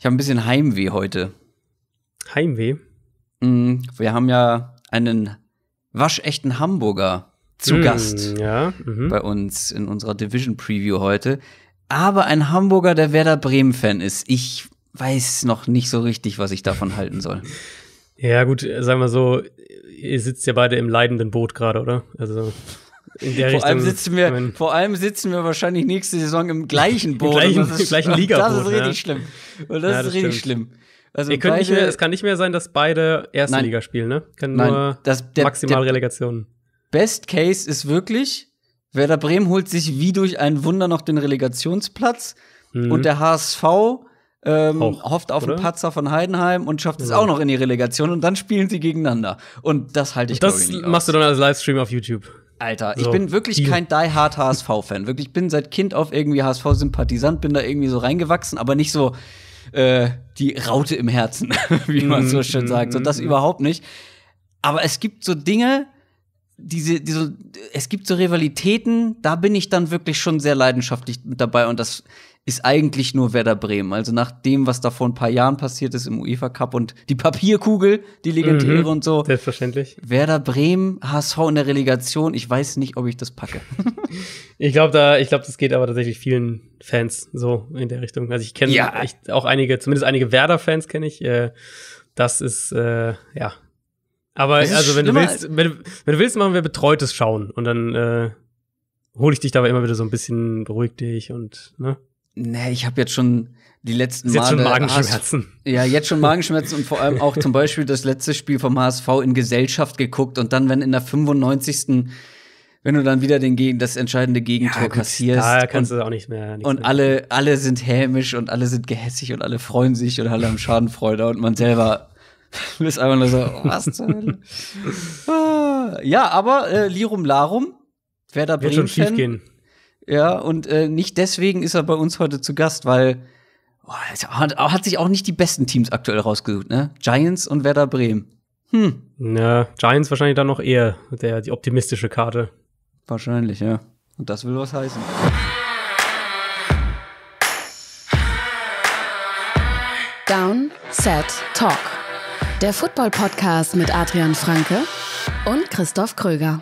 Ich habe ein bisschen Heimweh heute. Heimweh? Mm, wir haben ja einen waschechten Hamburger zu mm, Gast ja, mhm. bei uns in unserer Division Preview heute. Aber ein Hamburger, der Werder Bremen-Fan ist. Ich weiß noch nicht so richtig, was ich davon halten soll. Ja, gut, sagen wir so, ihr sitzt ja beide im leidenden Boot gerade, oder? Also. Vor allem, sitzen wir, meine, vor allem sitzen wir wahrscheinlich nächste Saison im gleichen Boot. Im gleichen, also das ist, gleichen Liga. Das ist richtig ja. schlimm. Und das, ja, das ist richtig stimmt. schlimm. Also beide, nicht mehr, es kann nicht mehr sein, dass beide erste Liga spielen, ne? Können nein, nur das, der, maximal Relegationen. Best Case ist wirklich, Werder Bremen holt sich wie durch ein Wunder noch den Relegationsplatz mhm. und der HSV ähm, auch, hofft auf oder? einen Patzer von Heidenheim und schafft es auch noch in die Relegation und dann spielen sie gegeneinander. Und das halte ich und Das ich nicht machst aus. du dann als Livestream auf YouTube. Alter, so, ich bin wirklich kein Die Hard HSV-Fan. Wirklich, ich bin seit Kind auf irgendwie HSV-Sympathisant, bin da irgendwie so reingewachsen, aber nicht so äh, die Raute im Herzen, wie man so schön mhm, sagt. So das mhm. überhaupt nicht. Aber es gibt so Dinge, diese, diese, es gibt so Rivalitäten, da bin ich dann wirklich schon sehr leidenschaftlich mit dabei und das ist eigentlich nur Werder Bremen. Also nach dem, was da vor ein paar Jahren passiert ist im UEFA Cup und die Papierkugel, die legendäre mhm, und so. Selbstverständlich. Werder Bremen, HSV in der Relegation. Ich weiß nicht, ob ich das packe. ich glaube, da, ich glaube, das geht aber tatsächlich vielen Fans so in der Richtung. Also ich kenne ja. auch einige, zumindest einige Werder-Fans kenne ich. Äh, das ist äh, ja. Aber also, wenn du willst, wenn wenn du, willst, machen wir betreutes Schauen und dann äh, hole ich dich dabei immer wieder so ein bisschen, beruhig dich und ne. Nee, ich habe jetzt schon die letzten Ist Jetzt Male schon Magenschmerzen. Hast, ja, jetzt schon Magenschmerzen und vor allem auch zum Beispiel das letzte Spiel vom HSV in Gesellschaft geguckt und dann, wenn in der 95. Wenn du dann wieder den Gegen, das entscheidende Gegentor ja, gut, kassierst. Da kannst und, du auch nicht mehr. und mehr. alle, alle sind hämisch und alle sind gehässig und alle freuen sich und alle haben Schadenfreude und man selber ist einfach nur so, oh, was zur Hölle? Ah, ja, aber äh, Lirum Larum, wer da Wird schon schief gehen. Ja, und äh, nicht deswegen ist er bei uns heute zu Gast, weil boah, also hat, hat, sich auch nicht die besten Teams aktuell rausgesucht, ne? Giants und Werder Bremen. Hm. Na, Giants wahrscheinlich dann noch eher der, die optimistische Karte. Wahrscheinlich, ja. Und das will was heißen. Down, Set, Talk. Der Football-Podcast mit Adrian Franke und Christoph Kröger.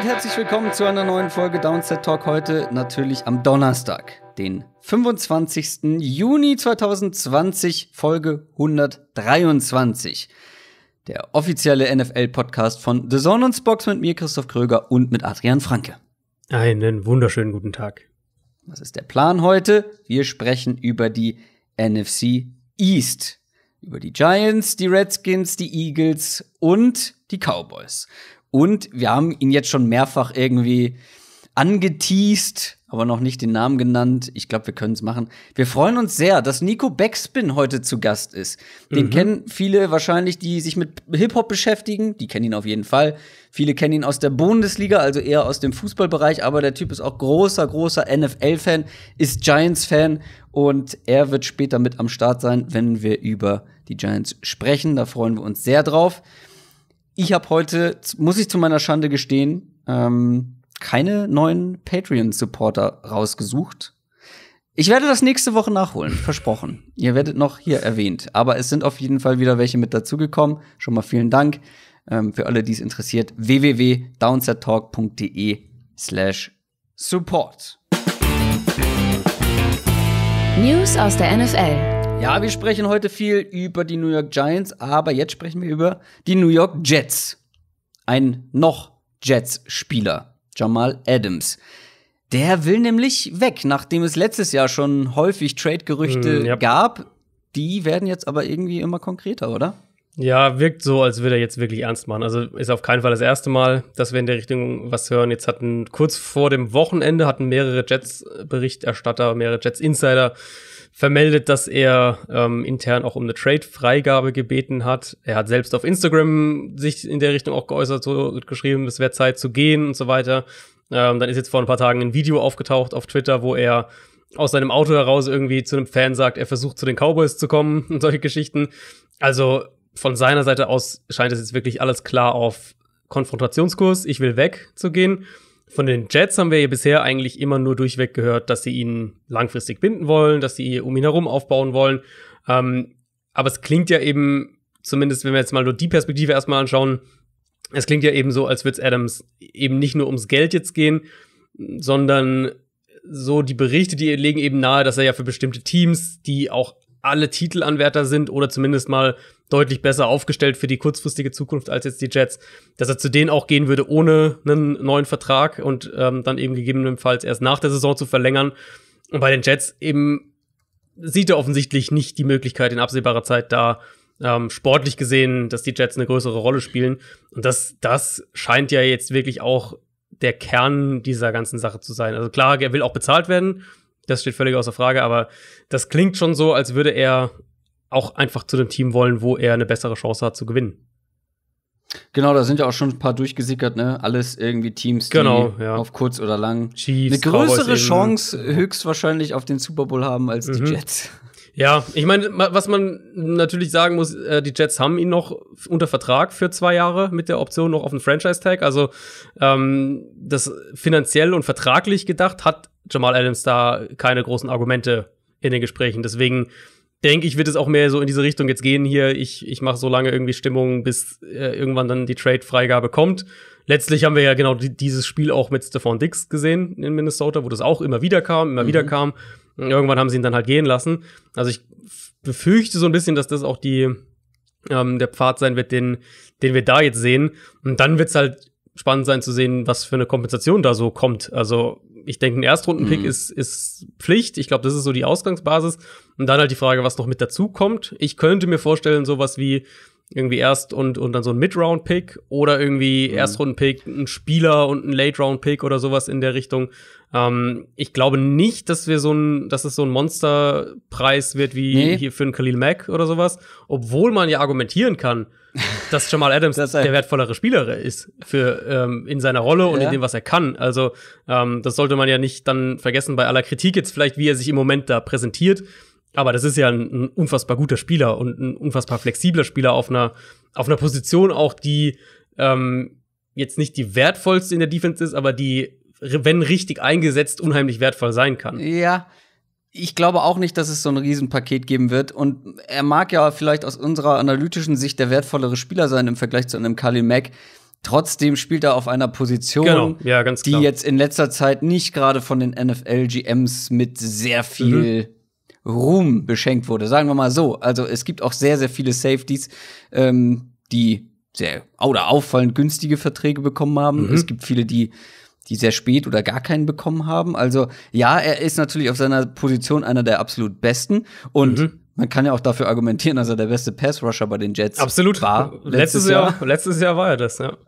damit herzlich willkommen zu einer neuen Folge Downset Talk. Heute natürlich am Donnerstag, den 25. Juni 2020, Folge 123. Der offizielle NFL-Podcast von The Zone und Box mit mir, Christoph Kröger und mit Adrian Franke. Einen wunderschönen guten Tag. Was ist der Plan heute? Wir sprechen über die NFC East. Über die Giants, die Redskins, die Eagles und die Cowboys. Und wir haben ihn jetzt schon mehrfach irgendwie angeteased, aber noch nicht den Namen genannt. Ich glaube, wir können es machen. Wir freuen uns sehr, dass Nico Backspin heute zu Gast ist. Den mhm. kennen viele wahrscheinlich, die sich mit Hip-Hop beschäftigen. Die kennen ihn auf jeden Fall. Viele kennen ihn aus der Bundesliga, also eher aus dem Fußballbereich. Aber der Typ ist auch großer, großer NFL-Fan, ist Giants-Fan. Und er wird später mit am Start sein, wenn wir über die Giants sprechen. Da freuen wir uns sehr drauf ich habe heute, muss ich zu meiner Schande gestehen, ähm, keine neuen Patreon-Supporter rausgesucht. Ich werde das nächste Woche nachholen, versprochen. Ihr werdet noch hier erwähnt. Aber es sind auf jeden Fall wieder welche mit dazugekommen. Schon mal vielen Dank ähm, für alle, die es interessiert. www.downsettalk.de slash support. News aus der NFL ja, wir sprechen heute viel über die New York Giants, aber jetzt sprechen wir über die New York Jets. Ein noch Jets-Spieler, Jamal Adams. Der will nämlich weg, nachdem es letztes Jahr schon häufig Trade-Gerüchte mm, yep. gab. Die werden jetzt aber irgendwie immer konkreter, oder? Ja, wirkt so, als würde er jetzt wirklich ernst machen. Also ist auf keinen Fall das erste Mal, dass wir in der Richtung was hören. Jetzt hatten kurz vor dem Wochenende hatten mehrere Jets-Berichterstatter, mehrere Jets-Insider vermeldet, dass er ähm, intern auch um eine Trade-Freigabe gebeten hat. Er hat selbst auf Instagram sich in der Richtung auch geäußert, so geschrieben, es wäre Zeit zu gehen und so weiter. Ähm, dann ist jetzt vor ein paar Tagen ein Video aufgetaucht auf Twitter, wo er aus seinem Auto heraus irgendwie zu einem Fan sagt, er versucht zu den Cowboys zu kommen und solche Geschichten. Also von seiner Seite aus scheint es jetzt wirklich alles klar auf Konfrontationskurs, ich will weg zu gehen. Von den Jets haben wir ja bisher eigentlich immer nur durchweg gehört, dass sie ihn langfristig binden wollen, dass sie um ihn herum aufbauen wollen. Ähm, aber es klingt ja eben, zumindest wenn wir jetzt mal nur die Perspektive erstmal anschauen, es klingt ja eben so, als würde Adams eben nicht nur ums Geld jetzt gehen, sondern so die Berichte, die legen eben nahe, dass er ja für bestimmte Teams, die auch alle Titelanwärter sind oder zumindest mal deutlich besser aufgestellt für die kurzfristige Zukunft als jetzt die Jets, dass er zu denen auch gehen würde, ohne einen neuen Vertrag und ähm, dann eben gegebenenfalls erst nach der Saison zu verlängern. Und bei den Jets eben sieht er offensichtlich nicht die Möglichkeit in absehbarer Zeit da ähm, sportlich gesehen, dass die Jets eine größere Rolle spielen. Und das, das scheint ja jetzt wirklich auch der Kern dieser ganzen Sache zu sein. Also klar, er will auch bezahlt werden, das steht völlig außer Frage, aber das klingt schon so, als würde er auch einfach zu dem Team wollen, wo er eine bessere Chance hat zu gewinnen. Genau, da sind ja auch schon ein paar durchgesickert, ne? Alles irgendwie Teams, die genau, ja. auf kurz oder lang Chiefs, eine größere Chance höchstwahrscheinlich auf den Super Bowl haben als mhm. die Jets. Ja, ich meine, was man natürlich sagen muss, äh, die Jets haben ihn noch unter Vertrag für zwei Jahre mit der Option noch auf einen Franchise-Tag. Also ähm, das finanziell und vertraglich gedacht hat Jamal Adams da keine großen Argumente in den Gesprächen. Deswegen denke ich, wird es auch mehr so in diese Richtung jetzt gehen hier. Ich, ich mache so lange irgendwie Stimmung, bis äh, irgendwann dann die Trade-Freigabe kommt. Letztlich haben wir ja genau die, dieses Spiel auch mit Stefan Dix gesehen in Minnesota, wo das auch immer wieder kam, immer mhm. wieder kam. Und irgendwann haben sie ihn dann halt gehen lassen. Also ich befürchte so ein bisschen, dass das auch die ähm, der Pfad sein wird, den, den wir da jetzt sehen. Und dann wird's halt spannend sein zu sehen, was für eine Kompensation da so kommt. Also ich denke, ein Erstrundenpick mhm. ist, ist Pflicht. Ich glaube, das ist so die Ausgangsbasis. Und dann halt die Frage, was noch mit dazu kommt. Ich könnte mir vorstellen, sowas wie irgendwie erst und, und dann so ein Mid-Round-Pick oder irgendwie mhm. Erstrunden-Pick, ein Spieler und ein Late-Round-Pick oder sowas in der Richtung. Ähm, ich glaube nicht, dass wir so ein, dass es so ein Monsterpreis wird wie nee. hier für einen Khalil Mack oder sowas, obwohl man ja argumentieren kann, dass Jamal Adams das der wertvollere Spieler ist für ähm, in seiner Rolle und ja. in dem, was er kann. Also ähm, das sollte man ja nicht dann vergessen bei aller Kritik jetzt vielleicht, wie er sich im Moment da präsentiert. Aber das ist ja ein, ein, unfassbar guter Spieler und ein unfassbar flexibler Spieler auf einer, auf einer Position auch, die ähm, jetzt nicht die wertvollste in der Defense ist, aber die, wenn richtig eingesetzt, unheimlich wertvoll sein kann. Ja, ich glaube auch nicht, dass es so ein Riesenpaket geben wird. Und er mag ja vielleicht aus unserer analytischen Sicht der wertvollere Spieler sein im Vergleich zu einem Khalil Mack. Trotzdem spielt er auf einer Position, genau. ja, ganz die jetzt in letzter Zeit nicht gerade von den NFL-GMs mit sehr viel mhm Ruhm beschenkt wurde. Sagen wir mal so. Also es gibt auch sehr, sehr viele Safeties, ähm, die sehr oder auffallend günstige Verträge bekommen haben. Mhm. Es gibt viele, die die sehr spät oder gar keinen bekommen haben. Also ja, er ist natürlich auf seiner Position einer der absolut besten und mhm. Man kann ja auch dafür argumentieren, dass er der beste Pass-Rusher bei den Jets Absolut. war. Letztes, letztes Jahr, Jahr. Letztes Jahr war er das, ja.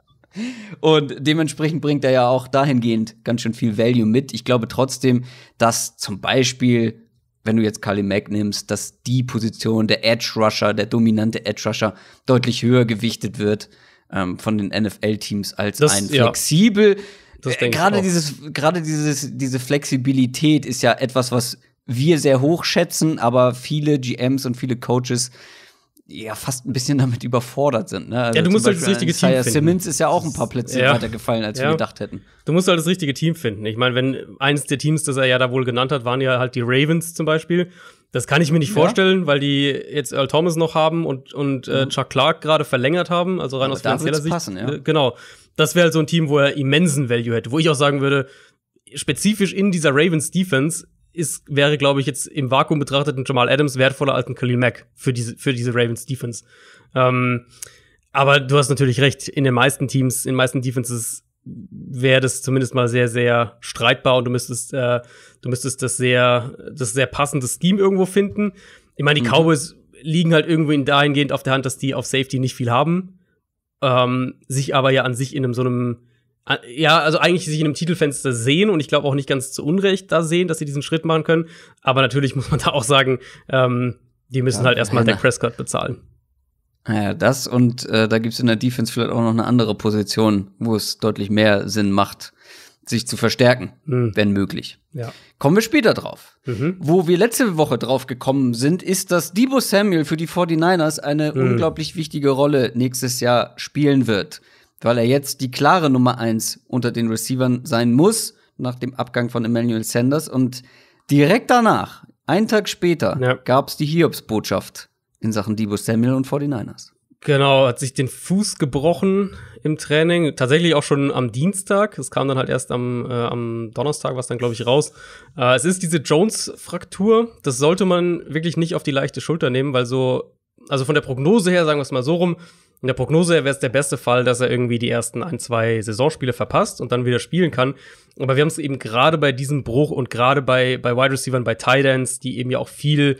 Und dementsprechend bringt er ja auch dahingehend ganz schön viel Value mit. Ich glaube trotzdem, dass zum Beispiel wenn du jetzt Kali Mack nimmst, dass die Position der Edge Rusher, der dominante Edge Rusher, deutlich höher gewichtet wird ähm, von den NFL-Teams als das, ein flexibel. Ja, äh, gerade dieses, gerade dieses, diese Flexibilität ist ja etwas, was wir sehr hoch schätzen, aber viele GMs und viele Coaches ja fast ein bisschen damit überfordert sind. Ne? Also ja, du musst halt das richtige Team Isaiah finden. Simmons ist ja auch ein paar Plätze ja. weiter gefallen, als ja. wir gedacht hätten. Du musst halt das richtige Team finden. Ich meine, wenn eines der Teams, das er ja da wohl genannt hat, waren ja halt die Ravens zum Beispiel. Das kann ich mir nicht vorstellen, ja. weil die jetzt Earl Thomas noch haben und, und äh, mhm. Chuck Clark gerade verlängert haben, also rein Aber aus finanzieller Sicht. Passen, ja. Äh, genau. Das wäre halt so ein Team, wo er immensen Value hätte, wo ich auch sagen würde, spezifisch in dieser Ravens Defense ist, wäre, glaube ich, jetzt im Vakuum betrachtet ein Jamal Adams wertvoller als ein Khalil Mack für diese, für diese Ravens Defense. Ähm, aber du hast natürlich recht, in den meisten Teams, in den meisten Defenses wäre das zumindest mal sehr, sehr streitbar und du müsstest, äh, du müsstest das sehr, das sehr passende Scheme irgendwo finden. Ich meine, die mhm. Cowboys liegen halt irgendwie dahingehend auf der Hand, dass die auf Safety nicht viel haben, ähm, sich aber ja an sich in einem so einem Ah, ja, also eigentlich sich in einem Titelfenster sehen und ich glaube auch nicht ganz zu Unrecht da sehen, dass sie diesen Schritt machen können. Aber natürlich muss man da auch sagen, ähm, die müssen ja, halt erstmal Dak Prescott bezahlen. Ja, das und äh, da gibt's in der Defense vielleicht auch noch eine andere Position, wo es deutlich mehr Sinn macht, sich zu verstärken, mhm. wenn möglich. Ja. Kommen wir später drauf. Mhm. Wo wir letzte Woche drauf gekommen sind, ist, dass Debo Samuel für die 49ers eine mhm. unglaublich wichtige Rolle nächstes Jahr spielen wird weil er jetzt die klare Nummer eins unter den Receivern sein muss, nach dem Abgang von Emmanuel Sanders. Und direkt danach, einen Tag später, ja. gab es die Hiobsbotschaft in Sachen Debo Samuel und 49ers. Genau, hat sich den Fuß gebrochen im Training. Tatsächlich auch schon am Dienstag. Es kam dann halt erst am, äh, am Donnerstag, was dann, glaube ich, raus. Äh, es ist diese Jones-Fraktur. Das sollte man wirklich nicht auf die leichte Schulter nehmen, weil so, also von der Prognose her, sagen wir es mal so rum, in der Prognose wäre es der beste Fall, dass er irgendwie die ersten ein, zwei Saisonspiele verpasst und dann wieder spielen kann. Aber wir haben es eben gerade bei diesem Bruch und gerade bei, bei Wide Receivern, bei Tidans, die eben ja auch viel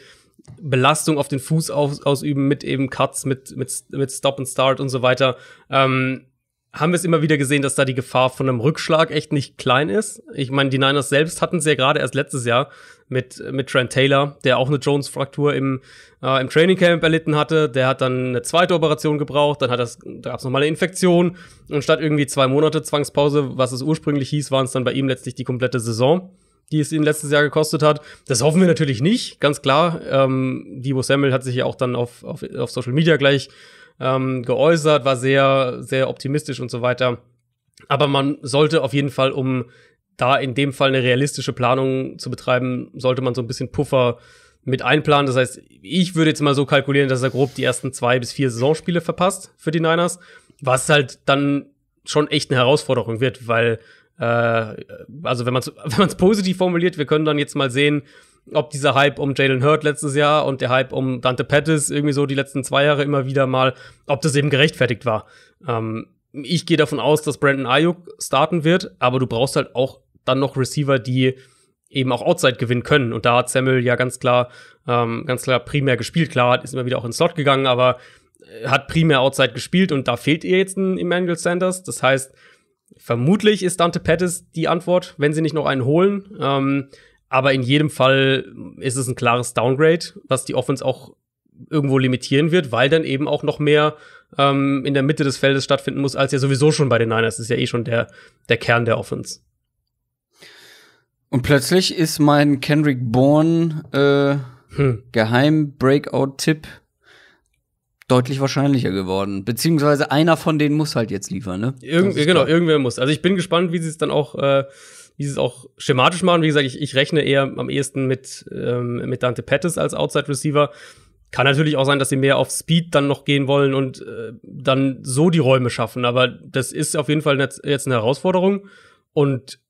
Belastung auf den Fuß aus, ausüben mit eben Cuts, mit, mit, mit Stop and Start und so weiter. Ähm, haben wir es immer wieder gesehen, dass da die Gefahr von einem Rückschlag echt nicht klein ist. Ich meine, die Niners selbst hatten es ja gerade erst letztes Jahr, mit, mit Trent Taylor, der auch eine Jones-Fraktur im, äh, im Training Camp erlitten hatte. Der hat dann eine zweite Operation gebraucht, dann hat das, da gab es nochmal eine Infektion und statt irgendwie zwei Monate Zwangspause, was es ursprünglich hieß, waren es dann bei ihm letztlich die komplette Saison, die es ihm letztes Jahr gekostet hat. Das hoffen wir natürlich nicht, ganz klar. Ähm, Debo Samuel hat sich ja auch dann auf, auf, auf Social Media gleich ähm, geäußert, war sehr, sehr optimistisch und so weiter. Aber man sollte auf jeden Fall um da in dem Fall eine realistische Planung zu betreiben, sollte man so ein bisschen Puffer mit einplanen. Das heißt, ich würde jetzt mal so kalkulieren, dass er grob die ersten zwei bis vier Saisonspiele verpasst für die Niners, was halt dann schon echt eine Herausforderung wird, weil äh, also wenn man es wenn positiv formuliert, wir können dann jetzt mal sehen, ob dieser Hype um Jalen Hurt letztes Jahr und der Hype um Dante Pettis irgendwie so die letzten zwei Jahre immer wieder mal, ob das eben gerechtfertigt war. Ähm, ich gehe davon aus, dass Brandon Ayuk starten wird, aber du brauchst halt auch dann noch Receiver, die eben auch Outside gewinnen können. Und da hat Samuel ja ganz klar, ähm, ganz klar primär gespielt. Klar, ist immer wieder auch ins Slot gegangen, aber äh, hat primär Outside gespielt und da fehlt ihr jetzt ein Emmanuel Sanders. Das heißt, vermutlich ist Dante Pettis die Antwort, wenn sie nicht noch einen holen. Ähm, aber in jedem Fall ist es ein klares Downgrade, was die Offense auch irgendwo limitieren wird, weil dann eben auch noch mehr ähm, in der Mitte des Feldes stattfinden muss, als ja sowieso schon bei den Niners. Das ist ja eh schon der, der Kern der Offense. Und plötzlich ist mein Kendrick Bourne äh, hm. Geheim-Breakout-Tipp deutlich wahrscheinlicher geworden. Beziehungsweise einer von denen muss halt jetzt liefern, ne? Irgend, genau, klar. irgendwer muss. Also ich bin gespannt, wie sie es dann auch, äh, wie sie es auch schematisch machen. Wie gesagt, ich, ich rechne eher am ehesten mit, ähm, mit Dante Pettis als Outside Receiver. Kann natürlich auch sein, dass sie mehr auf Speed dann noch gehen wollen und äh, dann so die Räume schaffen. Aber das ist auf jeden Fall jetzt eine Herausforderung. Und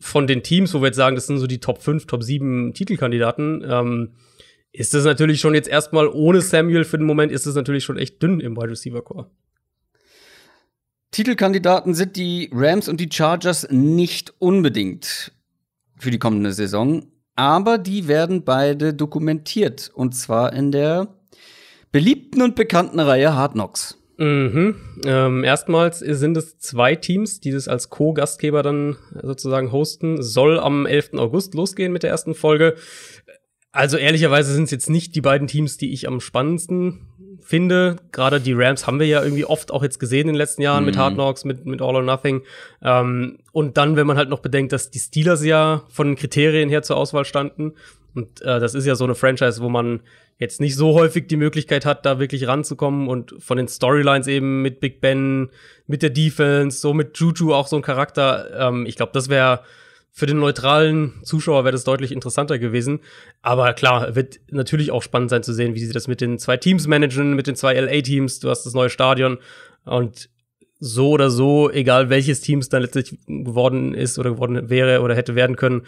von den Teams, wo wir jetzt sagen, das sind so die Top 5, Top 7 Titelkandidaten, ähm, ist das natürlich schon jetzt erstmal ohne Samuel für den Moment, ist das natürlich schon echt dünn im Wide Receiver Core. Titelkandidaten sind die Rams und die Chargers nicht unbedingt für die kommende Saison, aber die werden beide dokumentiert und zwar in der beliebten und bekannten Reihe Hard Knocks. Mhm. Ähm, erstmals sind es zwei Teams, die das als Co-Gastgeber dann sozusagen hosten. Soll am 11. August losgehen mit der ersten Folge. Also ehrlicherweise sind es jetzt nicht die beiden Teams, die ich am spannendsten finde. Gerade die Rams haben wir ja irgendwie oft auch jetzt gesehen in den letzten Jahren mm. mit mhm. Hard Knocks, mit, mit All or Nothing. Ähm, und dann, wenn man halt noch bedenkt, dass die Steelers ja von Kriterien her zur Auswahl standen, und äh, das ist ja so eine Franchise, wo man jetzt nicht so häufig die Möglichkeit hat, da wirklich ranzukommen und von den Storylines eben mit Big Ben, mit der Defense, so mit Juju auch so ein Charakter. Ähm, ich glaube, das wäre für den neutralen Zuschauer wäre das deutlich interessanter gewesen. Aber klar, wird natürlich auch spannend sein zu sehen, wie sie das mit den zwei Teams managen, mit den zwei LA-Teams. Du hast das neue Stadion und so oder so, egal welches Teams dann letztlich geworden ist oder geworden wäre oder hätte werden können,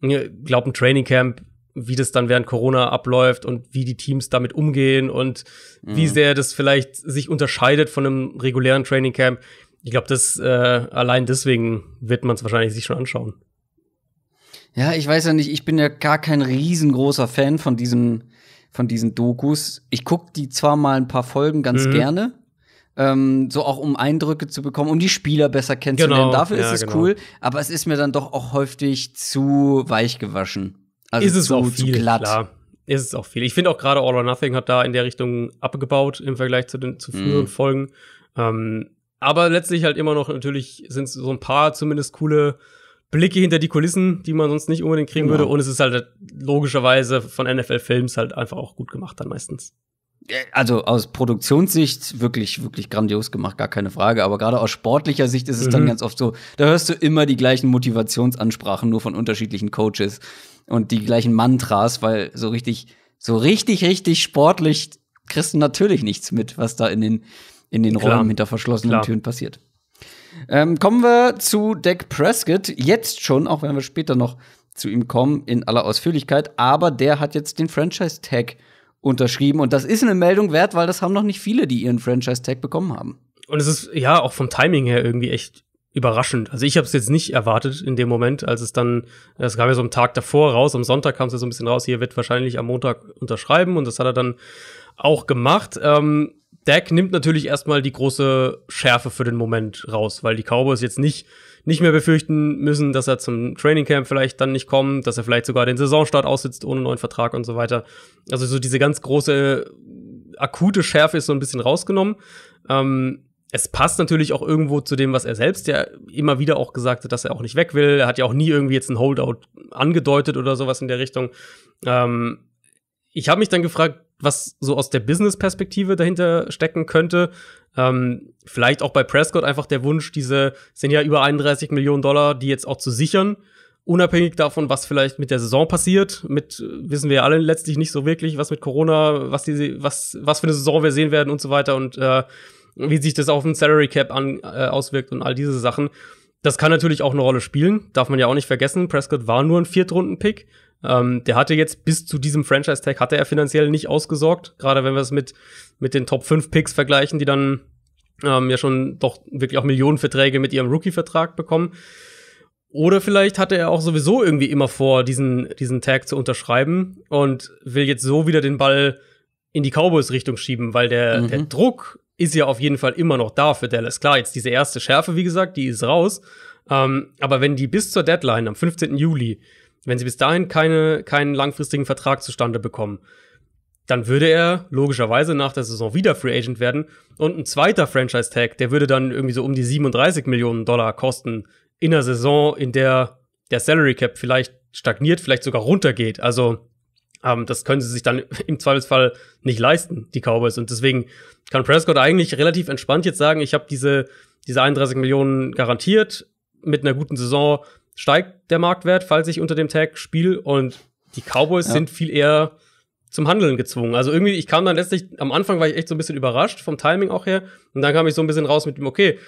äh, glaubt ein Training Camp wie das dann während Corona abläuft und wie die Teams damit umgehen und mhm. wie sehr das vielleicht sich unterscheidet von einem regulären Training Camp. Ich glaube, das äh, allein deswegen wird man es wahrscheinlich sich schon anschauen. Ja, ich weiß ja nicht, ich bin ja gar kein riesengroßer Fan von diesen, von diesen Dokus. Ich gucke die zwar mal ein paar Folgen ganz mhm. gerne, ähm, so auch um Eindrücke zu bekommen, um die Spieler besser kennenzulernen. Genau. Dafür ja, ist es genau. cool, aber es ist mir dann doch auch häufig zu weich gewaschen. Also ist es zu, auch viel, zu glatt. Klar. Ist es auch viel. Ich finde auch gerade All or Nothing hat da in der Richtung abgebaut im Vergleich zu den zu früheren mm. Folgen. Ähm, aber letztlich halt immer noch natürlich sind es so ein paar zumindest coole Blicke hinter die Kulissen, die man sonst nicht unbedingt kriegen genau. würde. Und es ist halt logischerweise von NFL-Films halt einfach auch gut gemacht dann meistens. Also aus Produktionssicht wirklich, wirklich grandios gemacht, gar keine Frage. Aber gerade aus sportlicher Sicht ist es mhm. dann ganz oft so, da hörst du immer die gleichen Motivationsansprachen, nur von unterschiedlichen Coaches und die gleichen Mantras, weil so richtig, so richtig, richtig sportlich kriegst du natürlich nichts mit, was da in den, in den Räumen hinter verschlossenen Klar. Türen passiert. Ähm, kommen wir zu Dak Prescott. Jetzt schon, auch wenn wir später noch zu ihm kommen, in aller Ausführlichkeit. Aber der hat jetzt den Franchise-Tag unterschrieben. Und das ist eine Meldung wert, weil das haben noch nicht viele, die ihren Franchise-Tag bekommen haben. Und es ist ja auch vom Timing her irgendwie echt überraschend. Also ich habe es jetzt nicht erwartet in dem Moment, als es dann, es kam ja so am Tag davor raus, am Sonntag kam es ja so ein bisschen raus, hier wird wahrscheinlich am Montag unterschreiben und das hat er dann auch gemacht. Ähm, Dak nimmt natürlich erstmal die große Schärfe für den Moment raus, weil die Cowboys jetzt nicht, nicht mehr befürchten müssen, dass er zum Trainingcamp vielleicht dann nicht kommt, dass er vielleicht sogar den Saisonstart aussitzt ohne neuen Vertrag und so weiter. Also so diese ganz große akute Schärfe ist so ein bisschen rausgenommen. Ähm, es passt natürlich auch irgendwo zu dem, was er selbst ja immer wieder auch gesagt hat, dass er auch nicht weg will. Er hat ja auch nie irgendwie jetzt ein Holdout angedeutet oder sowas in der Richtung. Ähm, ich habe mich dann gefragt, was so aus der Business-Perspektive dahinter stecken könnte. Ähm, vielleicht auch bei Prescott einfach der Wunsch, diese sind ja über 31 Millionen Dollar, die jetzt auch zu sichern. Unabhängig davon, was vielleicht mit der Saison passiert, mit wissen wir ja alle letztlich nicht so wirklich, was mit Corona, was die, was, was für eine Saison wir sehen werden und so weiter. Und äh, wie sich das auf den Salary Cap an, äh, auswirkt und all diese Sachen. Das kann natürlich auch eine Rolle spielen, darf man ja auch nicht vergessen. Prescott war nur ein Viertrunden-Pick. Ähm, der hatte jetzt bis zu diesem Franchise-Tag hatte er finanziell nicht ausgesorgt, gerade wenn wir es mit, mit den Top 5 Picks vergleichen, die dann ähm, ja schon doch wirklich auch Millionenverträge mit ihrem Rookie-Vertrag bekommen. Oder vielleicht hatte er auch sowieso irgendwie immer vor, diesen, diesen Tag zu unterschreiben und will jetzt so wieder den Ball in die Cowboys-Richtung schieben, weil der, mhm. der Druck ist ja auf jeden Fall immer noch da für Dallas. Klar, jetzt diese erste Schärfe, wie gesagt, die ist raus. Ähm, aber wenn die bis zur Deadline am 15. Juli, wenn sie bis dahin keine, keinen langfristigen Vertrag zustande bekommen, dann würde er logischerweise nach der Saison wieder Free Agent werden. Und ein zweiter Franchise-Tag, der würde dann irgendwie so um die 37 Millionen Dollar kosten in einer Saison, in der der Salary Cap vielleicht stagniert, vielleicht sogar runtergeht. Also ähm, das können sie sich dann im Zweifelsfall nicht leisten, die Cowboys. Und deswegen kann Prescott eigentlich relativ entspannt jetzt sagen, ich habe diese, diese 31 Millionen garantiert. Mit einer guten Saison steigt der Marktwert, falls ich unter dem Tag spiele. Und die Cowboys ja. sind viel eher zum Handeln gezwungen. Also irgendwie, ich kam dann letztlich, am Anfang war ich echt so ein bisschen überrascht vom Timing auch her. Und dann kam ich so ein bisschen raus mit dem, okay,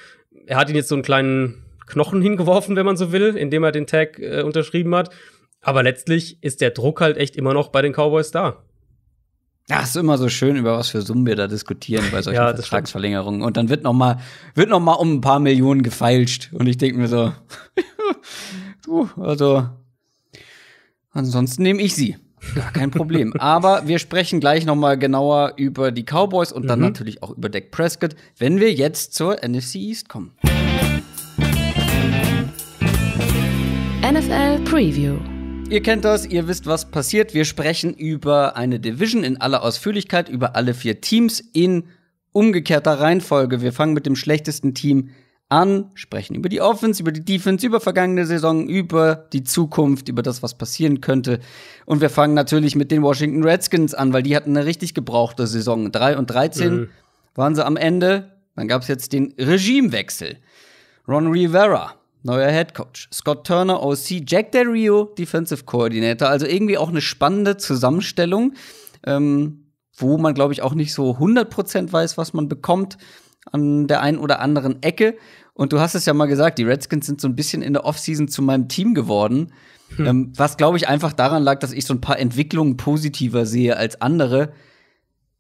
er hat ihn jetzt so einen kleinen Knochen hingeworfen, wenn man so will, indem er den Tag äh, unterschrieben hat. Aber letztlich ist der Druck halt echt immer noch bei den Cowboys da. Ja, ist immer so schön, über was für Summen wir da diskutieren bei solchen ja, Vertragsverlängerungen. Und dann wird noch mal, wird noch mal um ein paar Millionen gefeilscht. Und ich denke mir so, du, also, ansonsten nehme ich sie. Gar kein Problem. Aber wir sprechen gleich noch mal genauer über die Cowboys und dann mhm. natürlich auch über Dak Prescott, wenn wir jetzt zur NFC East kommen. NFL Preview Ihr kennt das, ihr wisst, was passiert. Wir sprechen über eine Division in aller Ausführlichkeit, über alle vier Teams in umgekehrter Reihenfolge. Wir fangen mit dem schlechtesten Team an, sprechen über die Offense, über die Defense, über vergangene Saison, über die Zukunft, über das, was passieren könnte. Und wir fangen natürlich mit den Washington Redskins an, weil die hatten eine richtig gebrauchte Saison. 3 und 13 mhm. waren sie am Ende. Dann gab es jetzt den Regimewechsel. Ron Rivera neuer Head Coach. Scott Turner, OC, Jack Del Rio, Defensive Coordinator. Also irgendwie auch eine spannende Zusammenstellung, ähm, wo man, glaube ich, auch nicht so 100% weiß, was man bekommt an der einen oder anderen Ecke. Und du hast es ja mal gesagt, die Redskins sind so ein bisschen in der Offseason zu meinem Team geworden. Hm. Ähm, was, glaube ich, einfach daran lag, dass ich so ein paar Entwicklungen positiver sehe als andere.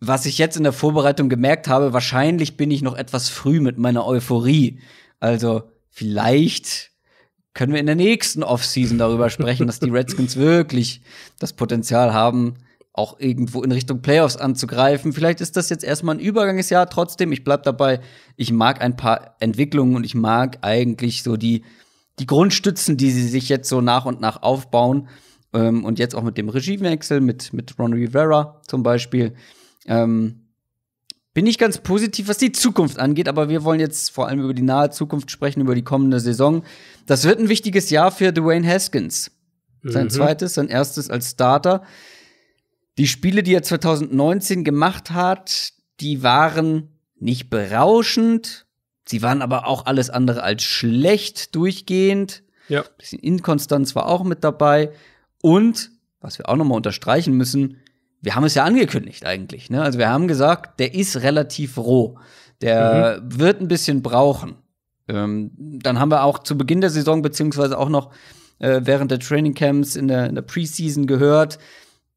Was ich jetzt in der Vorbereitung gemerkt habe, wahrscheinlich bin ich noch etwas früh mit meiner Euphorie. Also, vielleicht können wir in der nächsten Offseason darüber sprechen, dass die Redskins wirklich das Potenzial haben, auch irgendwo in Richtung Playoffs anzugreifen. Vielleicht ist das jetzt erstmal ein Übergangsjahr. Trotzdem, ich bleib dabei. Ich mag ein paar Entwicklungen und ich mag eigentlich so die, die Grundstützen, die sie sich jetzt so nach und nach aufbauen. Ähm, und jetzt auch mit dem Regiewechsel, mit, mit Ron Rivera zum Beispiel. Ähm, bin ich ganz positiv, was die Zukunft angeht, aber wir wollen jetzt vor allem über die nahe Zukunft sprechen, über die kommende Saison. Das wird ein wichtiges Jahr für Dwayne Haskins. Sein mhm. zweites, sein erstes als Starter. Die Spiele, die er 2019 gemacht hat, die waren nicht berauschend. Sie waren aber auch alles andere als schlecht durchgehend. Ja. Ein bisschen Inkonstanz war auch mit dabei. Und, was wir auch nochmal unterstreichen müssen, wir haben es ja angekündigt eigentlich. Ne? Also wir haben gesagt, der ist relativ roh. Der mhm. wird ein bisschen brauchen. Ähm, dann haben wir auch zu Beginn der Saison, beziehungsweise auch noch äh, während der Trainingcamps in der, in der Preseason gehört,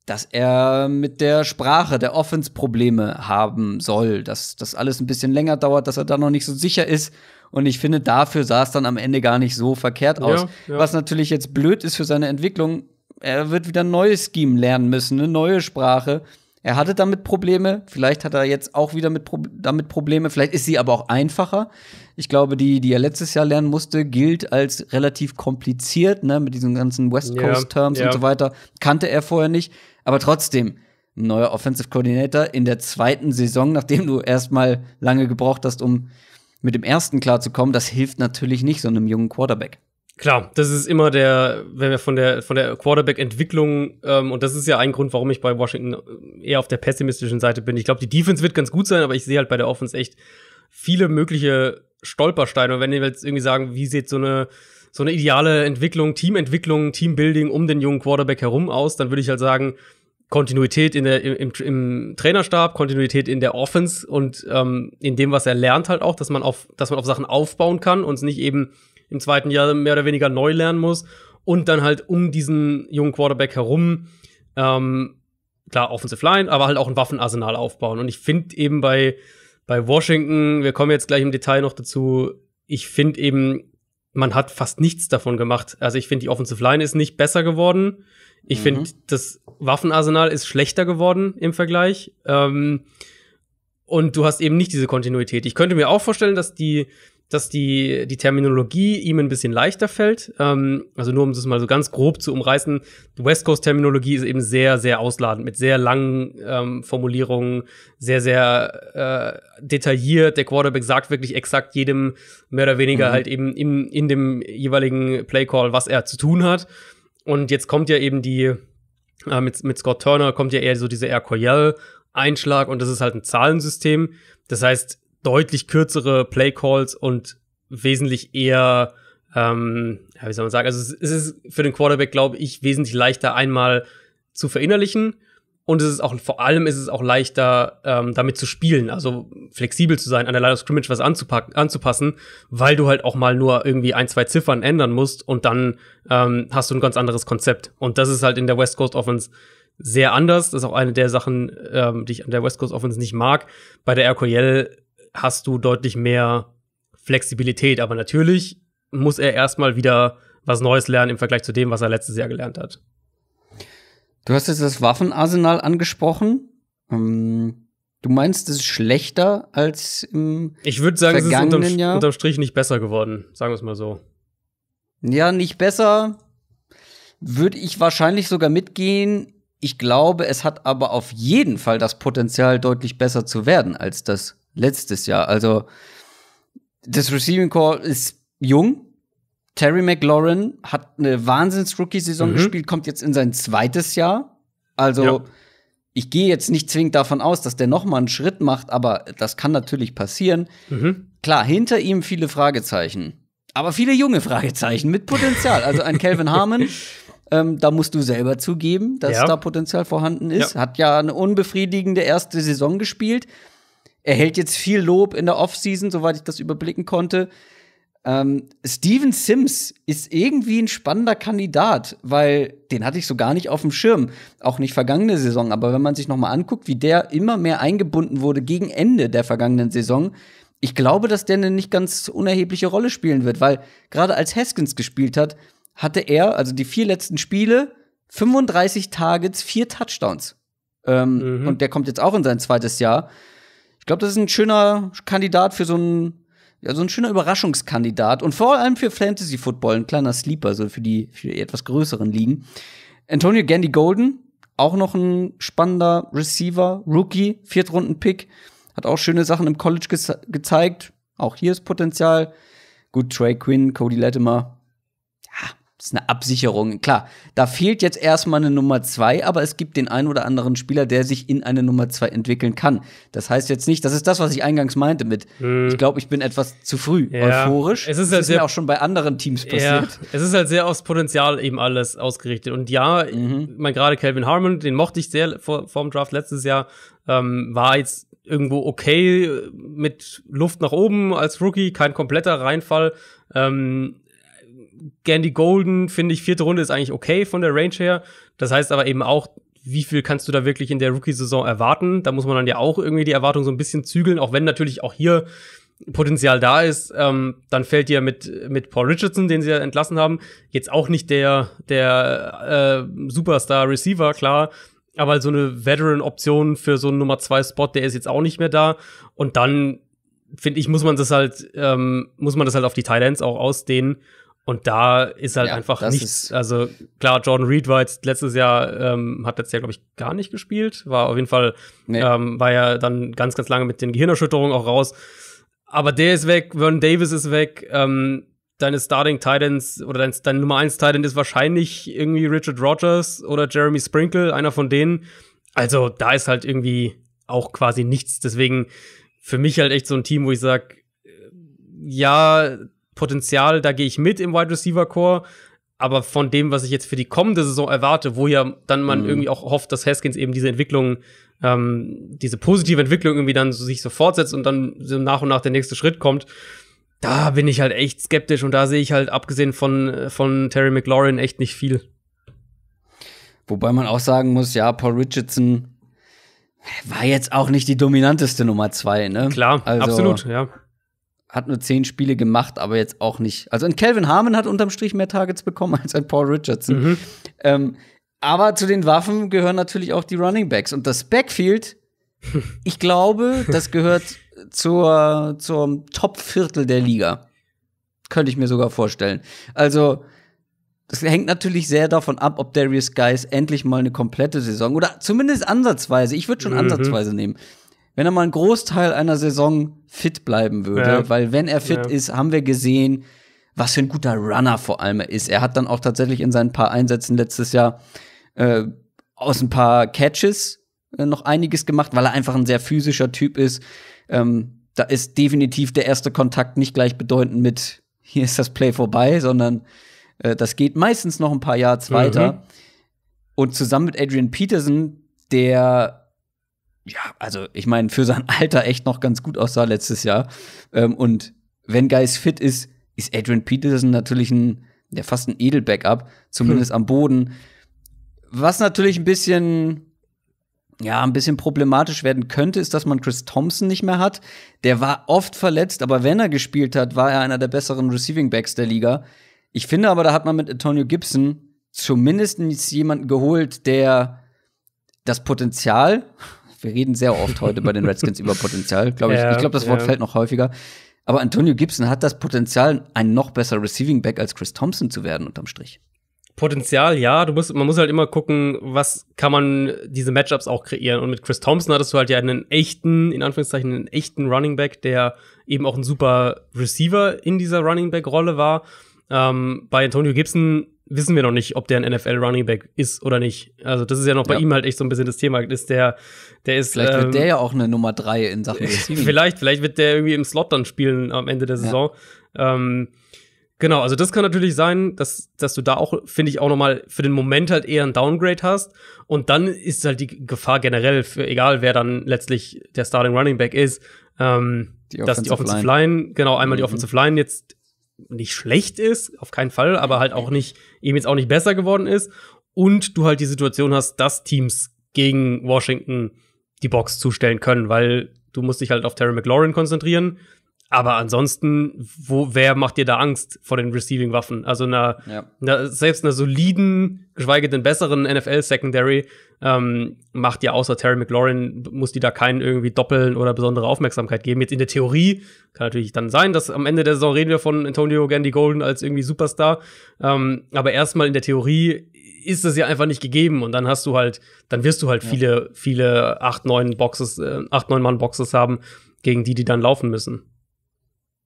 dass er mit der Sprache, der Offense Probleme haben soll, dass das alles ein bisschen länger dauert, dass er da noch nicht so sicher ist. Und ich finde, dafür sah es dann am Ende gar nicht so verkehrt aus. Ja, ja. Was natürlich jetzt blöd ist für seine Entwicklung, er wird wieder ein neues Scheme lernen müssen, eine neue Sprache. Er hatte damit Probleme, vielleicht hat er jetzt auch wieder mit Pro damit Probleme, vielleicht ist sie aber auch einfacher. Ich glaube, die, die er letztes Jahr lernen musste, gilt als relativ kompliziert, ne, mit diesen ganzen West Coast Terms ja, ja. und so weiter. Kannte er vorher nicht, aber trotzdem, neuer Offensive Coordinator in der zweiten Saison, nachdem du erstmal lange gebraucht hast, um mit dem ersten klarzukommen, das hilft natürlich nicht so einem jungen Quarterback. Klar, das ist immer der, wenn wir von der von der Quarterback-Entwicklung ähm, und das ist ja ein Grund, warum ich bei Washington äh, eher auf der pessimistischen Seite bin. Ich glaube, die Defense wird ganz gut sein, aber ich sehe halt bei der Offense echt viele mögliche Stolpersteine. Und wenn wir jetzt irgendwie sagen, wie sieht so eine so eine ideale Entwicklung, Teamentwicklung, Teambuilding um den jungen Quarterback herum aus, dann würde ich halt sagen, Kontinuität in der, im, im Trainerstab, Kontinuität in der Offense und ähm, in dem, was er lernt, halt auch, dass man auf, dass man auf Sachen aufbauen kann und nicht eben im zweiten Jahr mehr oder weniger neu lernen muss und dann halt um diesen jungen Quarterback herum, ähm, klar, Offensive Line, aber halt auch ein Waffenarsenal aufbauen. Und ich finde eben bei, bei Washington, wir kommen jetzt gleich im Detail noch dazu, ich finde eben, man hat fast nichts davon gemacht. Also ich finde, die Offensive Line ist nicht besser geworden. Ich mhm. finde, das Waffenarsenal ist schlechter geworden im Vergleich. Ähm, und du hast eben nicht diese Kontinuität. Ich könnte mir auch vorstellen, dass die, dass die, die Terminologie ihm ein bisschen leichter fällt. Ähm, also nur um das mal so ganz grob zu umreißen, die West Coast-Terminologie ist eben sehr, sehr ausladend, mit sehr langen ähm, Formulierungen, sehr, sehr äh, detailliert. Der Quarterback sagt wirklich exakt jedem mehr oder weniger mhm. halt eben in, in dem jeweiligen Playcall, was er zu tun hat. Und jetzt kommt ja eben die, äh, mit, mit Scott Turner kommt ja eher so diese Air Coryell Einschlag und das ist halt ein Zahlensystem. Das heißt, deutlich kürzere Playcalls und wesentlich eher, ähm, ja, wie soll man sagen, also es ist für den Quarterback, glaube ich, wesentlich leichter einmal zu verinnerlichen. Und es ist auch, vor allem ist es auch leichter, ähm, damit zu spielen, also flexibel zu sein, an der Line of Scrimmage was anzupacken, anzupassen, weil du halt auch mal nur irgendwie ein, zwei Ziffern ändern musst und dann ähm, hast du ein ganz anderes Konzept. Und das ist halt in der West Coast Offense sehr anders. Das ist auch eine der Sachen, ähm, die ich an der West Coast Offense nicht mag. Bei der RQL hast du deutlich mehr Flexibilität. Aber natürlich muss er erstmal wieder was Neues lernen im Vergleich zu dem, was er letztes Jahr gelernt hat. Du hast jetzt das Waffenarsenal angesprochen. Ähm, du meinst, es ist schlechter als im Ich würde sagen, es ist unterm, Jahr. unterm Strich nicht besser geworden, sagen wir es mal so. Ja, nicht besser. Würde ich wahrscheinlich sogar mitgehen. Ich glaube, es hat aber auf jeden Fall das Potenzial, deutlich besser zu werden als das, letztes Jahr. Also das Receiving Core ist jung. Terry McLaurin hat eine Wahnsinns-Rookie-Saison mhm. gespielt, kommt jetzt in sein zweites Jahr. Also ja. ich gehe jetzt nicht zwingend davon aus, dass der noch mal einen Schritt macht, aber das kann natürlich passieren. Mhm. Klar, hinter ihm viele Fragezeichen. Aber viele junge Fragezeichen mit Potenzial. Also ein Calvin Harmon, ähm, da musst du selber zugeben, dass ja. da Potenzial vorhanden ist. Ja. Hat ja eine unbefriedigende erste Saison gespielt. Er hält jetzt viel Lob in der Offseason, soweit ich das überblicken konnte. Ähm, Steven Sims ist irgendwie ein spannender Kandidat, weil den hatte ich so gar nicht auf dem Schirm. Auch nicht vergangene Saison. Aber wenn man sich noch mal anguckt, wie der immer mehr eingebunden wurde gegen Ende der vergangenen Saison, ich glaube, dass der eine nicht ganz unerhebliche Rolle spielen wird, weil gerade als Haskins gespielt hat, hatte er, also die vier letzten Spiele, 35 Targets, vier Touchdowns. Ähm, mhm. Und der kommt jetzt auch in sein zweites Jahr. Ich glaube, das ist ein schöner Kandidat für so ein ja, so ein schöner Überraschungskandidat und vor allem für Fantasy Football, ein kleiner Sleeper, so also für die, für die etwas größeren Ligen. Antonio Gandy Golden, auch noch ein spannender Receiver, Rookie, Viertrunden-Pick, hat auch schöne Sachen im College ge gezeigt. Auch hier ist Potenzial. Gut, Trey Quinn, Cody Latimer, das ist eine Absicherung. Klar, da fehlt jetzt erstmal eine Nummer zwei, aber es gibt den einen oder anderen Spieler, der sich in eine Nummer zwei entwickeln kann. Das heißt jetzt nicht, das ist das, was ich eingangs meinte mit, hm. ich glaube, ich bin etwas zu früh ja. euphorisch. Es ist, halt das ist mir auch schon bei anderen Teams passiert. Ja. Es ist halt sehr aufs Potenzial eben alles ausgerichtet. Und ja, mhm. meine, gerade Calvin Harmon, den mochte ich sehr vor, vor dem Draft letztes Jahr, ähm, war jetzt irgendwo okay äh, mit Luft nach oben als Rookie, kein kompletter Reinfall. Ähm, Gandy Golden, finde ich, vierte Runde ist eigentlich okay von der Range her. Das heißt aber eben auch, wie viel kannst du da wirklich in der Rookie-Saison erwarten? Da muss man dann ja auch irgendwie die Erwartung so ein bisschen zügeln, auch wenn natürlich auch hier Potenzial da ist. Ähm, dann fällt dir mit, mit Paul Richardson, den sie ja entlassen haben, jetzt auch nicht der, der äh, Superstar-Receiver, klar. Aber so eine Veteran-Option für so einen Nummer zwei spot der ist jetzt auch nicht mehr da. Und dann, finde ich, muss man das halt, ähm, muss man das halt auf die Titans auch ausdehnen. Und da ist halt ja, einfach nichts. Also klar, Jordan Reed war jetzt letztes Jahr, ähm, hat letztes Jahr, glaube ich, gar nicht gespielt. War auf jeden Fall, nee. ähm, war ja dann ganz, ganz lange mit den Gehirnerschütterungen auch raus. Aber der ist weg, Vernon Davis ist weg. Ähm, deine Starting Titans oder dein, dein Nummer 1 Titan ist wahrscheinlich irgendwie Richard Rogers oder Jeremy Sprinkle, einer von denen. Also da ist halt irgendwie auch quasi nichts. Deswegen für mich halt echt so ein Team, wo ich sage, äh, ja, Potenzial, da gehe ich mit im Wide Receiver Core. Aber von dem, was ich jetzt für die kommende Saison erwarte, wo ja dann man mhm. irgendwie auch hofft, dass Haskins eben diese Entwicklung, ähm, diese positive Entwicklung irgendwie dann so sich so fortsetzt und dann so nach und nach der nächste Schritt kommt, da bin ich halt echt skeptisch und da sehe ich halt abgesehen von, von Terry McLaurin echt nicht viel. Wobei man auch sagen muss, ja, Paul Richardson war jetzt auch nicht die dominanteste Nummer zwei, ne? Klar, also, absolut, ja hat nur zehn Spiele gemacht, aber jetzt auch nicht. Also ein Calvin Harmon hat unterm Strich mehr Targets bekommen als ein Paul Richardson. Mhm. Ähm, aber zu den Waffen gehören natürlich auch die Running Backs. Und das Backfield, ich glaube, das gehört zur, zum Top-Viertel der Liga. Könnte ich mir sogar vorstellen. Also, das hängt natürlich sehr davon ab, ob Darius Guys endlich mal eine komplette Saison oder zumindest ansatzweise, ich würde schon mhm. ansatzweise nehmen, wenn er mal einen Großteil einer Saison fit bleiben würde, ja. weil wenn er fit ja. ist, haben wir gesehen, was für ein guter Runner vor allem er ist. Er hat dann auch tatsächlich in seinen paar Einsätzen letztes Jahr äh, aus ein paar Catches äh, noch einiges gemacht, weil er einfach ein sehr physischer Typ ist. Ähm, da ist definitiv der erste Kontakt nicht gleichbedeutend mit, hier ist das Play vorbei, sondern äh, das geht meistens noch ein paar Yards mhm. weiter. Und zusammen mit Adrian Peterson, der ja, also ich meine, für sein Alter echt noch ganz gut aussah letztes Jahr. Ähm, und wenn Geis fit ist, ist Adrian Peterson natürlich ein, ja, fast ein Edel-Backup, zumindest hm. am Boden. Was natürlich ein bisschen ja, ein bisschen problematisch werden könnte, ist, dass man Chris Thompson nicht mehr hat. Der war oft verletzt, aber wenn er gespielt hat, war er einer der besseren Receiving Backs der Liga. Ich finde aber, da hat man mit Antonio Gibson zumindest jemanden geholt, der das Potenzial wir reden sehr oft heute bei den Redskins über Potenzial, glaube ich. Ja, ich glaube, das Wort ja. fällt noch häufiger. Aber Antonio Gibson hat das Potenzial, ein noch besser Receiving Back als Chris Thompson zu werden, unterm Strich. Potenzial, ja. Du musst, man muss halt immer gucken, was kann man diese Matchups auch kreieren. Und mit Chris Thompson hattest du halt ja einen echten, in Anführungszeichen, einen echten Running Back, der eben auch ein super Receiver in dieser Running Back Rolle war. Ähm, bei Antonio Gibson wissen wir noch nicht, ob der ein NFL Running Back ist oder nicht. Also das ist ja noch bei ja. ihm halt echt so ein bisschen das Thema. Ist der, der ist. Vielleicht ähm, wird der ja auch eine Nummer drei in Sachen vielleicht, vielleicht wird der irgendwie im Slot dann spielen am Ende der Saison. Ja. Ähm, genau, also das kann natürlich sein, dass, dass du da auch, finde ich, auch nochmal für den Moment halt eher ein Downgrade hast. Und dann ist halt die Gefahr generell, für, egal wer dann letztlich der Starting Running Back ist, ähm, die dass die Offensive Line, Line genau, einmal mhm. die Offensive Line jetzt nicht schlecht ist, auf keinen Fall, aber halt auch nicht eben jetzt auch nicht besser geworden ist. Und du halt die Situation hast, dass Teams gegen Washington die Box zustellen können, weil du musst dich halt auf Terry McLaurin konzentrieren, aber ansonsten, wo, wer macht dir da Angst vor den Receiving-Waffen? Also einer, ja. einer, selbst einer soliden, geschweige denn besseren NFL-Secondary ähm, macht dir außer Terry McLaurin, muss die da keinen irgendwie doppeln oder besondere Aufmerksamkeit geben. Jetzt in der Theorie kann natürlich dann sein, dass am Ende der Saison reden wir von Antonio Gandy Golden als irgendwie Superstar. Ähm, aber erstmal in der Theorie ist es ja einfach nicht gegeben und dann hast du halt, dann wirst du halt ja. viele, viele acht neun Boxes, äh, acht äh, neun Mann Boxes haben, gegen die die dann laufen müssen.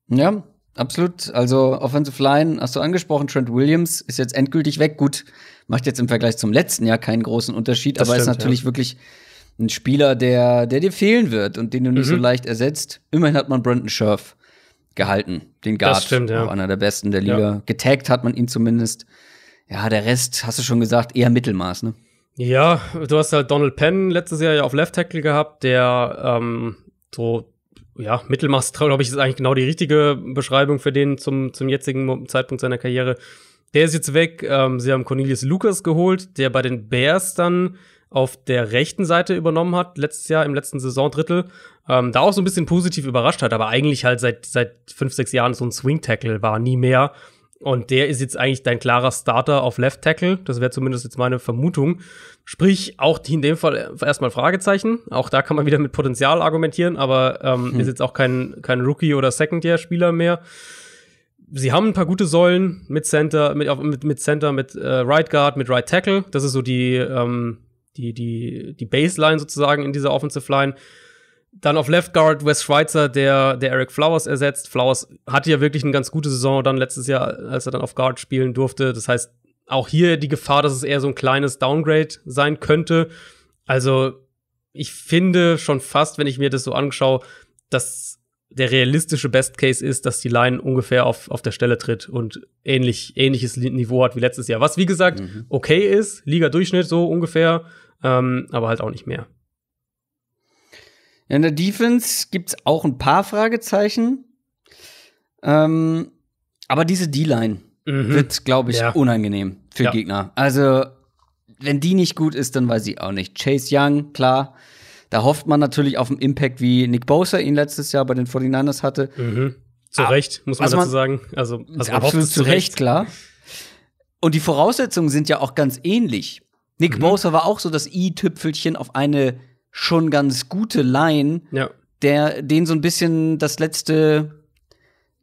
Ja, absolut. Also Offensive Line hast du angesprochen, Trent Williams ist jetzt endgültig weg. Gut, macht jetzt im Vergleich zum letzten Jahr keinen großen Unterschied, das aber stimmt, ist natürlich ja. wirklich ein Spieler, der, der dir fehlen wird und den du nicht so mhm. leicht ersetzt. Immerhin hat man Brandon Scherf gehalten, den Guard, das stimmt, ja. einer der besten der Liga. Ja. Getaggt hat man ihn zumindest. Ja, der Rest, hast du schon gesagt, eher Mittelmaß, ne? Ja, du hast halt Donald Penn letztes Jahr ja auf Left Tackle gehabt, der ähm, so ja, Mittelmaß, glaube ich, ist eigentlich genau die richtige Beschreibung für den zum, zum jetzigen Zeitpunkt seiner Karriere. Der ist jetzt weg. Ähm, sie haben Cornelius Lucas geholt, der bei den Bears dann auf der rechten Seite übernommen hat, letztes Jahr im letzten Saisondrittel. Ähm, da auch so ein bisschen positiv überrascht hat, aber eigentlich halt seit, seit fünf, sechs Jahren so ein Swing-Tackle war, nie mehr. Und der ist jetzt eigentlich dein klarer Starter auf Left Tackle. Das wäre zumindest jetzt meine Vermutung. Sprich, auch die in dem Fall erstmal Fragezeichen. Auch da kann man wieder mit Potenzial argumentieren, aber ähm, hm. ist jetzt auch kein, kein Rookie- oder Second-Year-Spieler mehr. Sie haben ein paar gute Säulen mit Center, mit, mit, mit Center, mit äh, Right Guard, mit Right Tackle. Das ist so die, ähm, die, die, die Baseline sozusagen in dieser Offensive Line. Dann auf Left Guard Wes Schweitzer, der, der Eric Flowers ersetzt. Flowers hatte ja wirklich eine ganz gute Saison dann letztes Jahr, als er dann auf Guard spielen durfte. Das heißt, auch hier die Gefahr, dass es eher so ein kleines Downgrade sein könnte. Also, ich finde schon fast, wenn ich mir das so anschaue, dass der realistische Best Case ist, dass die Line ungefähr auf, auf der Stelle tritt und ähnlich, ähnliches Niveau hat wie letztes Jahr. Was, wie gesagt, mhm. okay ist, Liga-Durchschnitt so ungefähr, ähm, aber halt auch nicht mehr. In der Defense gibt es auch ein paar Fragezeichen. Ähm, aber diese D-Line mhm. wird, glaube ich, ja. unangenehm für ja. Gegner. Also, wenn die nicht gut ist, dann weiß ich auch nicht. Chase Young, klar. Da hofft man natürlich auf einen Impact, wie Nick Bosa ihn letztes Jahr bei den 49ers hatte. Mhm. Zu aber, Recht, muss man, also man dazu sagen. Also, also absolut zu Recht, klar. Und die Voraussetzungen sind ja auch ganz ähnlich. Nick mhm. Bosa war auch so das i-Tüpfelchen auf eine schon ganz gute Line, ja. der den so ein bisschen das letzte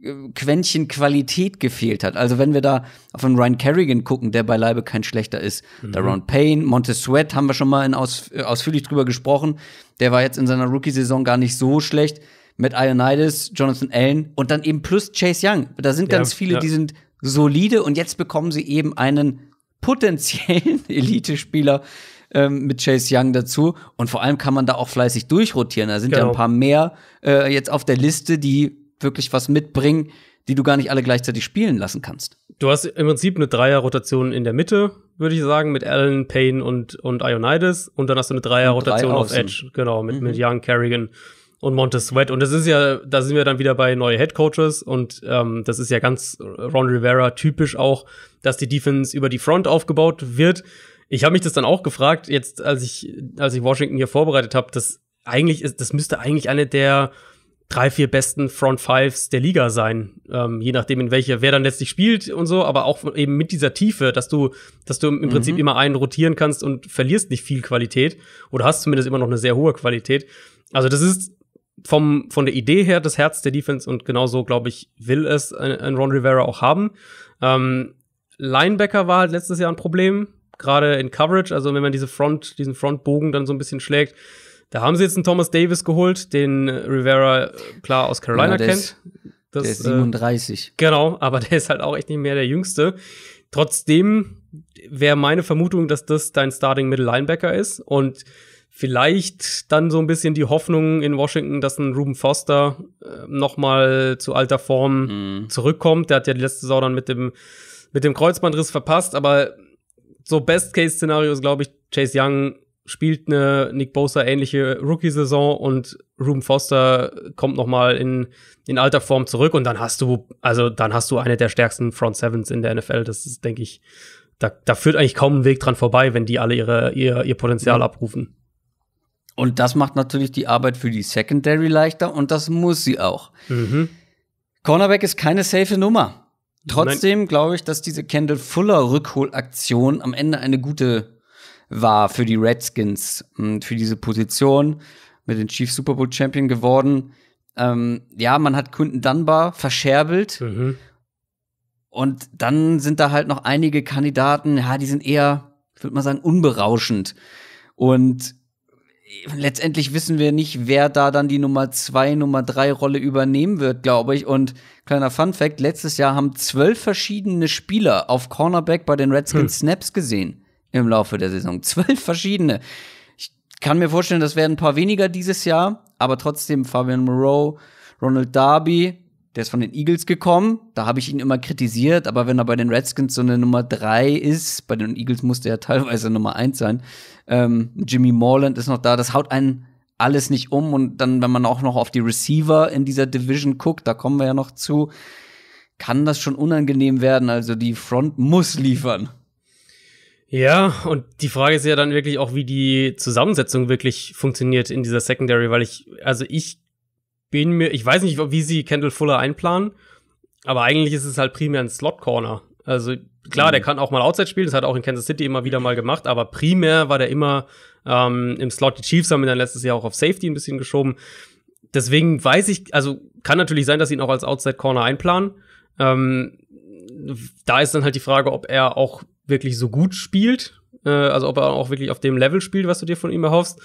äh, Quäntchen Qualität gefehlt hat. Also wenn wir da auf einen Ryan Kerrigan gucken, der beileibe kein schlechter ist, mhm. der Payne, Montez Sweat haben wir schon mal in aus, äh, ausführlich drüber gesprochen, der war jetzt in seiner Rookie-Saison gar nicht so schlecht, mit Ionides, Jonathan Allen und dann eben plus Chase Young. Da sind ja, ganz viele, ja. die sind solide und jetzt bekommen sie eben einen potenziellen Elite-Spieler, ähm, mit Chase Young dazu. Und vor allem kann man da auch fleißig durchrotieren. Da sind genau. ja ein paar mehr äh, jetzt auf der Liste, die wirklich was mitbringen, die du gar nicht alle gleichzeitig spielen lassen kannst. Du hast im Prinzip eine Dreier-Rotation in der Mitte, würde ich sagen, mit Allen, Payne und, und Ionides. Und dann hast du eine Dreier-Rotation auf Edge, genau, mit, mhm. mit Young, Kerrigan und Montez Sweat. Und das ist ja, da sind wir dann wieder bei neue Head Coaches und ähm, das ist ja ganz Ron Rivera typisch auch, dass die Defense über die Front aufgebaut wird. Ich habe mich das dann auch gefragt, jetzt als ich, als ich Washington hier vorbereitet habe, dass eigentlich ist, das müsste eigentlich eine der drei, vier besten Front Fives der Liga sein, ähm, je nachdem in welche, wer dann letztlich spielt und so, aber auch eben mit dieser Tiefe, dass du, dass du im Prinzip mhm. immer einen rotieren kannst und verlierst nicht viel Qualität oder hast zumindest immer noch eine sehr hohe Qualität. Also das ist vom, von der Idee her das Herz der Defense und genauso, glaube ich, will es ein, ein Ron Rivera auch haben. Ähm, Linebacker war halt letztes Jahr ein Problem gerade in Coverage, also wenn man diese Front, diesen Frontbogen dann so ein bisschen schlägt. Da haben sie jetzt einen Thomas Davis geholt, den Rivera äh, klar aus Carolina ja, kennt. Ist, das, der ist 37. Äh, genau, aber der ist halt auch echt nicht mehr der Jüngste. Trotzdem wäre meine Vermutung, dass das dein Starting Middle Linebacker ist und vielleicht dann so ein bisschen die Hoffnung in Washington, dass ein Ruben Foster äh, noch mal zu alter Form mm. zurückkommt. Der hat ja die letzte Saison dann mit dem mit dem Kreuzbandriss verpasst, aber so Best-Case-Szenario ist, glaube ich, Chase Young spielt eine Nick Bosa ähnliche Rookie-Saison und Ruben Foster kommt nochmal in, in alter Form zurück und dann hast du, also dann hast du eine der stärksten Front Sevens in der NFL. Das ist, denke ich, da, da führt eigentlich kaum ein Weg dran vorbei, wenn die alle ihre, ihr, ihr Potenzial ja. abrufen. Und das macht natürlich die Arbeit für die Secondary leichter und das muss sie auch. Mhm. Cornerback ist keine safe Nummer. Trotzdem glaube ich, dass diese Kendall Fuller Rückholaktion am Ende eine gute war für die Redskins und hm, für diese Position mit den Chief Super Bowl Champion geworden. Ähm, ja, man hat Quinton Dunbar verscherbelt. Mhm. Und dann sind da halt noch einige Kandidaten, ja, die sind eher, würde man sagen, unberauschend. Und letztendlich wissen wir nicht, wer da dann die Nummer 2, Nummer 3 Rolle übernehmen wird, glaube ich. Und kleiner Fun Fact: letztes Jahr haben zwölf verschiedene Spieler auf Cornerback bei den Redskins hm. Snaps gesehen im Laufe der Saison. Zwölf verschiedene. Ich kann mir vorstellen, das werden ein paar weniger dieses Jahr, aber trotzdem Fabian Moreau, Ronald Darby, der ist von den Eagles gekommen. Da habe ich ihn immer kritisiert, aber wenn er bei den Redskins so eine Nummer 3 ist, bei den Eagles musste er teilweise Nummer 1 sein. Ähm, Jimmy Morland ist noch da. Das haut einen alles nicht um. Und dann, wenn man auch noch auf die Receiver in dieser Division guckt, da kommen wir ja noch zu, kann das schon unangenehm werden. Also die Front muss liefern. Ja, und die Frage ist ja dann wirklich auch, wie die Zusammensetzung wirklich funktioniert in dieser Secondary, weil ich, also ich bin mir, ich weiß nicht, wie sie Kendall Fuller einplanen, aber eigentlich ist es halt primär ein Slot-Corner. Also klar, mhm. der kann auch mal Outside spielen, das hat er auch in Kansas City immer wieder mal gemacht, aber primär war der immer ähm, im Slot. Die Chiefs haben ihn dann letztes Jahr auch auf Safety ein bisschen geschoben. Deswegen weiß ich, also kann natürlich sein, dass sie ihn auch als Outside Corner einplanen. Ähm, da ist dann halt die Frage, ob er auch wirklich so gut spielt, äh, also ob er auch wirklich auf dem Level spielt, was du dir von ihm erhoffst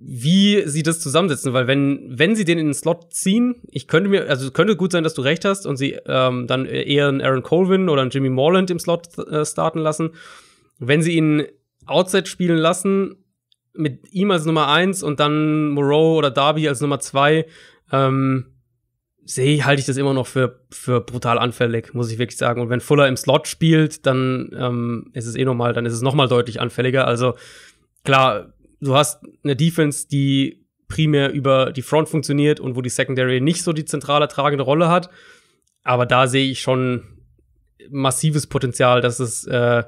wie sie das zusammensetzen, weil wenn, wenn sie den in den Slot ziehen, ich könnte mir, also könnte gut sein, dass du recht hast und sie ähm, dann eher einen Aaron Colvin oder einen Jimmy Morland im Slot äh, starten lassen. Wenn sie ihn Outside spielen lassen, mit ihm als Nummer eins und dann Moreau oder Darby als Nummer zwei, ähm, sehe halte ich das immer noch für, für brutal anfällig, muss ich wirklich sagen. Und wenn Fuller im Slot spielt, dann ähm, ist es eh nochmal, dann ist es nochmal deutlich anfälliger. Also klar, du hast eine Defense, die primär über die Front funktioniert und wo die Secondary nicht so die zentrale tragende Rolle hat. Aber da sehe ich schon massives Potenzial, dass es, äh,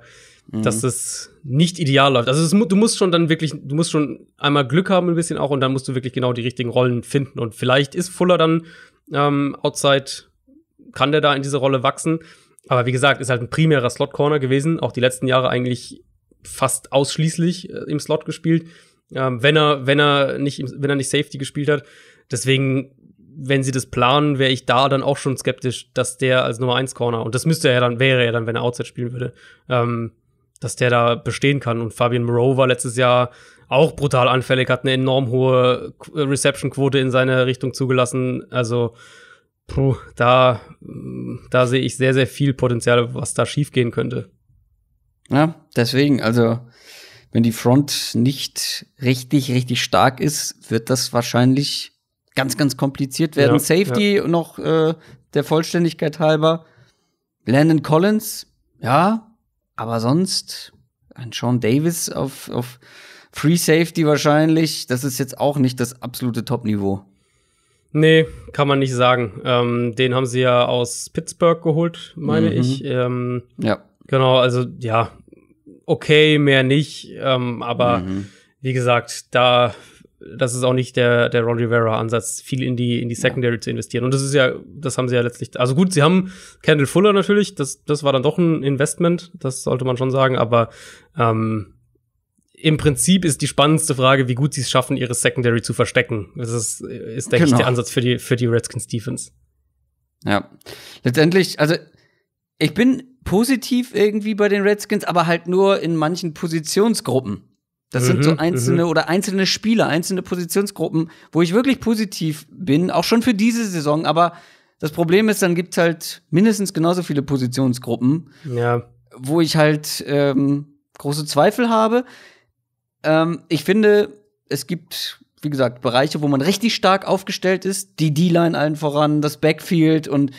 mhm. dass es nicht ideal läuft. Also es, du musst schon dann wirklich, du musst schon einmal Glück haben ein bisschen auch und dann musst du wirklich genau die richtigen Rollen finden. Und vielleicht ist Fuller dann ähm, outside, kann der da in diese Rolle wachsen. Aber wie gesagt, ist halt ein primärer Slot-Corner gewesen, auch die letzten Jahre eigentlich fast ausschließlich äh, im Slot gespielt, ähm, wenn er wenn er nicht wenn er nicht Safety gespielt hat. Deswegen, wenn sie das planen, wäre ich da dann auch schon skeptisch, dass der als Nummer 1 Corner und das müsste er ja dann wäre er dann, wenn er Outside spielen würde, ähm, dass der da bestehen kann. Und Fabian Moreau war letztes Jahr auch brutal anfällig, hat eine enorm hohe Reception-Quote in seine Richtung zugelassen. Also puh, da, da sehe ich sehr, sehr viel Potenzial, was da schiefgehen könnte. Ja, deswegen, also wenn die Front nicht richtig, richtig stark ist, wird das wahrscheinlich ganz, ganz kompliziert werden. Ja, Safety ja. noch äh, der Vollständigkeit halber. Landon Collins, ja, aber sonst ein Sean Davis auf, auf Free Safety wahrscheinlich. Das ist jetzt auch nicht das absolute Top-Niveau. Nee, kann man nicht sagen. Ähm, den haben sie ja aus Pittsburgh geholt, meine mhm. ich. Ähm, ja. Genau, also ja, okay, mehr nicht. Ähm, aber mhm. wie gesagt, da das ist auch nicht der, der Ron Rivera-Ansatz, viel in die, in die Secondary ja. zu investieren. Und das ist ja, das haben sie ja letztlich. Also gut, sie haben Kendall Fuller natürlich, das, das war dann doch ein Investment, das sollte man schon sagen, aber ähm, im Prinzip ist die spannendste Frage, wie gut sie es schaffen, ihre Secondary zu verstecken. Das ist, ist denke genau. ich, der genau. Ansatz für die, für die Redskins Defense. Ja. Letztendlich, also ich bin positiv irgendwie bei den Redskins, aber halt nur in manchen Positionsgruppen. Das mhm, sind so mhm, einzelne mhm. oder einzelne Spieler, einzelne Positionsgruppen, wo ich wirklich positiv bin, auch schon für diese Saison. Aber das Problem ist, dann gibt es halt mindestens genauso viele Positionsgruppen, ja. wo ich halt ähm, große Zweifel habe. Ähm, ich finde, es gibt, wie gesagt, Bereiche, wo man richtig stark aufgestellt ist. Die D-Line allen voran, das Backfield und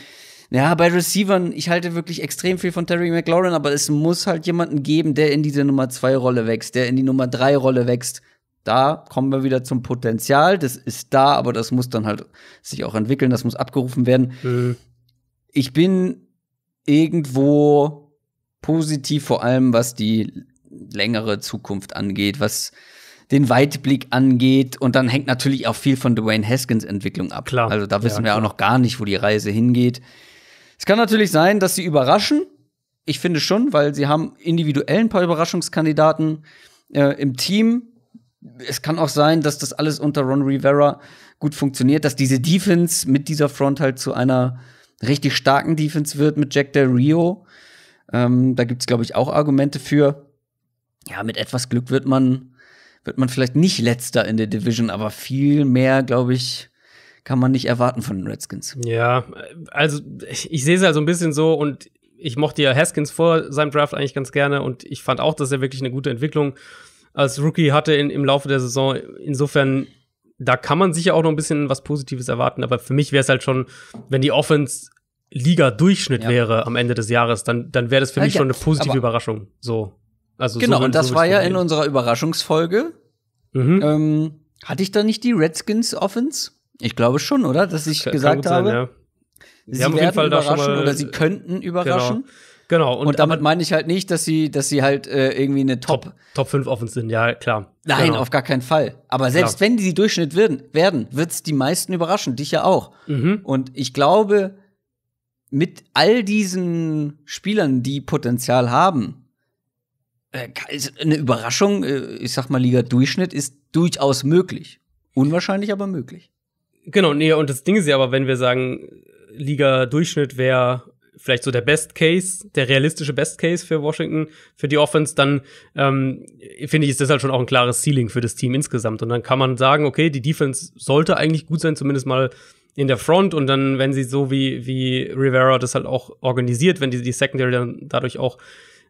ja, bei Receivern, ich halte wirklich extrem viel von Terry McLaurin, aber es muss halt jemanden geben, der in diese Nummer 2 Rolle wächst, der in die Nummer 3 Rolle wächst. Da kommen wir wieder zum Potenzial. Das ist da, aber das muss dann halt sich auch entwickeln, das muss abgerufen werden. Mhm. Ich bin irgendwo positiv, vor allem was die längere Zukunft angeht, was den Weitblick angeht. Und dann hängt natürlich auch viel von Dwayne Haskins Entwicklung ab. Klar. Also da wissen ja, wir auch noch gar nicht, wo die Reise hingeht. Es kann natürlich sein, dass sie überraschen. Ich finde schon, weil sie haben individuell ein paar Überraschungskandidaten äh, im Team. Es kann auch sein, dass das alles unter Ron Rivera gut funktioniert, dass diese Defense mit dieser Front halt zu einer richtig starken Defense wird mit Jack Del Rio. Ähm, da gibt es, glaube ich, auch Argumente für. Ja, mit etwas Glück wird man, wird man vielleicht nicht letzter in der Division, aber viel mehr, glaube ich, kann man nicht erwarten von den Redskins. Ja, also ich, ich sehe es halt so ein bisschen so und ich mochte ja Haskins vor seinem Draft eigentlich ganz gerne und ich fand auch, dass er wirklich eine gute Entwicklung als Rookie hatte in, im Laufe der Saison. Insofern, da kann man sicher auch noch ein bisschen was Positives erwarten, aber für mich wäre es halt schon, wenn die Offense Liga-Durchschnitt ja. wäre am Ende des Jahres, dann, dann wäre das für mich schon eine positive Überraschung. So. Also, genau, so und das so war ja in unserer Überraschungsfolge. Mhm. Ähm, hatte ich da nicht die Redskins-Offense? Ich glaube schon, oder? Dass ich kann, gesagt kann habe, sein, ja. sie, sie werden überraschen oder sie könnten genau. überraschen. Genau. Genau. Und, und damit aber, meine ich halt nicht, dass sie, dass sie halt äh, irgendwie eine Top, Top, 5 offen sind, ja, klar. Nein, genau. auf gar keinen Fall. Aber selbst klar. wenn die, die Durchschnitt werden, werden wird es die meisten überraschen, dich ja auch. Mhm. Und ich glaube, mit all diesen Spielern, die Potenzial haben, äh, also eine Überraschung, äh, ich sag mal, Liga-Durchschnitt ist durchaus möglich. Unwahrscheinlich, aber möglich. Genau, nee, und das Ding ist ja aber, wenn wir sagen, Liga-Durchschnitt wäre vielleicht so der Best Case, der realistische Best Case für Washington, für die Offense, dann ähm, finde ich, ist das halt schon auch ein klares Ceiling für das Team insgesamt. Und dann kann man sagen, okay, die Defense sollte eigentlich gut sein, zumindest mal in der Front. Und dann, wenn sie so wie, wie Rivera das halt auch organisiert, wenn die, die Secondary dann dadurch auch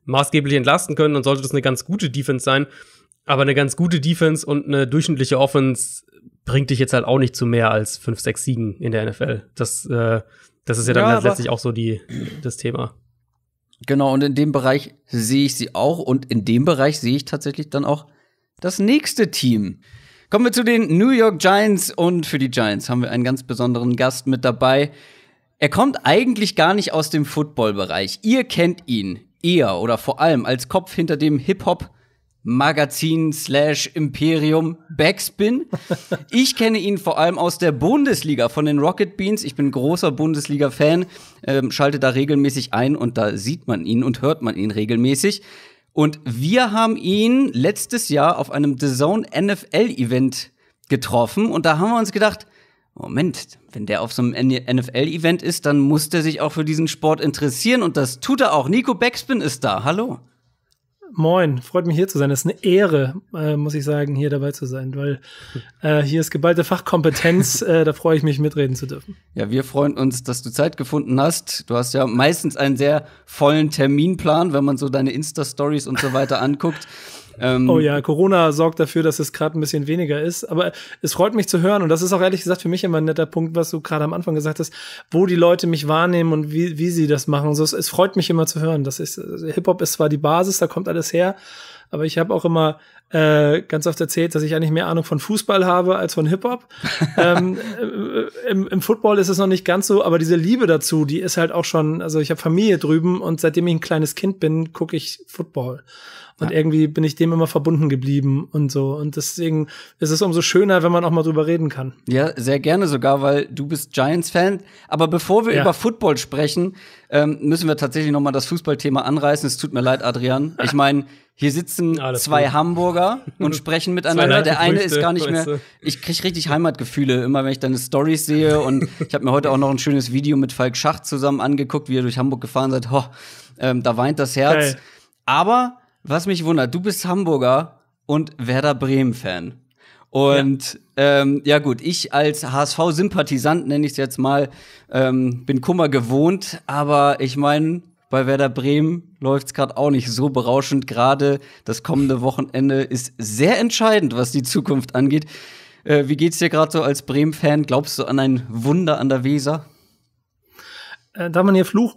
maßgeblich entlasten können, dann sollte das eine ganz gute Defense sein. Aber eine ganz gute Defense und eine durchschnittliche Offense bringt dich jetzt halt auch nicht zu mehr als fünf, sechs Siegen in der NFL. Das, äh, das ist ja dann ja, halt letztlich auch so die, das Thema. Genau, und in dem Bereich sehe ich sie auch und in dem Bereich sehe ich tatsächlich dann auch das nächste Team. Kommen wir zu den New York Giants und für die Giants haben wir einen ganz besonderen Gast mit dabei. Er kommt eigentlich gar nicht aus dem Football-Bereich. Ihr kennt ihn eher oder vor allem als Kopf hinter dem Hip-Hop- Magazin slash Imperium Backspin. Ich kenne ihn vor allem aus der Bundesliga von den Rocket Beans. Ich bin großer Bundesliga-Fan, ähm, schalte da regelmäßig ein und da sieht man ihn und hört man ihn regelmäßig. Und wir haben ihn letztes Jahr auf einem The Zone NFL-Event getroffen und da haben wir uns gedacht, Moment, wenn der auf so einem NFL-Event ist, dann muss der sich auch für diesen Sport interessieren und das tut er auch. Nico Backspin ist da. Hallo. Moin, freut mich hier zu sein. Das ist eine Ehre, äh, muss ich sagen, hier dabei zu sein, weil äh, hier ist geballte Fachkompetenz. Äh, da freue ich mich, mitreden zu dürfen. Ja, wir freuen uns, dass du Zeit gefunden hast. Du hast ja meistens einen sehr vollen Terminplan, wenn man so deine Insta-Stories und so weiter anguckt. Ähm, oh ja, Corona sorgt dafür, dass es gerade ein bisschen weniger ist. Aber es freut mich zu hören und das ist auch ehrlich gesagt für mich immer ein netter Punkt, was du gerade am Anfang gesagt hast, wo die Leute mich wahrnehmen und wie, wie sie das machen. So, es, es freut mich immer zu hören. Das ist Hip-Hop ist zwar die Basis, da kommt alles her, aber ich habe auch immer äh, ganz oft erzählt, dass ich eigentlich mehr Ahnung von Fußball habe als von Hip-Hop. ähm, äh, im, Im Football ist es noch nicht ganz so, aber diese Liebe dazu, die ist halt auch schon, also ich habe Familie drüben und seitdem ich ein kleines Kind bin, gucke ich Football. Und ja. irgendwie bin ich dem immer verbunden geblieben und so. Und deswegen ist es umso schöner, wenn man auch mal drüber reden kann. Ja, sehr gerne sogar, weil du bist Giants-Fan. Aber bevor wir ja. über Football sprechen, ähm, müssen wir tatsächlich noch mal das Fußballthema anreißen. Es tut mir leid, Adrian. Ich meine, hier sitzen Alles zwei gut. Hamburger und sprechen miteinander. Der eine Früchte, ist gar nicht mehr. Ich krieg richtig Heimatgefühle, immer wenn ich deine Stories sehe. Und ich habe mir heute auch noch ein schönes Video mit Falk Schacht zusammen angeguckt, wie ihr durch Hamburg gefahren seid. Ho, ähm, da weint das Herz. Hey. Aber was mich wundert, du bist Hamburger und Werder Bremen-Fan. Und ja. Ähm, ja gut, ich als HSV-Sympathisant nenne ich es jetzt mal, ähm, bin Kummer gewohnt, aber ich meine, bei Werder Bremen läuft es gerade auch nicht so berauschend. Gerade das kommende Wochenende ist sehr entscheidend, was die Zukunft angeht. Äh, wie geht's dir gerade so als Bremen-Fan? Glaubst du an ein Wunder an der Weser? Äh, darf man hier fluchen?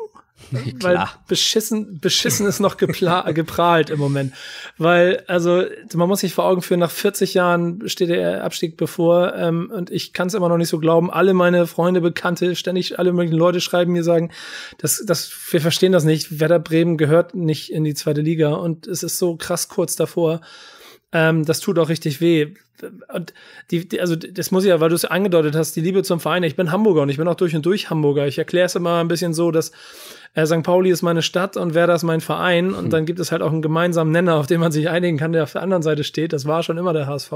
Nee, weil beschissen, beschissen ist noch geprahlt im Moment. Weil, also, man muss sich vor Augen führen, nach 40 Jahren steht der Abstieg bevor ähm, und ich kann es immer noch nicht so glauben. Alle meine Freunde, Bekannte, ständig alle möglichen Leute schreiben mir, sagen, das, das, wir verstehen das nicht. Werder Bremen gehört nicht in die zweite Liga und es ist so krass kurz davor. Ähm, das tut auch richtig weh. Und die, die, also das muss ich ja, weil du es angedeutet hast, die Liebe zum Verein. Ich bin Hamburger und ich bin auch durch und durch Hamburger. Ich erkläre es immer ein bisschen so, dass äh, St. Pauli ist meine Stadt und Werder ist mein Verein. Und hm. dann gibt es halt auch einen gemeinsamen Nenner, auf den man sich einigen kann, der auf der anderen Seite steht. Das war schon immer der HSV.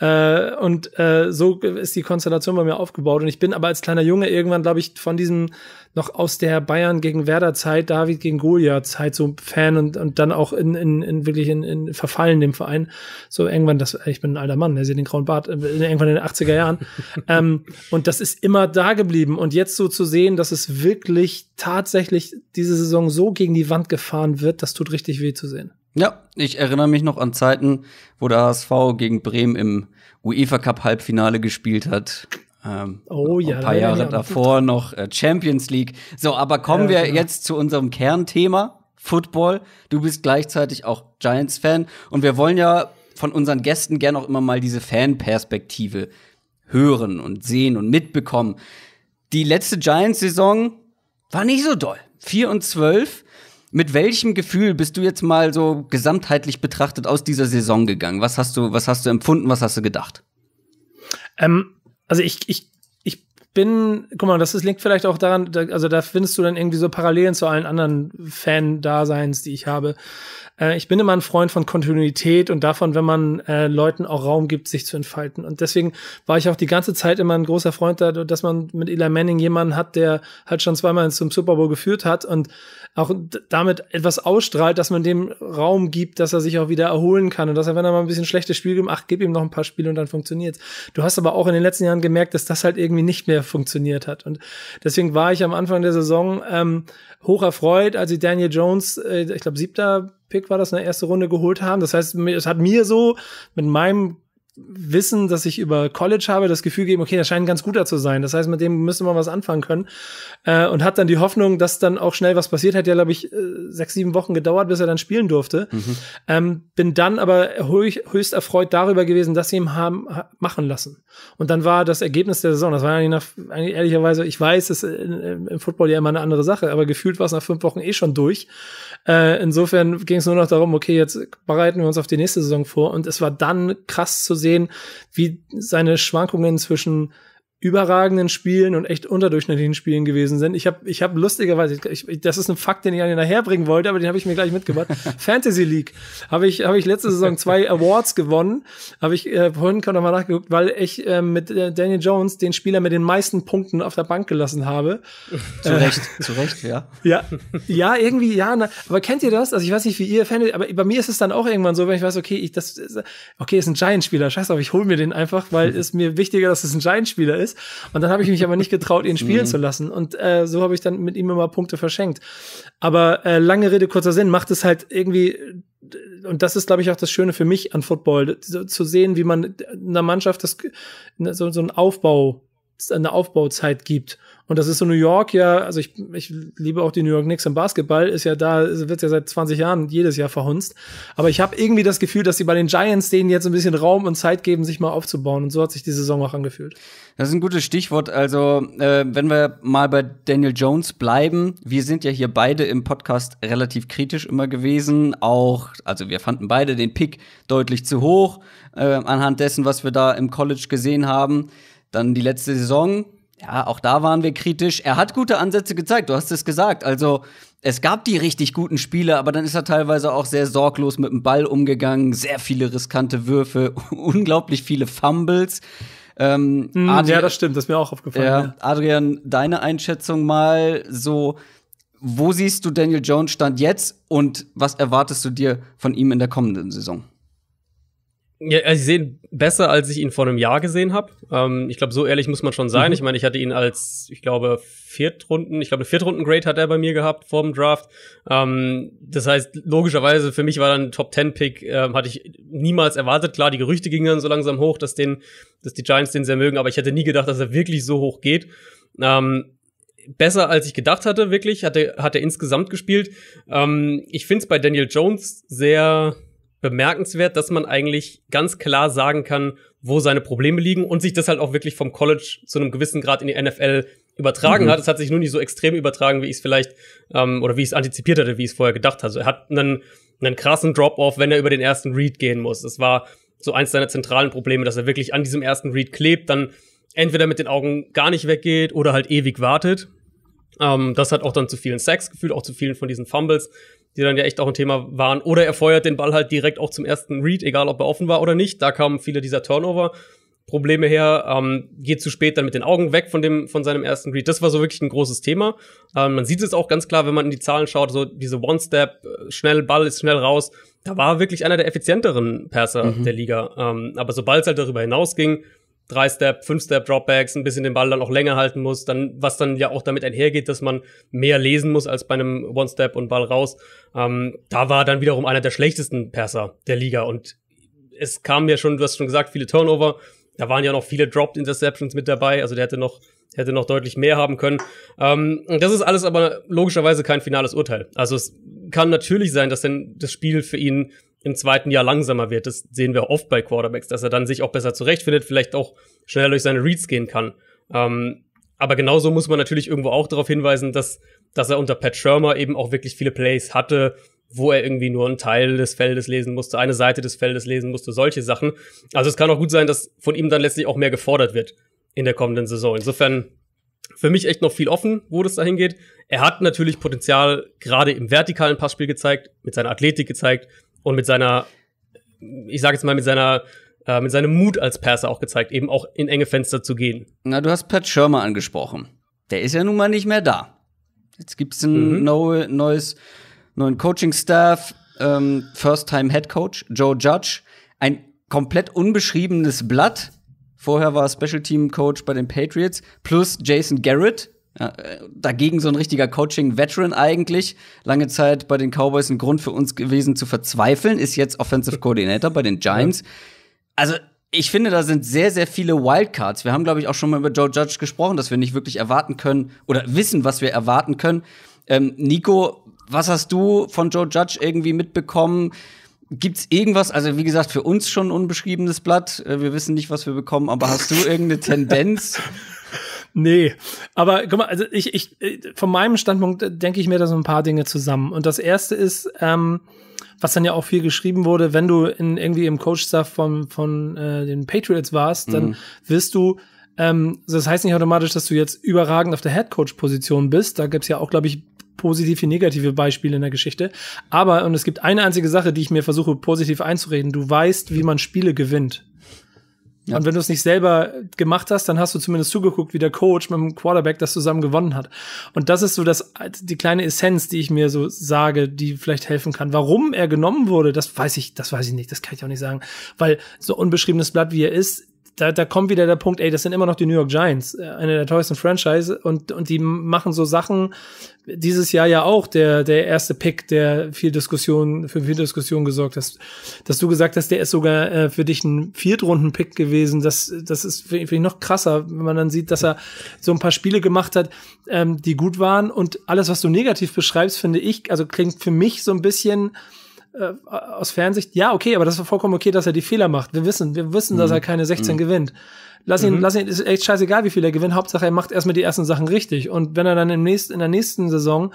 Äh, und äh, so ist die Konstellation bei mir aufgebaut. Und ich bin aber als kleiner Junge irgendwann, glaube ich, von diesem noch aus der Bayern gegen Werder Zeit, David gegen Goliath Zeit so Fan und, und dann auch in, in, in wirklich in, in Verfallen dem Verein. So irgendwann, das, ich bin ein alter Mann, der sieht den grauen Bart, äh, irgendwann in den 80er Jahren. ähm, und das ist immer da geblieben. Und jetzt so zu sehen, dass es wirklich tatsächlich diese Saison so gegen die Wand gefahren wird, das tut richtig weh zu sehen. Ja, ich erinnere mich noch an Zeiten, wo der HSV gegen Bremen im UEFA Cup Halbfinale gespielt hat. Ähm, oh ja. Ein paar Jahre davor noch äh, Champions League. So, aber kommen ja, wir ja. Genau. jetzt zu unserem Kernthema. Football. Du bist gleichzeitig auch Giants-Fan und wir wollen ja von unseren Gästen gerne auch immer mal diese Fanperspektive hören und sehen und mitbekommen. Die letzte Giants-Saison war nicht so doll. 4 und 12 mit welchem Gefühl bist du jetzt mal so gesamtheitlich betrachtet aus dieser Saison gegangen? Was hast du, was hast du empfunden, was hast du gedacht? Ähm, also ich, ich, ich bin, guck mal, das ist, liegt vielleicht auch daran, da, also da findest du dann irgendwie so Parallelen zu allen anderen Fan-Daseins, die ich habe. Äh, ich bin immer ein Freund von Kontinuität und davon, wenn man äh, Leuten auch Raum gibt, sich zu entfalten. Und deswegen war ich auch die ganze Zeit immer ein großer Freund da, dass man mit Eli Manning jemanden hat, der halt schon zweimal zum Super Bowl geführt hat und auch damit etwas ausstrahlt, dass man dem Raum gibt, dass er sich auch wieder erholen kann und dass er, wenn er mal ein bisschen schlechtes Spiel gemacht, gib ihm noch ein paar Spiele und dann funktioniert's. Du hast aber auch in den letzten Jahren gemerkt, dass das halt irgendwie nicht mehr funktioniert hat und deswegen war ich am Anfang der Saison ähm, hoch erfreut, als ich Daniel Jones, äh, ich glaube siebter Pick war das, eine erste Runde geholt haben. Das heißt, es hat mir so mit meinem Wissen, das ich über College habe, das Gefühl geben, okay, der scheint ein ganz guter zu sein. Das heißt, mit dem müssen wir was anfangen können. Äh, und hat dann die Hoffnung, dass dann auch schnell was passiert. Hat ja, glaube ich, äh, sechs, sieben Wochen gedauert, bis er dann spielen durfte. Mhm. Ähm, bin dann aber höchst erfreut darüber gewesen, dass sie ihn haben machen lassen. Und dann war das Ergebnis der Saison, das war eigentlich, nach, eigentlich ehrlicherweise, ich weiß, es ist äh, im Football ja immer eine andere Sache, aber gefühlt war es nach fünf Wochen eh schon durch. Äh, insofern ging es nur noch darum, okay, jetzt bereiten wir uns auf die nächste Saison vor. Und es war dann krass zu sehen, wie seine Schwankungen zwischen überragenden Spielen und echt unterdurchschnittlichen Spielen gewesen sind. Ich habe ich hab lustigerweise, ich, ich, das ist ein Fakt, den ich an nachherbringen wollte, aber den habe ich mir gleich mitgebracht. Fantasy League habe ich, hab ich letzte Saison zwei Awards gewonnen. Habe ich äh, vorhin noch mal nachgeguckt, weil ich äh, mit äh, Daniel Jones den Spieler mit den meisten Punkten auf der Bank gelassen habe. Zu äh, Recht, äh, zu Recht, ja. Ja, ja irgendwie, ja. Na, aber kennt ihr das? Also ich weiß nicht, wie ihr Fantasy, aber bei mir ist es dann auch irgendwann so, wenn ich weiß, okay, ich, das okay, ist ein Giant-Spieler, scheiß drauf, ich hole mir den einfach, weil es mir wichtiger, dass es ein Giant-Spieler ist ist. Und dann habe ich mich aber nicht getraut, ihn spielen mhm. zu lassen. Und äh, so habe ich dann mit ihm immer Punkte verschenkt. Aber äh, lange Rede, kurzer Sinn, macht es halt irgendwie und das ist, glaube ich, auch das Schöne für mich an Football, zu sehen, wie man in einer Mannschaft das, so, so einen Aufbau eine Aufbauzeit gibt. Und das ist so New York ja, also ich, ich liebe auch die New York Knicks im Basketball, ist ja da, wird ja seit 20 Jahren jedes Jahr verhunzt. Aber ich habe irgendwie das Gefühl, dass sie bei den Giants denen jetzt ein bisschen Raum und Zeit geben, sich mal aufzubauen. Und so hat sich die Saison auch angefühlt. Das ist ein gutes Stichwort. Also, äh, wenn wir mal bei Daniel Jones bleiben, wir sind ja hier beide im Podcast relativ kritisch immer gewesen. Auch, also wir fanden beide den Pick deutlich zu hoch, äh, anhand dessen, was wir da im College gesehen haben. Dann die letzte Saison, ja, auch da waren wir kritisch. Er hat gute Ansätze gezeigt, du hast es gesagt. Also, es gab die richtig guten Spiele, aber dann ist er teilweise auch sehr sorglos mit dem Ball umgegangen, sehr viele riskante Würfe, unglaublich viele Fumbles. Ähm, mm, ja, das stimmt, das ist mir auch aufgefallen. ja. Adrian, deine Einschätzung mal so, wo siehst du Daniel Jones Stand jetzt und was erwartest du dir von ihm in der kommenden Saison? Ja, äh, sie sehen besser, als ich ihn vor einem Jahr gesehen habe. Ähm, ich glaube, so ehrlich muss man schon sein. Mhm. Ich meine, ich hatte ihn als, ich glaube, Viertrunden, ich glaube, eine Viertrunden-Grade hat er bei mir gehabt vor dem Draft. Ähm, das heißt, logischerweise, für mich war dann top ten pick ähm, hatte ich niemals erwartet. Klar, die Gerüchte gingen dann so langsam hoch, dass, den, dass die Giants den sehr mögen, aber ich hätte nie gedacht, dass er wirklich so hoch geht. Ähm, besser, als ich gedacht hatte, wirklich, hat er, hat er insgesamt gespielt. Ähm, ich finde es bei Daniel Jones sehr bemerkenswert, dass man eigentlich ganz klar sagen kann, wo seine Probleme liegen und sich das halt auch wirklich vom College zu einem gewissen Grad in die NFL übertragen mhm. hat. Es hat sich nur nicht so extrem übertragen, wie ich es vielleicht ähm, oder wie ich es antizipiert hatte, wie ich es vorher gedacht hatte. Also er hat einen, einen krassen Drop-off, wenn er über den ersten Read gehen muss. Das war so eins seiner zentralen Probleme, dass er wirklich an diesem ersten Read klebt, dann entweder mit den Augen gar nicht weggeht oder halt ewig wartet. Ähm, das hat auch dann zu vielen Sacks gefühlt, auch zu vielen von diesen Fumbles die dann ja echt auch ein Thema waren. Oder er feuert den Ball halt direkt auch zum ersten Read, egal ob er offen war oder nicht. Da kamen viele dieser Turnover. Probleme her, ähm, geht zu spät dann mit den Augen weg von dem von seinem ersten Read. Das war so wirklich ein großes Thema. Ähm, man sieht es auch ganz klar, wenn man in die Zahlen schaut, so diese One-Step, äh, schnell Ball ist schnell raus. Da war wirklich einer der effizienteren Perser mhm. der Liga. Ähm, aber sobald es halt darüber hinausging, drei Step, fünf Step Dropbacks, ein bisschen den Ball dann auch länger halten muss, dann was dann ja auch damit einhergeht, dass man mehr lesen muss als bei einem One Step und Ball raus. Ähm, da war dann wiederum einer der schlechtesten Perser der Liga und es kamen ja schon, du hast schon gesagt, viele Turnover. Da waren ja noch viele Dropped Interceptions mit dabei, also der hätte noch hätte noch deutlich mehr haben können. Ähm, das ist alles aber logischerweise kein finales Urteil. Also es kann natürlich sein, dass denn das Spiel für ihn im zweiten Jahr langsamer wird. Das sehen wir oft bei Quarterbacks, dass er dann sich auch besser zurechtfindet, vielleicht auch schneller durch seine Reads gehen kann. Ähm, aber genauso muss man natürlich irgendwo auch darauf hinweisen, dass, dass er unter Pat Shermer eben auch wirklich viele Plays hatte, wo er irgendwie nur einen Teil des Feldes lesen musste, eine Seite des Feldes lesen musste, solche Sachen. Also es kann auch gut sein, dass von ihm dann letztlich auch mehr gefordert wird in der kommenden Saison. Insofern für mich echt noch viel offen, wo das dahin geht. Er hat natürlich Potenzial gerade im vertikalen Passspiel gezeigt, mit seiner Athletik gezeigt, und mit seiner, ich sage jetzt mal, mit seiner äh, mit seinem Mut als Perser auch gezeigt, eben auch in enge Fenster zu gehen. Na, du hast Pat Schirmer angesprochen. Der ist ja nun mal nicht mehr da. Jetzt gibt es einen mhm. neu, neuen Coaching-Staff, ähm, First-Time-Head-Coach, Joe Judge. Ein komplett unbeschriebenes Blatt. Vorher war Special Team Coach bei den Patriots, plus Jason Garrett, ja, äh, dagegen so ein richtiger Coaching-Veteran eigentlich. Lange Zeit bei den Cowboys ein Grund für uns gewesen zu verzweifeln, ist jetzt Offensive Coordinator bei den Giants. Also, ich finde, da sind sehr, sehr viele Wildcards. Wir haben, glaube ich, auch schon mal über Joe Judge gesprochen, dass wir nicht wirklich erwarten können oder wissen, was wir erwarten können. Ähm, Nico, was hast du von Joe Judge irgendwie mitbekommen? Gibt's irgendwas, also wie gesagt, für uns schon ein unbeschriebenes Blatt. Äh, wir wissen nicht, was wir bekommen, aber hast du irgendeine Tendenz? nee, aber guck mal, also ich, ich, äh, von meinem Standpunkt äh, denke ich mir da so ein paar Dinge zusammen. Und das erste ist, ähm, was dann ja auch viel geschrieben wurde, wenn du in, irgendwie im Coach-Staff von, von äh, den Patriots warst, dann mhm. wirst du ähm, das heißt nicht automatisch, dass du jetzt überragend auf der head coach position bist. Da gibt's ja auch, glaube ich, positive, negative Beispiele in der Geschichte. Aber, und es gibt eine einzige Sache, die ich mir versuche, positiv einzureden. Du weißt, wie man Spiele gewinnt. Ja. Und wenn du es nicht selber gemacht hast, dann hast du zumindest zugeguckt, wie der Coach mit dem Quarterback das zusammen gewonnen hat. Und das ist so das, die kleine Essenz, die ich mir so sage, die vielleicht helfen kann. Warum er genommen wurde, das weiß ich, das weiß ich nicht, das kann ich auch nicht sagen. Weil so unbeschriebenes Blatt wie er ist, da, da kommt wieder der Punkt, ey, das sind immer noch die New York Giants, äh, eine der teuersten Franchise und, und die machen so Sachen, dieses Jahr ja auch der, der erste Pick, der viel Diskussion, für viel Diskussion gesorgt hat, dass du gesagt hast, der ist sogar äh, für dich ein Viertrunden-Pick gewesen, das, das ist für, für noch krasser, wenn man dann sieht, dass er so ein paar Spiele gemacht hat, ähm, die gut waren und alles, was du negativ beschreibst, finde ich, also klingt für mich so ein bisschen, äh, aus Fernsicht, ja, okay, aber das ist vollkommen okay, dass er die Fehler macht. Wir wissen, wir wissen, mhm. dass er keine 16 mhm. gewinnt. Lass ihn, mhm. lass ihn, ist echt scheißegal, wie viel er gewinnt. Hauptsache, er macht erstmal die ersten Sachen richtig. Und wenn er dann im nächsten, in der nächsten Saison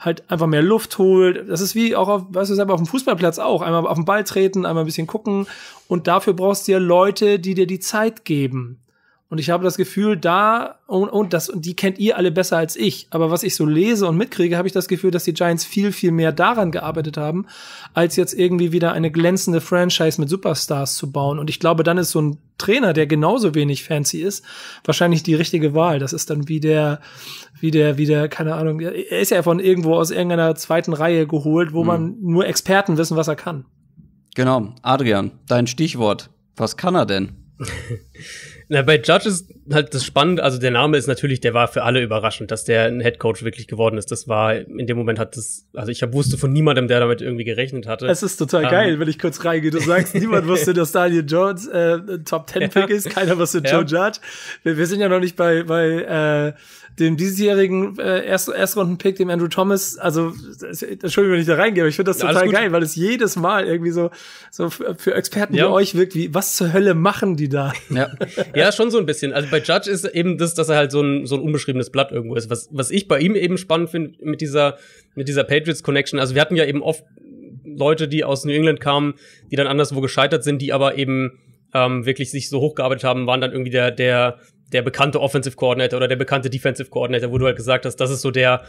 halt einfach mehr Luft holt, das ist wie auch auf, weißt du selber, auf dem Fußballplatz auch. Einmal auf den Ball treten, einmal ein bisschen gucken. Und dafür brauchst du ja Leute, die dir die Zeit geben. Und ich habe das Gefühl, da und, und das und die kennt ihr alle besser als ich. Aber was ich so lese und mitkriege, habe ich das Gefühl, dass die Giants viel viel mehr daran gearbeitet haben, als jetzt irgendwie wieder eine glänzende Franchise mit Superstars zu bauen. Und ich glaube, dann ist so ein Trainer, der genauso wenig fancy ist, wahrscheinlich die richtige Wahl. Das ist dann wie der wie der wie der keine Ahnung. Er ist ja von irgendwo aus irgendeiner zweiten Reihe geholt, wo mhm. man nur Experten wissen, was er kann. Genau, Adrian, dein Stichwort. Was kann er denn? Na, bei Judge ist halt das Spannende, also der Name ist natürlich, der war für alle überraschend, dass der ein Headcoach wirklich geworden ist. Das war, in dem Moment hat das, also ich hab, wusste von niemandem, der damit irgendwie gerechnet hatte. Es ist total um, ähm, geil, wenn ich kurz reingehe. Du sagst, niemand wusste, dass Daniel Jones äh, Top Ten Pick ja. ist, keiner wusste ja. Joe Judge. Wir, wir, sind ja noch nicht bei, bei äh, dem diesjährigen äh, Erst Erstrunden-Pick, dem Andrew Thomas, also das, Entschuldigung, wenn ich da reingehe, aber ich finde das ja, total geil, weil es jedes Mal irgendwie so, so für Experten ja. wie euch wirkt, wie was zur Hölle machen die da? Ja. ja, schon so ein bisschen. Also bei Judge ist eben das, dass er halt so ein, so ein unbeschriebenes Blatt irgendwo ist. Was, was ich bei ihm eben spannend finde mit dieser, mit dieser Patriots-Connection, also wir hatten ja eben oft Leute, die aus New England kamen, die dann anderswo gescheitert sind, die aber eben ähm, wirklich sich so hochgearbeitet haben, waren dann irgendwie der, der der bekannte Offensive Coordinator oder der bekannte Defensive Coordinator, wo du halt gesagt hast, das ist so der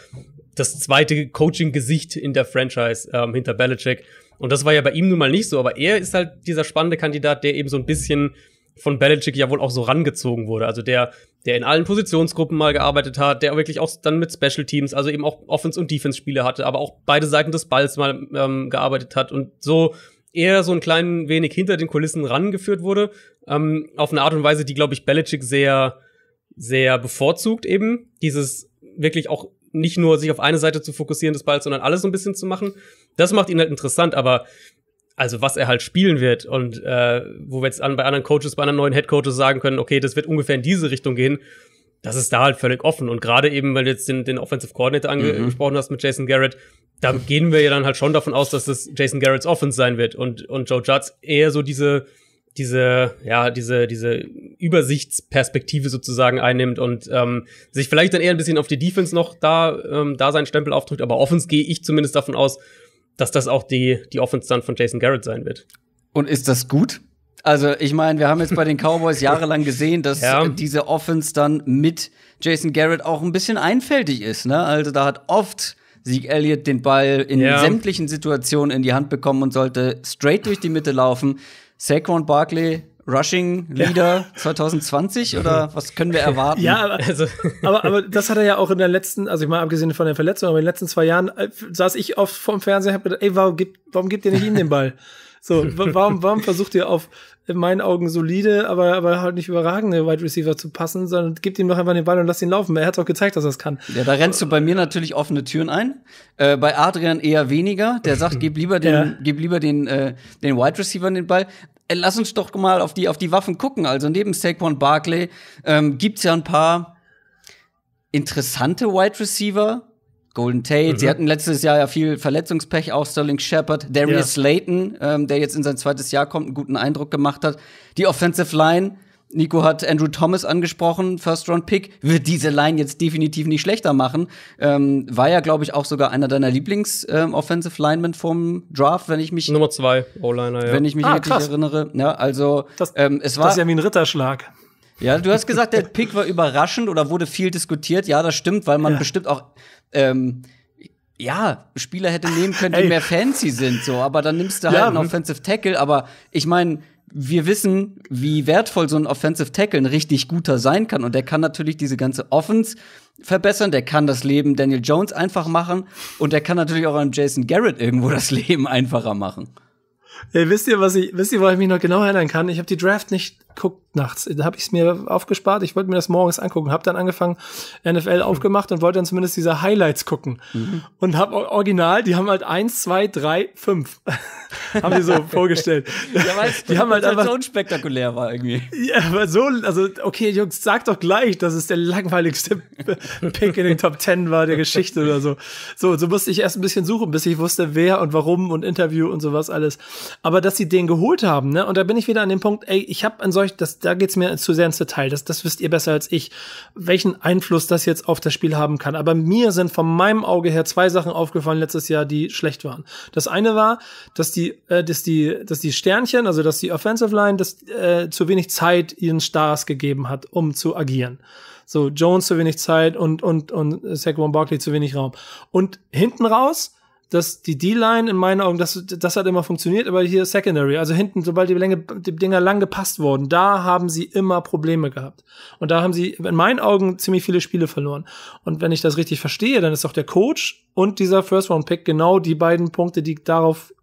das zweite Coaching-Gesicht in der Franchise ähm, hinter Belichick. Und das war ja bei ihm nun mal nicht so, aber er ist halt dieser spannende Kandidat, der eben so ein bisschen von Belichick ja wohl auch so rangezogen wurde. Also der, der in allen Positionsgruppen mal gearbeitet hat, der wirklich auch dann mit Special Teams, also eben auch Offense- und Defense-Spiele hatte, aber auch beide Seiten des Balls mal ähm, gearbeitet hat und so eher so ein klein wenig hinter den Kulissen rangeführt wurde, ähm, auf eine Art und Weise, die, glaube ich, Belichick sehr, sehr bevorzugt eben. Dieses wirklich auch nicht nur sich auf eine Seite zu fokussieren des Balls, sondern alles so ein bisschen zu machen. Das macht ihn halt interessant, aber also was er halt spielen wird und äh, wo wir jetzt an, bei anderen Coaches, bei anderen neuen Head Coaches sagen können, okay, das wird ungefähr in diese Richtung gehen, das ist da halt völlig offen. Und gerade eben, weil du jetzt den, den Offensive Coordinator angesprochen mhm. hast mit Jason Garrett, da gehen wir ja dann halt schon davon aus, dass das Jason Garrett's Offense sein wird und, und Joe Judds eher so diese, diese, ja, diese, diese Übersichtsperspektive sozusagen einnimmt und ähm, sich vielleicht dann eher ein bisschen auf die Defense noch da, ähm, da seinen Stempel aufdrückt. Aber Offense gehe ich zumindest davon aus, dass das auch die, die Offense dann von Jason Garrett sein wird. Und ist das gut? Also, ich meine, wir haben jetzt bei den Cowboys jahrelang gesehen, dass ja. diese Offense dann mit Jason Garrett auch ein bisschen einfältig ist. Ne? Also, da hat oft Sieg Elliott den Ball in ja. sämtlichen Situationen in die Hand bekommen und sollte straight durch die Mitte laufen. Saquon Barkley Rushing Leader ja. 2020 oder was können wir erwarten? Ja, aber, also. aber, aber das hat er ja auch in der letzten, also ich meine, abgesehen von der Verletzung, aber in den letzten zwei Jahren äh, saß ich oft vorm Fernseher und hab gedacht, ey, warum gibt, warum gibt ihr nicht ihm den Ball? So, warum, warum versucht ihr auf in meinen Augen solide, aber, aber halt nicht überragende Wide Receiver zu passen, sondern gib ihm doch einfach den Ball und lass ihn laufen. Er hat auch gezeigt, dass er es kann. Ja, da rennst du bei mir natürlich offene Türen ein. Äh, bei Adrian eher weniger. Der sagt, gib lieber den, ja. gib lieber den, äh, den Wide Receiver den Ball. Äh, lass uns doch mal auf die, auf die Waffen gucken. Also neben Saquon Barkley ähm, gibt's ja ein paar interessante Wide Receiver Golden Tate. Mhm. Sie hatten letztes Jahr ja viel Verletzungspech auch. Sterling Shepard, Darius yeah. Slayton, ähm, der jetzt in sein zweites Jahr kommt, einen guten Eindruck gemacht hat. Die Offensive Line. Nico hat Andrew Thomas angesprochen, First-Round-Pick, wird diese Line jetzt definitiv nicht schlechter machen. Ähm, war ja, glaube ich, auch sogar einer deiner Lieblings-Offensive-Linemen ähm, vom Draft, wenn ich mich Nummer zwei O-Liner, ja. Wenn ich mich ah, richtig erinnere. Ja, also das, ähm, es war das ist ja wie ein Ritterschlag. Ja, du hast gesagt, der Pick war überraschend oder wurde viel diskutiert. Ja, das stimmt, weil man ja. bestimmt auch ähm, ja, Spieler hätte nehmen können, die mehr fancy sind, so, aber dann nimmst du halt ja, einen Offensive Tackle. Aber ich meine, wir wissen, wie wertvoll so ein Offensive Tackle ein richtig guter sein kann. Und der kann natürlich diese ganze Offense verbessern, der kann das Leben Daniel Jones einfach machen und der kann natürlich auch einem Jason Garrett irgendwo das Leben einfacher machen. Ey, wisst ihr, was ich, wisst ihr, wo ich mich noch genau erinnern kann? Ich habe die Draft nicht geguckt nachts. Da habe ich es mir aufgespart. Ich wollte mir das morgens angucken. Habe dann angefangen, NFL mhm. aufgemacht und wollte dann zumindest diese Highlights gucken. Mhm. Und habe original, die haben halt eins, zwei, drei, fünf. haben die so vorgestellt. Ja, weißt, die haben halt einfach so unspektakulär war irgendwie. Ja, aber so, also okay, Jungs, sag doch gleich, dass es der langweiligste Pick in den Top Ten war der Geschichte oder so. So, so musste ich erst ein bisschen suchen, bis ich wusste, wer und warum und Interview und sowas alles. Aber dass sie den geholt haben, ne? Und da bin ich wieder an dem Punkt, ey, ich habe an solchen solch, das, da geht's mir zu sehr ins Detail. Das, das wisst ihr besser als ich, welchen Einfluss das jetzt auf das Spiel haben kann. Aber mir sind von meinem Auge her zwei Sachen aufgefallen letztes Jahr, die schlecht waren. Das eine war, dass die, äh, dass die, dass die Sternchen, also dass die Offensive Line, dass, äh, zu wenig Zeit ihren Stars gegeben hat, um zu agieren. So Jones zu wenig Zeit und und und Saquon Barkley zu wenig Raum. Und hinten raus dass die D-Line in meinen Augen, das, das hat immer funktioniert, aber hier Secondary, also hinten, sobald die, Länge, die Dinger lang gepasst wurden, da haben sie immer Probleme gehabt. Und da haben sie in meinen Augen ziemlich viele Spiele verloren. Und wenn ich das richtig verstehe, dann ist auch der Coach und dieser First-Round-Pick genau die beiden Punkte, die darauf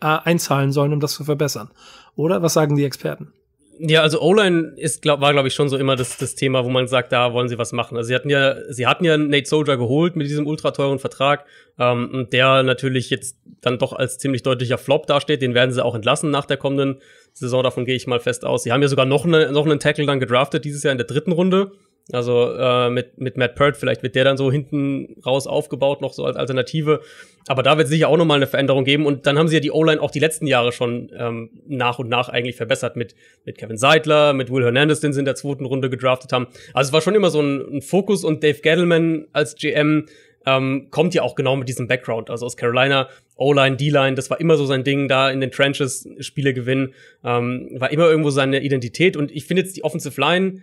äh, einzahlen sollen, um das zu verbessern. Oder? Was sagen die Experten? Ja, also O-Line ist, glaub, war, glaube ich, schon so immer das, das Thema, wo man sagt, da wollen sie was machen. Also sie hatten ja, sie hatten ja Nate Soldier geholt mit diesem ultra teuren Vertrag, ähm, der natürlich jetzt dann doch als ziemlich deutlicher Flop dasteht. Den werden sie auch entlassen nach der kommenden Saison, davon gehe ich mal fest aus. Sie haben ja sogar noch, eine, noch einen Tackle dann gedraftet dieses Jahr in der dritten Runde. Also äh, mit, mit Matt Pert vielleicht wird der dann so hinten raus aufgebaut, noch so als Alternative. Aber da wird es sicher auch nochmal eine Veränderung geben. Und dann haben sie ja die O-Line auch die letzten Jahre schon ähm, nach und nach eigentlich verbessert mit, mit Kevin Seidler, mit Will Hernandez, den sie in der zweiten Runde gedraftet haben. Also es war schon immer so ein, ein Fokus und Dave Gettleman als GM ähm, kommt ja auch genau mit diesem Background. Also aus Carolina, O-Line, D-Line, das war immer so sein Ding, da in den Trenches Spiele gewinnen, ähm, war immer irgendwo seine Identität. Und ich finde jetzt die Offensive Line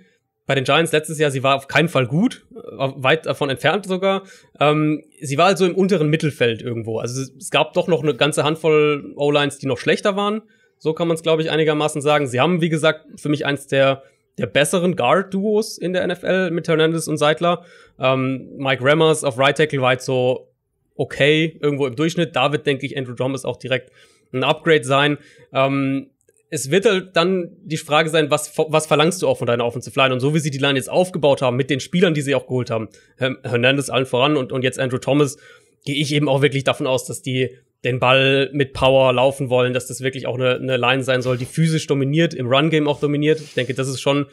bei den Giants letztes Jahr, sie war auf keinen Fall gut, äh, weit davon entfernt sogar. Ähm, sie war also im unteren Mittelfeld irgendwo. Also es gab doch noch eine ganze Handvoll O-Lines, die noch schlechter waren. So kann man es, glaube ich, einigermaßen sagen. Sie haben, wie gesagt, für mich eins der der besseren Guard-Duos in der NFL mit Hernandez und Seidler. Ähm, Mike Rammers auf Right Tackle war halt so okay, irgendwo im Durchschnitt. David, denke ich, Andrew Drum ist auch direkt ein Upgrade sein. Ähm, es wird halt dann die Frage sein, was, was verlangst du auch von deiner Offensive Line? Und so wie sie die Line jetzt aufgebaut haben, mit den Spielern, die sie auch geholt haben, Hernandez allen voran und, und jetzt Andrew Thomas, gehe ich eben auch wirklich davon aus, dass die den Ball mit Power laufen wollen, dass das wirklich auch eine, eine Line sein soll, die physisch dominiert, im Run-Game auch dominiert. Ich denke, das ist schon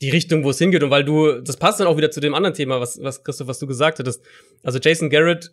die Richtung, wo es hingeht. Und weil du, das passt dann auch wieder zu dem anderen Thema, was, was Christoph, was du gesagt hattest. Also Jason Garrett,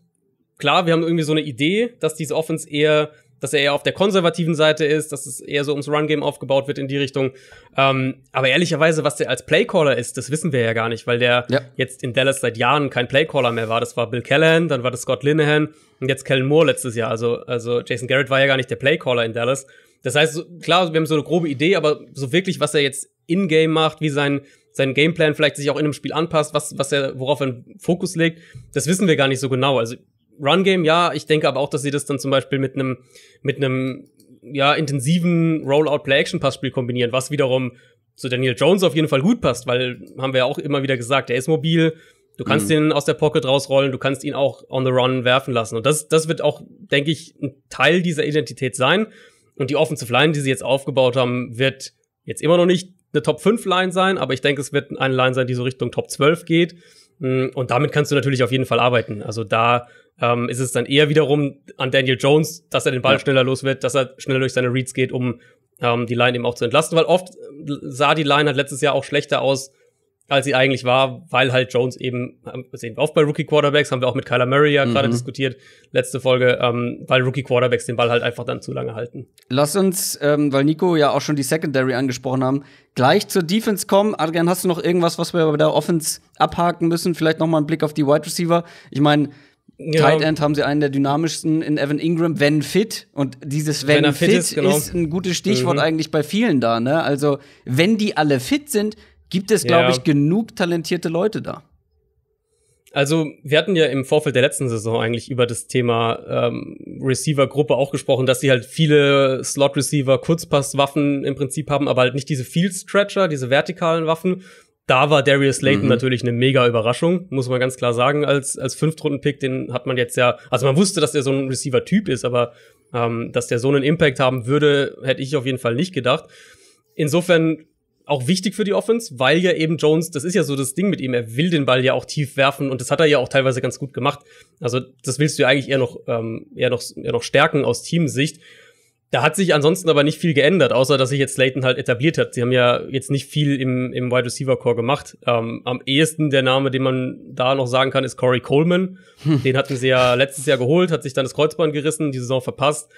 klar, wir haben irgendwie so eine Idee, dass diese Offense eher dass er eher auf der konservativen Seite ist, dass es eher so ums Run-Game aufgebaut wird in die Richtung. Ähm, aber ehrlicherweise, was der als Playcaller ist, das wissen wir ja gar nicht, weil der ja. jetzt in Dallas seit Jahren kein Playcaller mehr war. Das war Bill Callahan, dann war das Scott Linehan und jetzt Kellen Moore letztes Jahr. Also, also Jason Garrett war ja gar nicht der Playcaller in Dallas. Das heißt, klar, wir haben so eine grobe Idee, aber so wirklich, was er jetzt in-game macht, wie sein, sein Gameplan vielleicht sich auch in einem Spiel anpasst, was, was er, worauf er einen Fokus legt, das wissen wir gar nicht so genau. Also Run-Game, ja, ich denke aber auch, dass sie das dann zum Beispiel mit einem, mit einem ja, intensiven Rollout-Play-Action-Passspiel kombinieren, was wiederum zu Daniel Jones auf jeden Fall gut passt, weil haben wir ja auch immer wieder gesagt, er ist mobil, du kannst mhm. ihn aus der Pocket rausrollen, du kannst ihn auch on the run werfen lassen. Und das, das wird auch, denke ich, ein Teil dieser Identität sein. Und die Offensive Line, die sie jetzt aufgebaut haben, wird jetzt immer noch nicht eine Top 5 Line sein, aber ich denke, es wird eine Line sein, die so Richtung Top 12 geht. Und damit kannst du natürlich auf jeden Fall arbeiten. Also da ähm, ist es dann eher wiederum an Daniel Jones, dass er den Ball ja. schneller los wird, dass er schneller durch seine Reads geht, um ähm, die Line eben auch zu entlasten, weil oft äh, sah die Line halt letztes Jahr auch schlechter aus, als sie eigentlich war, weil halt Jones eben, ähm, sehen wir oft bei Rookie Quarterbacks, haben wir auch mit Kyler Murray ja mhm. gerade diskutiert, letzte Folge, ähm, weil Rookie Quarterbacks den Ball halt einfach dann zu lange halten. Lass uns, ähm, weil Nico ja auch schon die Secondary angesprochen haben, gleich zur Defense kommen. Adrian, hast du noch irgendwas, was wir bei der Offense abhaken müssen? Vielleicht noch mal einen Blick auf die Wide Receiver. Ich meine, ja. Tight End haben sie einen der dynamischsten in Evan Ingram, wenn fit. Und dieses wenn, wenn fit, fit, ist, genau. ist ein gutes Stichwort mhm. eigentlich bei vielen da. Ne? Also, wenn die alle fit sind, gibt es, glaube ja. ich, genug talentierte Leute da. Also, wir hatten ja im Vorfeld der letzten Saison eigentlich über das Thema ähm, Receiver-Gruppe auch gesprochen, dass sie halt viele Slot-Receiver, Kurzpass-Waffen im Prinzip haben, aber halt nicht diese Field-Stretcher, diese vertikalen Waffen da war Darius Layton mhm. natürlich eine mega Überraschung, muss man ganz klar sagen, als, als Fünftrunden-Pick, den hat man jetzt ja, also man wusste, dass der so ein Receiver-Typ ist, aber ähm, dass der so einen Impact haben würde, hätte ich auf jeden Fall nicht gedacht. Insofern auch wichtig für die Offense, weil ja eben Jones, das ist ja so das Ding mit ihm, er will den Ball ja auch tief werfen und das hat er ja auch teilweise ganz gut gemacht. Also das willst du ja eigentlich eher noch, ähm, eher noch, eher noch stärken aus Teamsicht. Da hat sich ansonsten aber nicht viel geändert, außer dass sich jetzt Slayton halt etabliert hat. Sie haben ja jetzt nicht viel im, im Wide Receiver Core gemacht. Ähm, am ehesten der Name, den man da noch sagen kann, ist Corey Coleman. Hm. Den hatten sie ja letztes Jahr geholt, hat sich dann das Kreuzband gerissen, die Saison verpasst.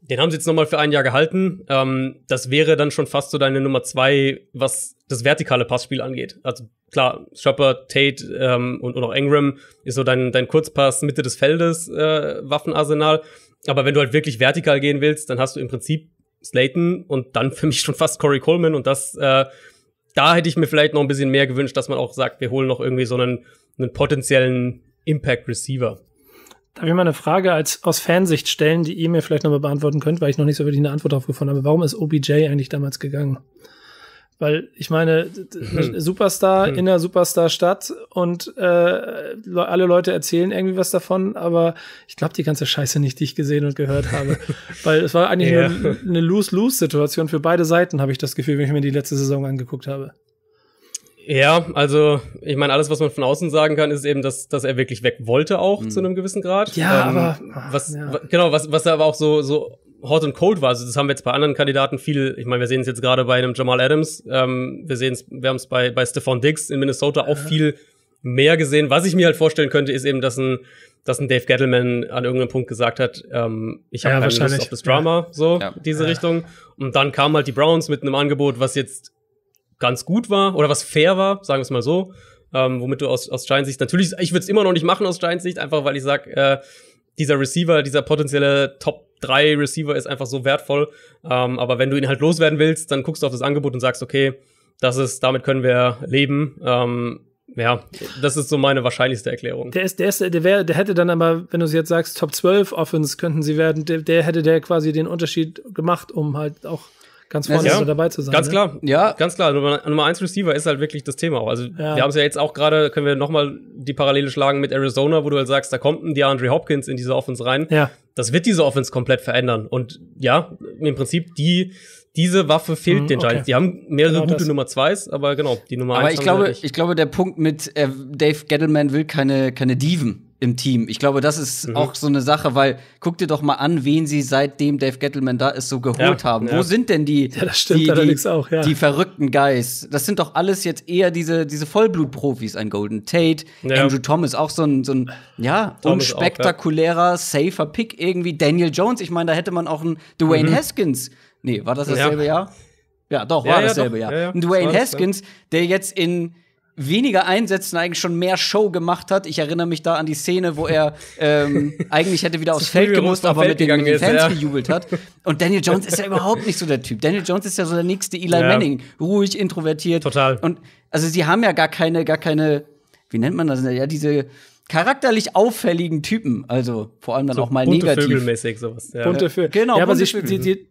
Den haben sie jetzt nochmal für ein Jahr gehalten. Ähm, das wäre dann schon fast so deine Nummer zwei, was das vertikale Passspiel angeht. Also klar, Schöpper, Tate ähm, und, und auch Engram ist so dein, dein Kurzpass Mitte des Feldes äh, Waffenarsenal. Aber wenn du halt wirklich vertikal gehen willst, dann hast du im Prinzip Slayton und dann für mich schon fast Corey Coleman. Und das, äh, da hätte ich mir vielleicht noch ein bisschen mehr gewünscht, dass man auch sagt, wir holen noch irgendwie so einen, einen potenziellen Impact Receiver. Darf ich mal eine Frage als, aus Fansicht stellen, die ihr mir vielleicht nochmal beantworten könnt, weil ich noch nicht so wirklich eine Antwort darauf gefunden habe. Warum ist OBJ eigentlich damals gegangen? Weil ich meine, mhm. ne, Superstar mhm. in einer Superstar-Stadt und äh, alle Leute erzählen irgendwie was davon, aber ich glaube die ganze Scheiße nicht, die ich gesehen und gehört habe. Weil es war eigentlich ja. eine, eine Lose-Lose-Situation für beide Seiten, habe ich das Gefühl, wenn ich mir die letzte Saison angeguckt habe. Ja, also ich meine, alles, was man von außen sagen kann, ist eben, dass, dass er wirklich weg wollte auch mhm. zu einem gewissen Grad. Ja, ähm, aber ach, was ja. genau was was er aber auch so so hot und cold war. Also das haben wir jetzt bei anderen Kandidaten viel. Ich meine, wir sehen es jetzt gerade bei einem Jamal Adams. Ähm, wir sehen es, wir haben es bei, bei Stephon Diggs in Minnesota auch ja. viel mehr gesehen. Was ich mir halt vorstellen könnte, ist eben, dass ein, dass ein Dave Gettleman an irgendeinem Punkt gesagt hat, ähm, ich habe ja, keine Lust auf das Drama, ja. so ja. diese Richtung. Und dann kamen halt die Browns mit einem Angebot, was jetzt ganz gut war oder was fair war, sagen wir es mal so. Ähm, womit du aus, aus Giants Sicht natürlich, ich würde es immer noch nicht machen aus Giants Sicht, einfach weil ich sag, äh, dieser Receiver, dieser potenzielle Top 3 Receiver ist einfach so wertvoll. Ähm, aber wenn du ihn halt loswerden willst, dann guckst du auf das Angebot und sagst, okay, das ist, damit können wir leben. Ähm, ja, das ist so meine wahrscheinlichste Erklärung. Der ist, der ist, der wäre, der hätte dann aber, wenn du es jetzt sagst, Top 12 Offens könnten sie werden, der, der hätte der quasi den Unterschied gemacht, um halt auch ganz vorne ja, dabei zu sein. Ganz ne? klar, ja. Ganz klar. Nummer, Nummer eins Receiver ist halt wirklich das Thema auch. Also ja. wir haben es ja jetzt auch gerade, können wir nochmal die Parallele schlagen mit Arizona, wo du halt sagst, da kommt ein DeAndre Hopkins in diese Offense rein. Ja. Das wird diese Offense komplett verändern. Und ja, im Prinzip die diese Waffe fehlt mhm, den Giants. Okay. Die haben mehrere genau gute das. Nummer zweis, aber genau, die Nummer 1 Aber ich glaube, halt ich glaube, der Punkt mit äh, Dave Gettleman will keine keine Diven im Team. Ich glaube, das ist mhm. auch so eine Sache, weil guck dir doch mal an, wen sie seitdem Dave Gettleman da ist, so geholt ja, haben. Ja. Wo sind denn die, ja, stimmt, die, die, auch, die, verrückten Guys? Das sind doch alles jetzt eher diese, diese Vollblutprofis. Ein Golden Tate, Andrew Thomas, auch so ein, so ein ja, unspektakulärer, auch, safer Pick irgendwie. Daniel Jones, ich meine, da hätte man auch einen Dwayne mhm. Haskins. Nee, war das dasselbe Jahr? Ja, doch, war dasselbe Jahr. Ein Dwayne Haskins, der jetzt in weniger Einsätzen eigentlich schon mehr Show gemacht hat. Ich erinnere mich da an die Szene, wo er ähm, eigentlich hätte wieder aufs Feld gemusst, aber Feld mit, den, mit den, Fans ist, ja. gejubelt hat. Und Daniel Jones ist ja überhaupt nicht so der Typ. Daniel Jones ist ja so der nächste Eli ja. Manning, ruhig, introvertiert. Total. Und also sie haben ja gar keine, gar keine, wie nennt man das? Ja, diese charakterlich auffälligen Typen. Also vor allem dann so auch mal bunte negativ. Vögelmäßig sowas. Ja. Bunte Vögel. Genau. Ja, aber bunte sie, Vögel. Sie, sie,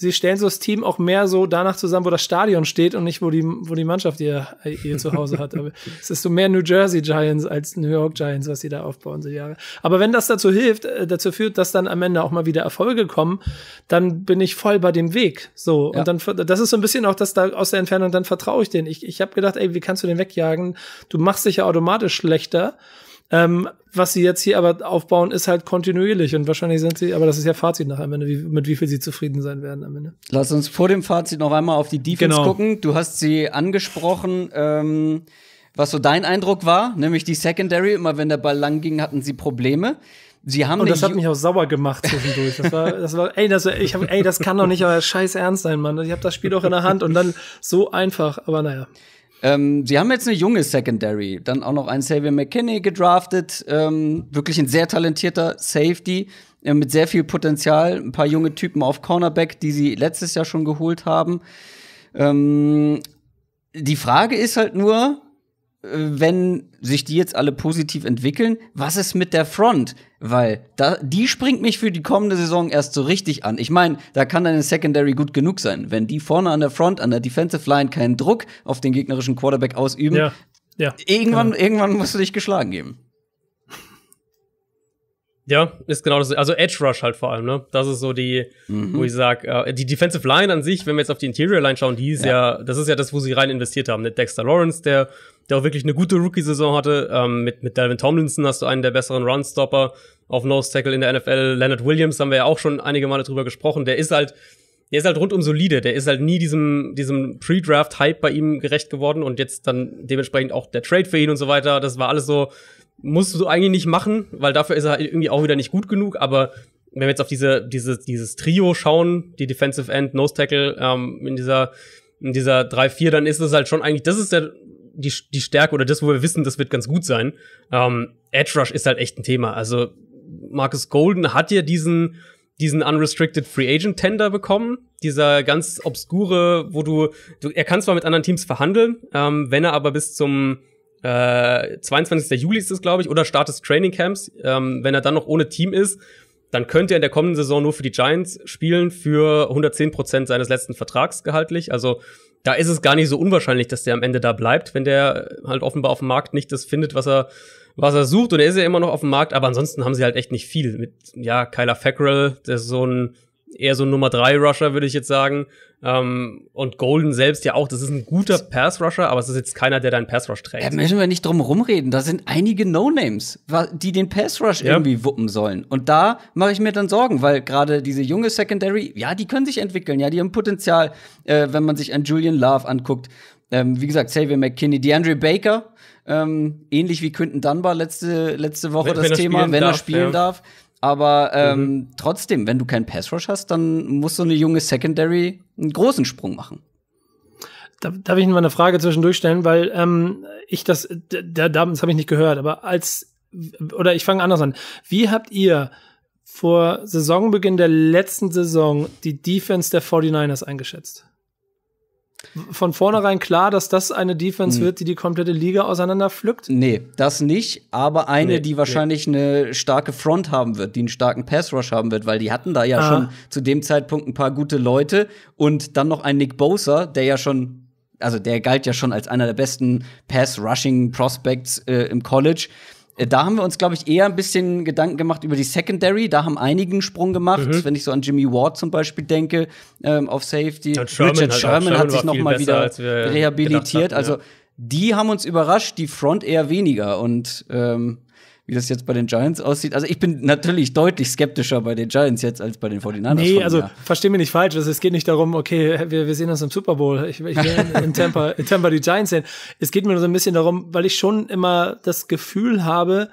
sie stellen so das Team auch mehr so danach zusammen, wo das Stadion steht und nicht, wo die, wo die Mannschaft ihr, ihr Hause hat. Aber es ist so mehr New Jersey Giants als New York Giants, was sie da aufbauen, so Jahre. Aber wenn das dazu hilft, äh, dazu führt, dass dann am Ende auch mal wieder Erfolge kommen, dann bin ich voll bei dem Weg. So. Ja. Und dann, das ist so ein bisschen auch das da aus der Entfernung, dann vertraue ich denen. Ich, ich habe gedacht, ey, wie kannst du den wegjagen? Du machst dich ja automatisch schlechter. Ähm, was sie jetzt hier aber aufbauen, ist halt kontinuierlich und wahrscheinlich sind sie, aber das ist ja Fazit nach am Ende, wie, mit wie viel sie zufrieden sein werden am Ende. Lass uns vor dem Fazit noch einmal auf die Defense genau. gucken. Du hast sie angesprochen, ähm, was so dein Eindruck war, nämlich die Secondary. Immer wenn der Ball lang ging, hatten sie Probleme. Sie haben und das hat mich auch sauer gemacht zwischendurch. Das war, das war, ey, das, ich hab, ey, das kann doch nicht euer Scheiß ernst sein, Mann. Ich habe das Spiel doch in der Hand und dann so einfach, aber naja. Ähm, sie haben jetzt eine junge Secondary, dann auch noch einen Xavier McKinney gedraftet, ähm, wirklich ein sehr talentierter Safety äh, mit sehr viel Potenzial, ein paar junge Typen auf Cornerback, die sie letztes Jahr schon geholt haben. Ähm, die Frage ist halt nur, äh, wenn sich die jetzt alle positiv entwickeln, was ist mit der Front? Weil da, die springt mich für die kommende Saison erst so richtig an. Ich meine, da kann deine Secondary gut genug sein. Wenn die vorne an der Front, an der Defensive Line keinen Druck auf den gegnerischen Quarterback ausüben, ja. Ja, irgendwann, genau. irgendwann musst du dich geschlagen geben. Ja, ist genau das. Also Edge Rush halt vor allem, ne? Das ist so die, mhm. wo ich sage, äh, die Defensive Line an sich, wenn wir jetzt auf die Interior Line schauen, die ist ja. ja. das ist ja das, wo sie rein investiert haben. Ne? Dexter Lawrence, der der auch wirklich eine gute Rookie-Saison hatte. Ähm, mit, mit Dalvin Tomlinson hast du einen der besseren Runstopper auf Nose Tackle in der NFL. Leonard Williams haben wir ja auch schon einige Male drüber gesprochen. Der ist halt, der ist halt rundum solide. Der ist halt nie diesem, diesem Pre-Draft-Hype bei ihm gerecht geworden und jetzt dann dementsprechend auch der Trade für ihn und so weiter. Das war alles so, musst du eigentlich nicht machen, weil dafür ist er halt irgendwie auch wieder nicht gut genug. Aber wenn wir jetzt auf diese, diese, dieses Trio schauen, die Defensive End, Nose Tackle ähm, in dieser in dieser 3-4, dann ist es halt schon eigentlich, das ist der die, die Stärke oder das, wo wir wissen, das wird ganz gut sein. Ähm, Edge Rush ist halt echt ein Thema. Also Marcus Golden hat ja diesen, diesen Unrestricted Free Agent Tender bekommen. Dieser ganz obskure, wo du, du er kann zwar mit anderen Teams verhandeln, ähm, wenn er aber bis zum äh, 22. Juli ist es, glaube ich, oder Start des Training Camps, ähm, wenn er dann noch ohne Team ist, dann könnte er in der kommenden Saison nur für die Giants spielen für 110 Prozent seines letzten Vertrags gehaltlich. Also da ist es gar nicht so unwahrscheinlich, dass der am Ende da bleibt, wenn der halt offenbar auf dem Markt nicht das findet, was er, was er sucht. Und er ist ja immer noch auf dem Markt, aber ansonsten haben sie halt echt nicht viel. Mit, ja, Kyler Fackrell, der ist so ein eher so ein Nummer 3 Rusher, würde ich jetzt sagen. Ähm, und Golden selbst ja auch, das ist ein guter Pass Rusher, aber es ist jetzt keiner, der deinen Pass Rush trägt. Da müssen wir nicht drum rumreden. Da sind einige No-Names, die den Pass Rush ja. irgendwie wuppen sollen. Und da mache ich mir dann Sorgen, weil gerade diese junge Secondary, ja, die können sich entwickeln, ja, die haben Potenzial, äh, wenn man sich an Julian Love anguckt. Ähm, wie gesagt, Xavier McKinney, DeAndre Baker, ähm, ähnlich wie Quentin Dunbar letzte, letzte Woche wenn, das wenn Thema, wenn darf, er spielen ja. darf. Aber ähm, mhm. trotzdem, wenn du keinen Pass Rush hast, dann muss so eine junge Secondary einen großen Sprung machen. darf ich mal eine Frage zwischendurch stellen, weil ähm, ich das, da, das habe ich nicht gehört, aber als, oder ich fange anders an. Wie habt ihr vor Saisonbeginn der letzten Saison die Defense der 49ers eingeschätzt? von vornherein klar, dass das eine Defense hm. wird, die die komplette Liga auseinanderpflückt? Nee, das nicht, aber eine, nee, die wahrscheinlich nee. eine starke Front haben wird, die einen starken Pass-Rush haben wird, weil die hatten da ja ah. schon zu dem Zeitpunkt ein paar gute Leute und dann noch ein Nick Bosa, der ja schon also der galt ja schon als einer der besten Pass-Rushing-Prospects äh, im College. Äh, da haben wir uns, glaube ich, eher ein bisschen Gedanken gemacht über die Secondary. Da haben einige einen Sprung gemacht. Mhm. Wenn ich so an Jimmy Ward zum Beispiel denke, ähm, auf Safety. Sherman Richard halt Sherman, hat sich nochmal wieder als rehabilitiert. Hatten, ja. Also die haben uns überrascht, die Front eher weniger. Und ähm, wie das jetzt bei den Giants aussieht. Also ich bin natürlich deutlich skeptischer bei den Giants jetzt als bei den 49ers. Nee, also versteh mich nicht falsch. Also es geht nicht darum, okay, wir, wir sehen uns im Super Bowl. Ich, ich will im Tampa, in Tampa die Giants sehen. Es geht mir nur so ein bisschen darum, weil ich schon immer das Gefühl habe,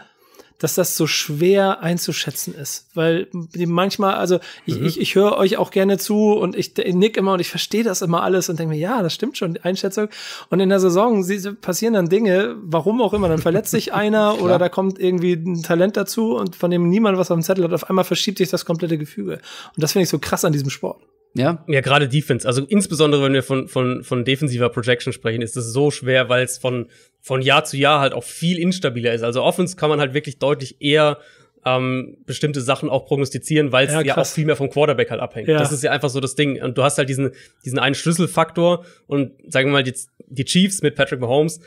dass das so schwer einzuschätzen ist. Weil manchmal, also ich, mhm. ich, ich höre euch auch gerne zu und ich, ich nick immer und ich verstehe das immer alles und denke mir, ja, das stimmt schon, die Einschätzung. Und in der Saison passieren dann Dinge, warum auch immer, dann verletzt sich einer oder da kommt irgendwie ein Talent dazu und von dem niemand was auf dem Zettel hat. Auf einmal verschiebt sich das komplette Gefüge. Und das finde ich so krass an diesem Sport. Ja. Ja, gerade Defense. Also insbesondere, wenn wir von, von, von defensiver Projection sprechen, ist es so schwer, weil es von, von Jahr zu Jahr halt auch viel instabiler ist. Also Offense kann man halt wirklich deutlich eher ähm, bestimmte Sachen auch prognostizieren, weil es ja, ja, auch viel mehr vom Quarterback halt abhängt. Ja. Das ist ja einfach so das Ding. Und du hast halt diesen, diesen einen Schlüsselfaktor und sagen wir mal jetzt die Chiefs mit Patrick Mahomes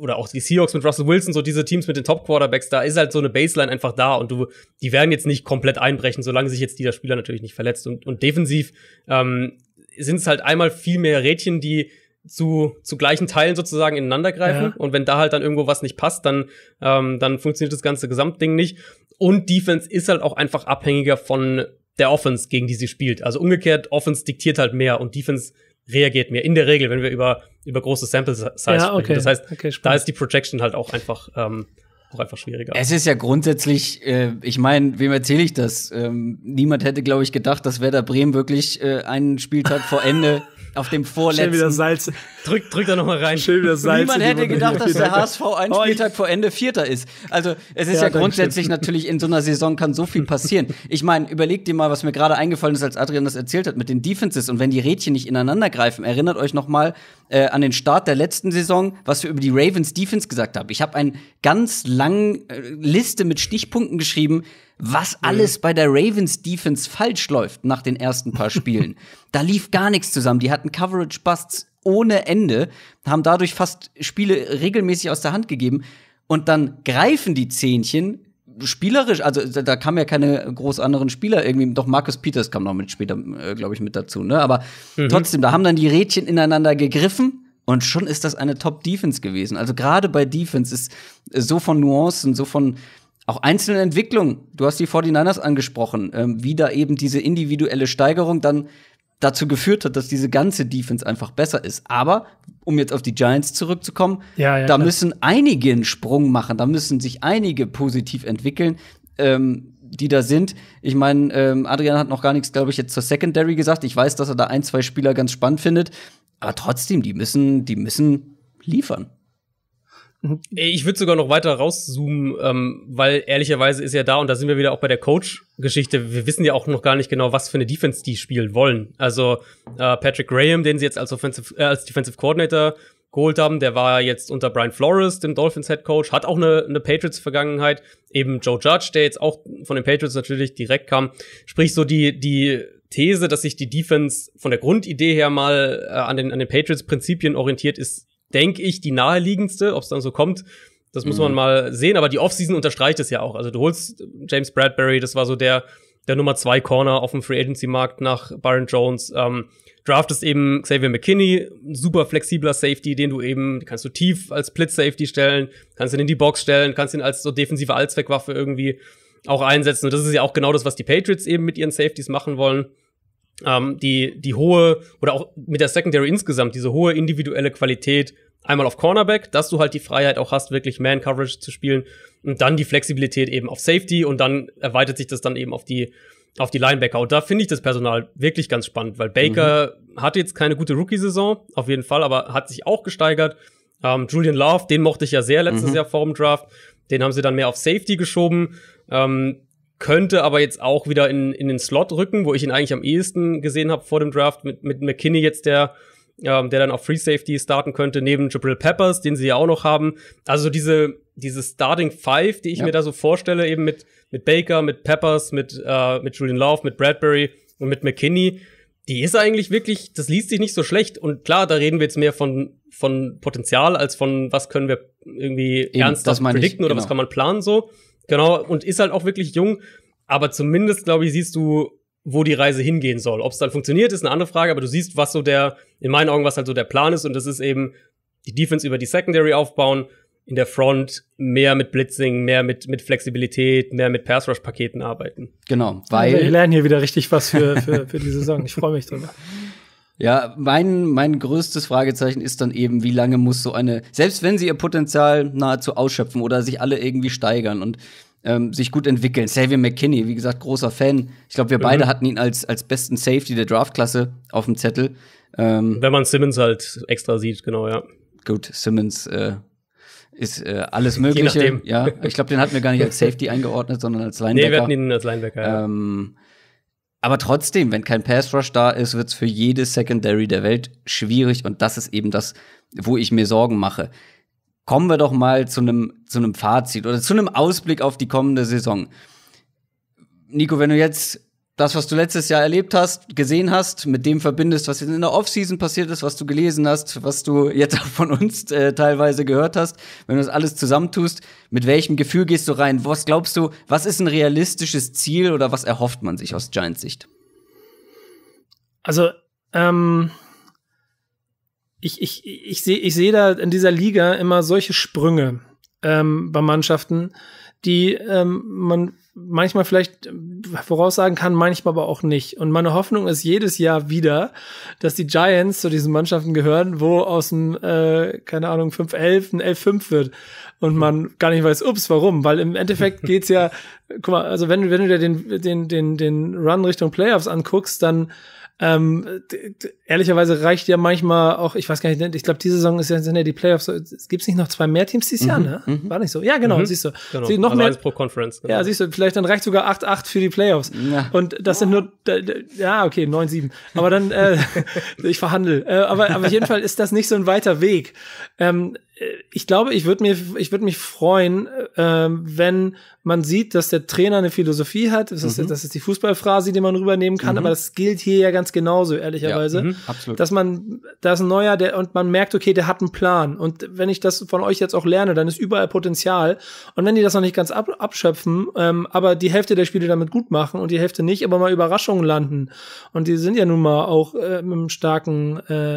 oder auch die Seahawks mit Russell Wilson, so diese Teams mit den Top Quarterbacks, da ist halt so eine Baseline einfach da und du, die werden jetzt nicht komplett einbrechen, solange sich jetzt dieser Spieler natürlich nicht verletzt. Und, und defensiv ähm, sind es halt einmal viel mehr Rädchen, die zu, zu gleichen Teilen sozusagen ineinander greifen. Ja. Und wenn da halt dann irgendwo was nicht passt, dann, ähm, dann funktioniert das ganze Gesamtding nicht. Und Defense ist halt auch einfach abhängiger von der Offense, gegen die sie spielt. Also umgekehrt, Offense diktiert halt mehr und Defense reagiert mehr. In der Regel, wenn wir über, über große Sample Size ja, sprechen. Das heißt, okay, da ist die Projection halt auch einfach, ähm, auch einfach schwieriger. Es ist ja grundsätzlich, äh, ich meine, wem erzähle ich das? Ähm, niemand hätte, glaube ich, gedacht, dass Werder Bremen wirklich äh, einen Spieltag vor Ende auf dem vorletzten. Schön wieder Salz. Drück, drück da nochmal rein. Schön wieder Salz. Niemand hätte gedacht, dass der HSV ein oh, Spieltag vor Ende Vierter ist. Also, es ist ja, ja grundsätzlich stimmt. natürlich in so einer Saison kann so viel passieren. Ich meine, überleg dir mal, was mir gerade eingefallen ist, als Adrian das erzählt hat mit den Defenses und wenn die Rädchen nicht ineinander greifen. Erinnert euch nochmal äh, an den Start der letzten Saison, was wir über die Ravens Defense gesagt haben. Ich habe eine ganz lange äh, Liste mit Stichpunkten geschrieben, was mhm. alles bei der Ravens Defense falsch läuft nach den ersten paar Spielen. da lief gar nichts zusammen. Die hatten Coverage Busts ohne Ende, haben dadurch fast Spiele regelmäßig aus der Hand gegeben. Und dann greifen die Zähnchen spielerisch, also da kam ja keine groß anderen Spieler irgendwie, doch Markus Peters kam noch mit später, äh, glaube ich, mit dazu, ne? Aber mhm. trotzdem, da haben dann die Rädchen ineinander gegriffen und schon ist das eine Top-Defense gewesen. Also gerade bei Defense ist so von Nuancen, so von auch einzelne Entwicklungen, du hast die 49ers angesprochen, ähm, wie da eben diese individuelle Steigerung dann dazu geführt hat, dass diese ganze Defense einfach besser ist. Aber um jetzt auf die Giants zurückzukommen, ja, ja, da klar. müssen einige einen Sprung machen, da müssen sich einige positiv entwickeln. Ähm, die da sind. Ich meine, ähm, Adrian hat noch gar nichts, glaube ich, jetzt zur Secondary gesagt. Ich weiß, dass er da ein, zwei Spieler ganz spannend findet. Aber trotzdem, die müssen, die müssen liefern. Äh, ich würde sogar noch weiter rauszoomen, ähm, weil ehrlicherweise ist ja da, und da sind wir wieder auch bei der Coach-Geschichte, wir wissen ja auch noch gar nicht genau, was für eine Defense die spielen wollen. Also äh, Patrick Graham, den sie jetzt als, Offensive, äh, als Defensive Coordinator geholt haben. Der war jetzt unter Brian Flores, dem Dolphins Head Coach, hat auch eine, eine Patriots-Vergangenheit. Eben Joe Judge, der jetzt auch von den Patriots natürlich direkt kam. Sprich, so die, die These, dass sich die Defense von der Grundidee her mal äh, an den, an den Patriots-Prinzipien orientiert, ist denke ich, die naheliegendste. Ob es dann so kommt, das muss mhm. man mal sehen. Aber die Offseason unterstreicht es ja auch. Also du holst James Bradbury, das war so der, der Nummer zwei Corner auf dem Free Agency Markt nach Byron Jones. Ähm, ist eben Xavier McKinney, super flexibler Safety, den du eben kannst du tief als Split Safety stellen, kannst ihn in die Box stellen, kannst ihn als so defensive Allzweckwaffe irgendwie auch einsetzen. Und das ist ja auch genau das, was die Patriots eben mit ihren Safeties machen wollen ähm, die, die hohe oder auch mit der Secondary insgesamt, diese hohe individuelle Qualität einmal auf Cornerback, dass du halt die Freiheit auch hast, wirklich Man-Coverage zu spielen und dann die Flexibilität eben auf Safety und dann erweitert sich das dann eben auf die, auf die Linebacker. Und da finde ich das Personal wirklich ganz spannend, weil Baker mhm. hatte jetzt keine gute Rookie-Saison, auf jeden Fall, aber hat sich auch gesteigert. Ähm, Julian Love, den mochte ich ja sehr letztes mhm. Jahr vor dem Draft. Den haben sie dann mehr auf Safety geschoben. Ähm, könnte aber jetzt auch wieder in, in den Slot rücken, wo ich ihn eigentlich am ehesten gesehen habe vor dem Draft mit, mit McKinney jetzt, der, ähm, der dann auf Free Safety starten könnte, neben Jabril Peppers, den sie ja auch noch haben. Also diese, diese Starting Five, die ich ja. mir da so vorstelle, eben mit, mit Baker, mit Peppers, mit, äh, mit Julian Love, mit Bradbury und mit McKinney, die ist eigentlich wirklich, das liest sich nicht so schlecht. Und klar, da reden wir jetzt mehr von, von Potenzial als von, was können wir irgendwie eben, ernsthaft predikten genau. oder was genau. kann man planen so. Genau, und ist halt auch wirklich jung. Aber zumindest, glaube ich, siehst du, wo die Reise hingehen soll. Ob es dann funktioniert, ist eine andere Frage, aber du siehst, was so der, in meinen Augen, was halt so der Plan ist. Und das ist eben die Defense über die Secondary aufbauen, in der Front mehr mit Blitzing, mehr mit, mit Flexibilität, mehr mit Pass-Rush-Paketen arbeiten. Genau, weil. Wir lernen hier wieder richtig was für, für, für die Saison. Ich freue mich drüber. Ja, mein, mein größtes Fragezeichen ist dann eben, wie lange muss so eine, selbst wenn sie ihr Potenzial nahezu ausschöpfen oder sich alle irgendwie steigern und ähm, sich gut entwickeln. Xavier McKinney, wie gesagt, großer Fan. Ich glaube, wir mhm. beide hatten ihn als, als besten Safety der Draftklasse auf dem Zettel. Ähm, wenn man Simmons halt extra sieht, genau, ja. Gut, Simmons äh, ist äh, alles Mögliche. Je nachdem. Ja, ich glaube, den hatten wir gar nicht als Safety eingeordnet, sondern als Linebacker. Nee, wir hatten ihn als Linebacker. Ähm, ja. Aber trotzdem, wenn kein Pass Rush da ist, wird es für jede Secondary der Welt schwierig und das ist eben das, wo ich mir Sorgen mache. Kommen wir doch mal zu einem zu einem Fazit oder zu einem Ausblick auf die kommende Saison. Nico, wenn du jetzt das, was du letztes Jahr erlebt hast, gesehen hast, mit dem verbindest, was in der Offseason passiert ist, was du gelesen hast, was du jetzt auch von uns äh, teilweise gehört hast, wenn du das alles zusammentust, mit welchem Gefühl gehst du rein? Was glaubst du, was ist ein realistisches Ziel oder was erhofft man sich aus Giants Sicht? Also, ähm, ich, ich, ich sehe ich seh da in dieser Liga immer solche Sprünge ähm, bei Mannschaften, die ähm, man manchmal vielleicht äh, voraussagen kann, manchmal aber auch nicht. Und meine Hoffnung ist jedes Jahr wieder, dass die Giants zu diesen Mannschaften gehören, wo aus dem, äh, keine Ahnung, 5-11 ein 11-5 wird und man gar nicht weiß, ups, warum? Weil im Endeffekt geht's ja, guck mal, also wenn, wenn du dir den, den, den, den Run Richtung Playoffs anguckst, dann ähm, ehrlicherweise reicht ja manchmal auch, ich weiß gar nicht, ich glaube, diese Saison ist ja, sind ja die Playoffs, gibt äh, es nicht noch zwei mehr Teams dieses mhm, Jahr, ne? Mhm. War nicht so. Ja, genau, mhm. siehst du. Genau. Sie, noch also mehr, pro Conference. Genau. Ja, siehst du, vielleicht dann reicht sogar 8-8 für die Playoffs. Ja. Und das oh. sind nur, ja, okay, 9-7. Aber dann, äh, ich verhandle. Äh, aber, aber auf jeden Fall ist das nicht so ein weiter Weg. Ähm, äh, ich glaube, ich würde mir, ich würde mich freuen, äh, wenn man sieht, dass der Trainer eine Philosophie hat. Das, mhm. ist, das ist die Fußballphrase, die man rübernehmen kann, mhm. aber das gilt hier ja ganz genauso, ehrlicherweise. Ja, mhm, absolut. Dass man, da ist ein neuer, der, und man merkt, okay, der hat einen Plan. Und wenn ich das von euch jetzt auch lerne, dann ist überall Potenzial. Und wenn die das noch nicht ganz ab, abschöpfen, ähm, aber die Hälfte der Spiele damit gut machen und die Hälfte nicht, aber mal Überraschungen landen. Und die sind ja nun mal auch äh, im starken, äh,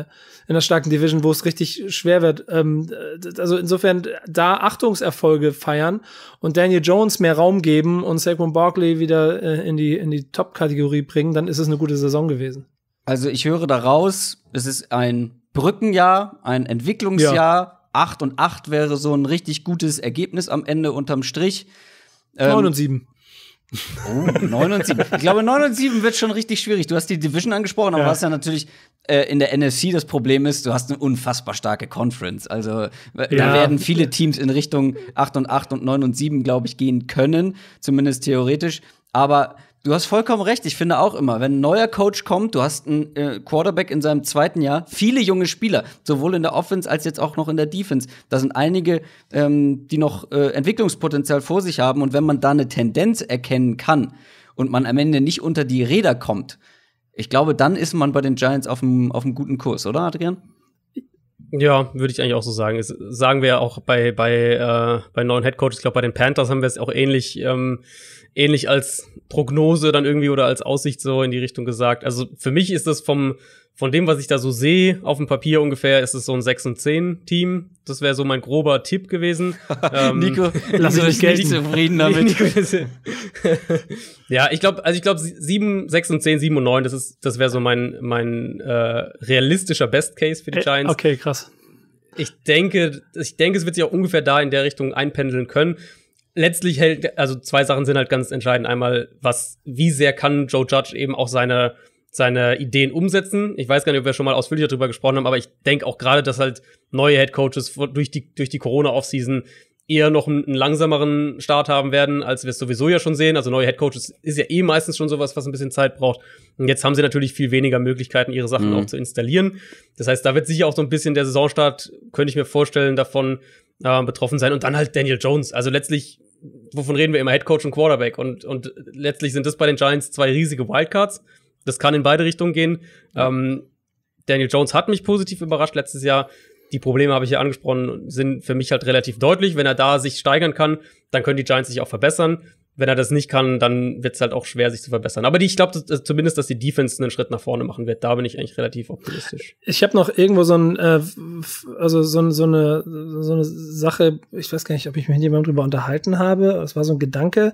in der starken Division, wo es richtig schwer wird. Ähm, also insofern da Achtungserfolge feiern. Und Daniel Jones Wings mehr Raum geben und Saquon Barkley wieder äh, in die, in die Top-Kategorie bringen, dann ist es eine gute Saison gewesen. Also ich höre daraus, es ist ein Brückenjahr, ein Entwicklungsjahr. Ja. 8 und 8 wäre so ein richtig gutes Ergebnis am Ende unterm Strich. Ähm, 9 und 7. Oh, 9 und 7. Ich glaube, 9 und 7 wird schon richtig schwierig. Du hast die Division angesprochen, aber ja. was ja natürlich äh, in der NFC das Problem ist, du hast eine unfassbar starke Conference. Also ja. da werden viele Teams in Richtung 8 und 8 und 9 und 7, glaube ich, gehen können, zumindest theoretisch. Aber Du hast vollkommen recht. Ich finde auch immer, wenn ein neuer Coach kommt, du hast einen äh, Quarterback in seinem zweiten Jahr, viele junge Spieler, sowohl in der Offense als jetzt auch noch in der Defense. Da sind einige, ähm, die noch äh, Entwicklungspotenzial vor sich haben. Und wenn man da eine Tendenz erkennen kann und man am Ende nicht unter die Räder kommt, ich glaube, dann ist man bei den Giants auf einem auf einem guten Kurs, oder Adrian? Ja, würde ich eigentlich auch so sagen. Das sagen wir ja auch bei, bei, äh, bei neuen Headcoaches, ich glaube, bei den Panthers haben wir es auch ähnlich. Ähm ähnlich als Prognose dann irgendwie oder als Aussicht so in die Richtung gesagt. Also für mich ist das vom, von dem, was ich da so sehe, auf dem Papier ungefähr, ist es so ein 6 und 10 Team. Das wäre so mein grober Tipp gewesen. Nico, ähm, lass euch nicht zufrieden damit. ja, ich glaube, also ich glaube 7, 6 und 10, 7 und 9, das ist, das wäre so mein, mein äh, realistischer Best Case für die äh, Giants. Okay, krass. Ich denke, ich denke, es wird sich auch ungefähr da in der Richtung einpendeln können letztlich hält, also zwei Sachen sind halt ganz entscheidend. Einmal, was, wie sehr kann Joe Judge eben auch seine, seine Ideen umsetzen. Ich weiß gar nicht, ob wir schon mal ausführlicher drüber gesprochen haben, aber ich denke auch gerade, dass halt neue Head Coaches durch die, durch die Corona-Offseason eher noch einen, einen, langsameren Start haben werden, als wir es sowieso ja schon sehen. Also neue Headcoaches ist ja eh meistens schon sowas, was ein bisschen Zeit braucht. Und jetzt haben sie natürlich viel weniger Möglichkeiten, ihre Sachen mhm. auch zu installieren. Das heißt, da wird sicher auch so ein bisschen der Saisonstart, könnte ich mir vorstellen, davon äh, betroffen sein. Und dann halt Daniel Jones. Also letztlich, wovon reden wir immer? Headcoach und Quarterback. Und, und letztlich sind das bei den Giants zwei riesige Wildcards. Das kann in beide Richtungen gehen. Mhm. Ähm, Daniel Jones hat mich positiv überrascht letztes Jahr die Probleme habe ich ja angesprochen, sind für mich halt relativ deutlich. Wenn er da sich steigern kann, dann können die Giants sich auch verbessern. Wenn er das nicht kann, dann wird es halt auch schwer, sich zu verbessern. Aber die, ich glaube zumindest, dass die Defense einen Schritt nach vorne machen wird. Da bin ich eigentlich relativ optimistisch. Ich habe noch irgendwo so ein, äh, also so, so, eine, so eine Sache, ich weiß gar nicht, ob ich mich mit jemandem drüber unterhalten habe. Es war so ein Gedanke,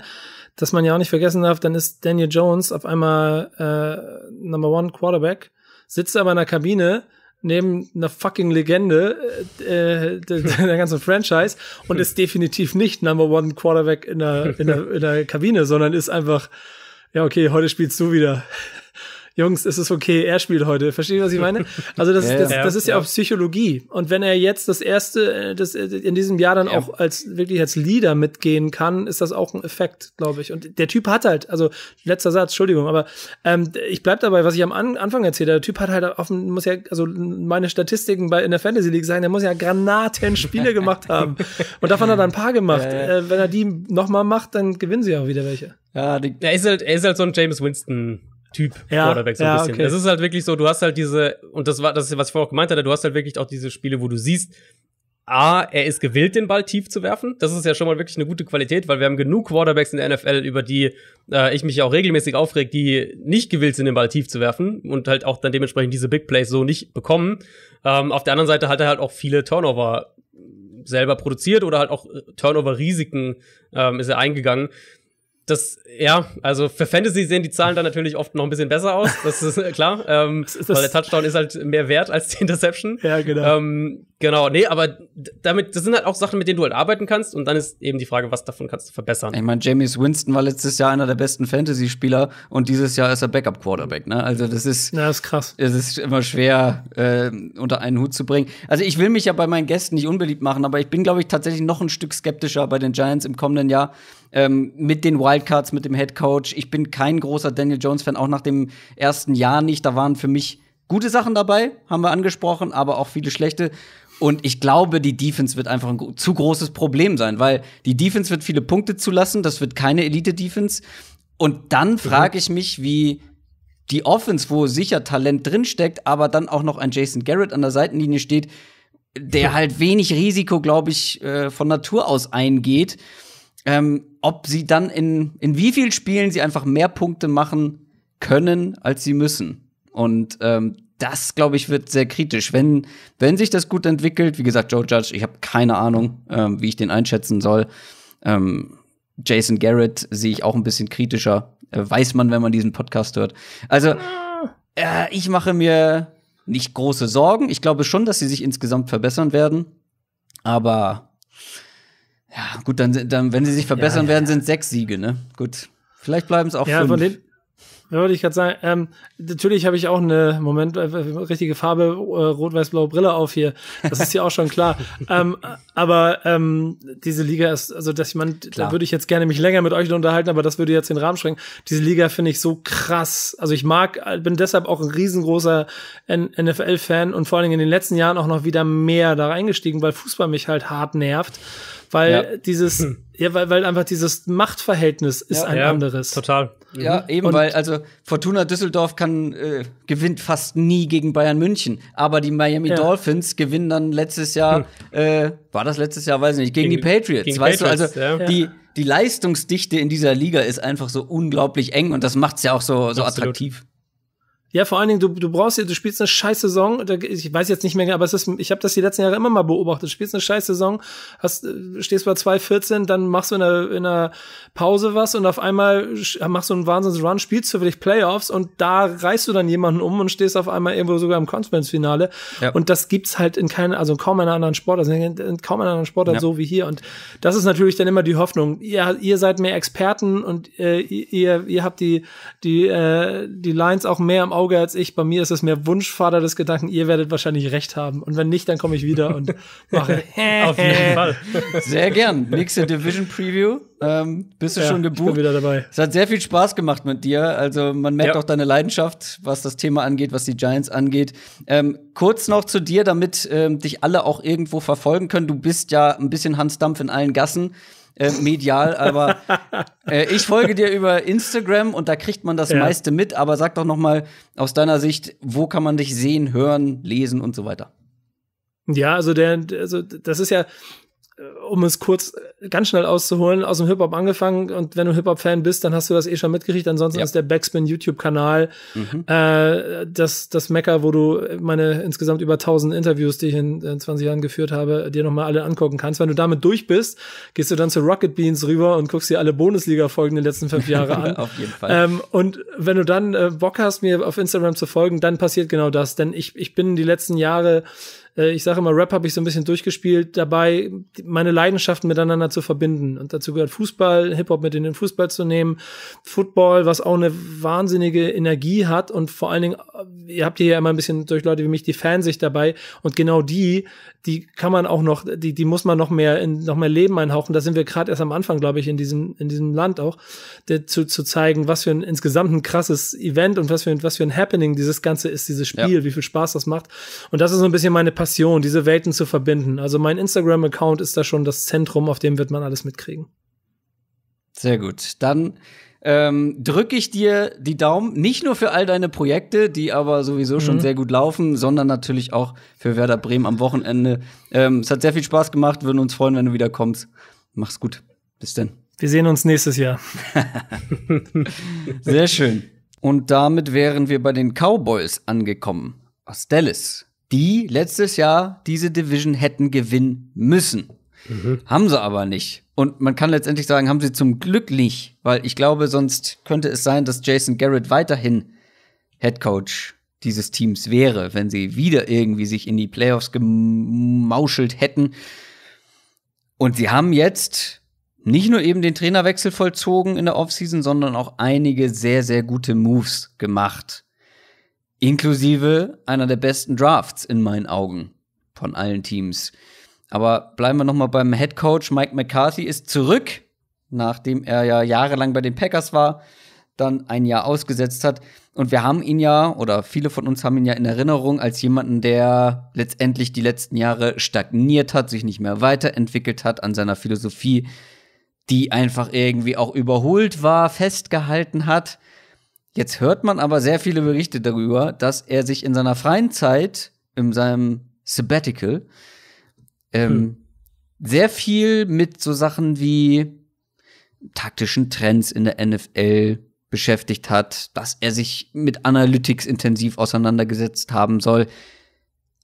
dass man ja auch nicht vergessen darf, dann ist Daniel Jones auf einmal äh, Number One Quarterback, sitzt aber in der Kabine neben einer fucking Legende äh, äh, der, der ganzen Franchise und ist definitiv nicht Number One Quarterback in der, in der, in der Kabine, sondern ist einfach, ja, okay, heute spielst du wieder. Jungs, ist es okay, er spielt heute. Versteht ihr, was ich meine? Also das, ja, das, das, ist ja, auch Psychologie. Und wenn er jetzt das erste, äh, das äh, in diesem Jahr dann auch als wirklich als Leader mitgehen kann, ist das auch ein Effekt, glaube ich. Und der Typ hat halt, also letzter Satz, Entschuldigung, aber ähm, ich bleib dabei, was ich am An Anfang erzählt Der Typ hat halt auf, muss ja, also meine Statistiken bei in der Fantasy League sagen, der muss ja Granatenspiele gemacht haben. Und davon hat er ein paar gemacht. Ja, ja. Äh, wenn er die nochmal macht, dann gewinnen sie auch wieder welche. Ja, die, er, ist halt, er ist halt so ein James Winston Typ ja, Quarterback so ein ja, bisschen. Okay. Es ist halt wirklich so, du hast halt diese, und das war das, was ich vorher auch gemeint hatte, du hast halt wirklich auch diese Spiele, wo du siehst, A, er ist gewillt, den Ball tief zu werfen. Das ist ja schon mal wirklich eine gute Qualität, weil wir haben genug Quarterbacks in der NFL, über die äh, ich mich auch regelmäßig aufreg, die nicht gewillt sind, den Ball tief zu werfen und halt auch dann dementsprechend diese Big Plays so nicht bekommen. Ähm, auf der anderen Seite hat er halt auch viele Turnover selber produziert oder halt auch äh, Turnover-Risiken ähm, ist er eingegangen das, ja, also für Fantasy sehen die Zahlen dann natürlich oft noch ein bisschen besser aus, das ist äh, klar, ähm, ist weil der Touchdown ist halt mehr wert als die Interception. Ja, genau. Ähm, genau, nee, aber damit, das sind halt auch Sachen, mit denen du halt arbeiten kannst und dann ist eben die Frage, was davon kannst du verbessern. Ich meine, James Winston war letztes Jahr einer der besten Fantasy-Spieler und dieses Jahr ist er Backup-Quarterback, ne? Also das ist. Ja, ist krass. Es ist immer schwer, äh, unter einen Hut zu bringen. Also ich will mich ja bei meinen Gästen nicht unbeliebt machen, aber ich bin, glaube ich, tatsächlich noch ein Stück skeptischer bei den Giants im kommenden Jahr ähm, mit den Wildcards, mit dem Head Coach. Ich bin kein großer Daniel Jones-Fan, auch nach dem ersten Jahr nicht. Da waren für mich gute Sachen dabei, haben wir angesprochen, aber auch viele schlechte. Und ich glaube, die Defense wird einfach ein zu großes Problem sein, weil die Defense wird viele Punkte zulassen. Das wird keine Elite-Defense. Und dann mhm. frage ich mich, wie die Offense, wo sicher Talent drinsteckt, aber dann auch noch ein Jason Garrett an der Seitenlinie steht, der halt wenig Risiko, glaube ich, äh, von Natur aus eingeht. Ähm, ob sie dann in, in wie vielen Spielen sie einfach mehr Punkte machen können, als sie müssen. Und ähm, das, glaube ich, wird sehr kritisch. Wenn, wenn sich das gut entwickelt, wie gesagt, Joe Judge, ich habe keine Ahnung, ähm, wie ich den einschätzen soll. Ähm, Jason Garrett sehe ich auch ein bisschen kritischer. Äh, weiß man, wenn man diesen Podcast hört. Also, äh, ich mache mir nicht große Sorgen. Ich glaube schon, dass sie sich insgesamt verbessern werden. Aber ja, gut, dann, dann wenn sie sich verbessern ja, werden, sind sechs Siege, ne? Gut. Vielleicht bleiben es auch ja, fünf. Von den, ja, wollte ich gerade sagen. Ähm, natürlich habe ich auch eine, Moment, äh, richtige Farbe, äh, rot-weiß-blaue Brille auf hier. Das ist ja auch schon klar. ähm, aber ähm, diese Liga ist, also dass ich man, da würde ich jetzt gerne mich länger mit euch unterhalten, aber das würde jetzt den Rahmen schränken. Diese Liga finde ich so krass. Also ich mag, bin deshalb auch ein riesengroßer NFL-Fan und vor allen Dingen in den letzten Jahren auch noch wieder mehr da reingestiegen, weil Fußball mich halt hart nervt. Weil ja. dieses Ja, weil, weil einfach dieses Machtverhältnis ist ja, ein ja, anderes. Total. Mhm. Ja, eben, und weil also Fortuna Düsseldorf kann äh, gewinnt fast nie gegen Bayern München, aber die Miami ja. Dolphins gewinnen dann letztes Jahr, hm. äh, war das letztes Jahr, weiß ich nicht, gegen, gegen die Patriots. Gegen weißt Patriots, du, also die die Leistungsdichte in dieser Liga ist einfach so unglaublich eng und das macht es ja auch so so attraktiv. Ja, vor allen Dingen, du, du brauchst, du spielst eine scheiß Saison, ich weiß jetzt nicht mehr, aber es ist, ich habe das die letzten Jahre immer mal beobachtet, du spielst eine scheiß Saison, hast, äh, stehst bei 2,14, dann machst du in einer, in einer Pause was und auf einmal äh, machst du einen Wahnsinns-Run, spielst du wirklich Playoffs und da reißt du dann jemanden um und stehst auf einmal irgendwo sogar im Conference-Finale ja. und das gibt's halt in keinem, also, also in kaum einer anderen Sportart, halt also in kaum einer anderen Sportart ja. so wie hier und das ist natürlich dann immer die Hoffnung, ihr, ihr seid mehr Experten und äh, ihr, ihr habt die, die, äh, die Lines auch mehr im Auge als ich. Bei mir ist es mehr Wunschvater des Gedanken, ihr werdet wahrscheinlich recht haben. Und wenn nicht, dann komme ich wieder und mache. Auf jeden Fall. Sehr gern. Nächste Division Preview. Ähm, bist du ja, schon gebucht? Ich bin wieder dabei. Es hat sehr viel Spaß gemacht mit dir. Also man merkt ja. auch deine Leidenschaft, was das Thema angeht, was die Giants angeht. Ähm, kurz noch zu dir, damit ähm, dich alle auch irgendwo verfolgen können. Du bist ja ein bisschen Hans Dampf in allen Gassen. Äh, medial, aber äh, ich folge dir über Instagram und da kriegt man das ja. meiste mit. Aber sag doch noch mal aus deiner Sicht, wo kann man dich sehen, hören, lesen und so weiter? Ja, also der, also das ist ja, äh, um es kurz äh, ganz schnell auszuholen, aus dem Hip-Hop angefangen und wenn du Hip-Hop-Fan bist, dann hast du das eh schon mitgekriegt. Ansonsten ja. ist der Backspin YouTube-Kanal mhm. äh, das, das Mecker, wo du meine insgesamt über 1000 Interviews, die ich in, äh, in 20 Jahren geführt habe, dir nochmal alle angucken kannst. Wenn du damit durch bist, gehst du dann zu Rocket Beans rüber und guckst dir alle Bundesliga-Folgen der letzten fünf Jahre an. auf jeden Fall. Ähm, und wenn du dann äh, Bock hast, mir auf Instagram zu folgen, dann passiert genau das. Denn ich, ich bin die letzten Jahre äh, ich sage immer, Rap habe ich so ein bisschen durchgespielt, dabei meine Leidenschaften miteinander zu verbinden. Und dazu gehört Fußball, Hip-Hop mit in den Fußball zu nehmen, Football, was auch eine wahnsinnige Energie hat und vor allen Dingen, äh, ihr habt hier ja immer ein bisschen durch Leute wie mich die Fansicht dabei und genau die, die kann man auch noch, die, die muss man noch mehr in, noch mehr Leben einhauchen. Da sind wir gerade erst am Anfang, glaube ich, in diesem, in diesem Land auch, der, zu, zu zeigen, was für ein insgesamt ein krasses Event und was für, ein was für ein Happening dieses Ganze ist, dieses Spiel, ja. wie viel Spaß das macht. Und das ist so ein bisschen meine Passion Passion, diese Welten zu verbinden. Also mein Instagram-Account ist da schon das Zentrum, auf dem wird man alles mitkriegen. Sehr gut. Dann ähm, drücke ich dir die Daumen, nicht nur für all deine Projekte, die aber sowieso schon mhm. sehr gut laufen, sondern natürlich auch für Werder Bremen am Wochenende. Ähm, es hat sehr viel Spaß gemacht, würden uns freuen, wenn du wieder kommst. Mach's gut. Bis dann. Wir sehen uns nächstes Jahr. sehr schön. Und damit wären wir bei den Cowboys angekommen. Aus Dallas die letztes Jahr diese Division hätten gewinnen müssen. Mhm. Haben sie aber nicht. Und man kann letztendlich sagen, haben sie zum Glück nicht, weil ich glaube, sonst könnte es sein, dass Jason Garrett weiterhin Head Coach dieses Teams wäre, wenn sie wieder irgendwie sich in die Playoffs gemauschelt hätten. Und sie haben jetzt nicht nur eben den Trainerwechsel vollzogen in der Offseason, sondern auch einige sehr, sehr gute Moves gemacht. Inklusive einer der besten Drafts in meinen Augen von allen Teams. Aber bleiben wir noch mal beim Head Coach. Mike McCarthy ist zurück, nachdem er ja jahrelang bei den Packers war, dann ein Jahr ausgesetzt hat. Und wir haben ihn ja, oder viele von uns haben ihn ja in Erinnerung als jemanden, der letztendlich die letzten Jahre stagniert hat, sich nicht mehr weiterentwickelt hat an seiner Philosophie, die einfach irgendwie auch überholt war, festgehalten hat. Jetzt hört man aber sehr viele Berichte darüber, dass er sich in seiner freien Zeit, in seinem Sabbatical, ähm, hm. sehr viel mit so Sachen wie taktischen Trends in der NFL beschäftigt hat, dass er sich mit Analytics intensiv auseinandergesetzt haben soll.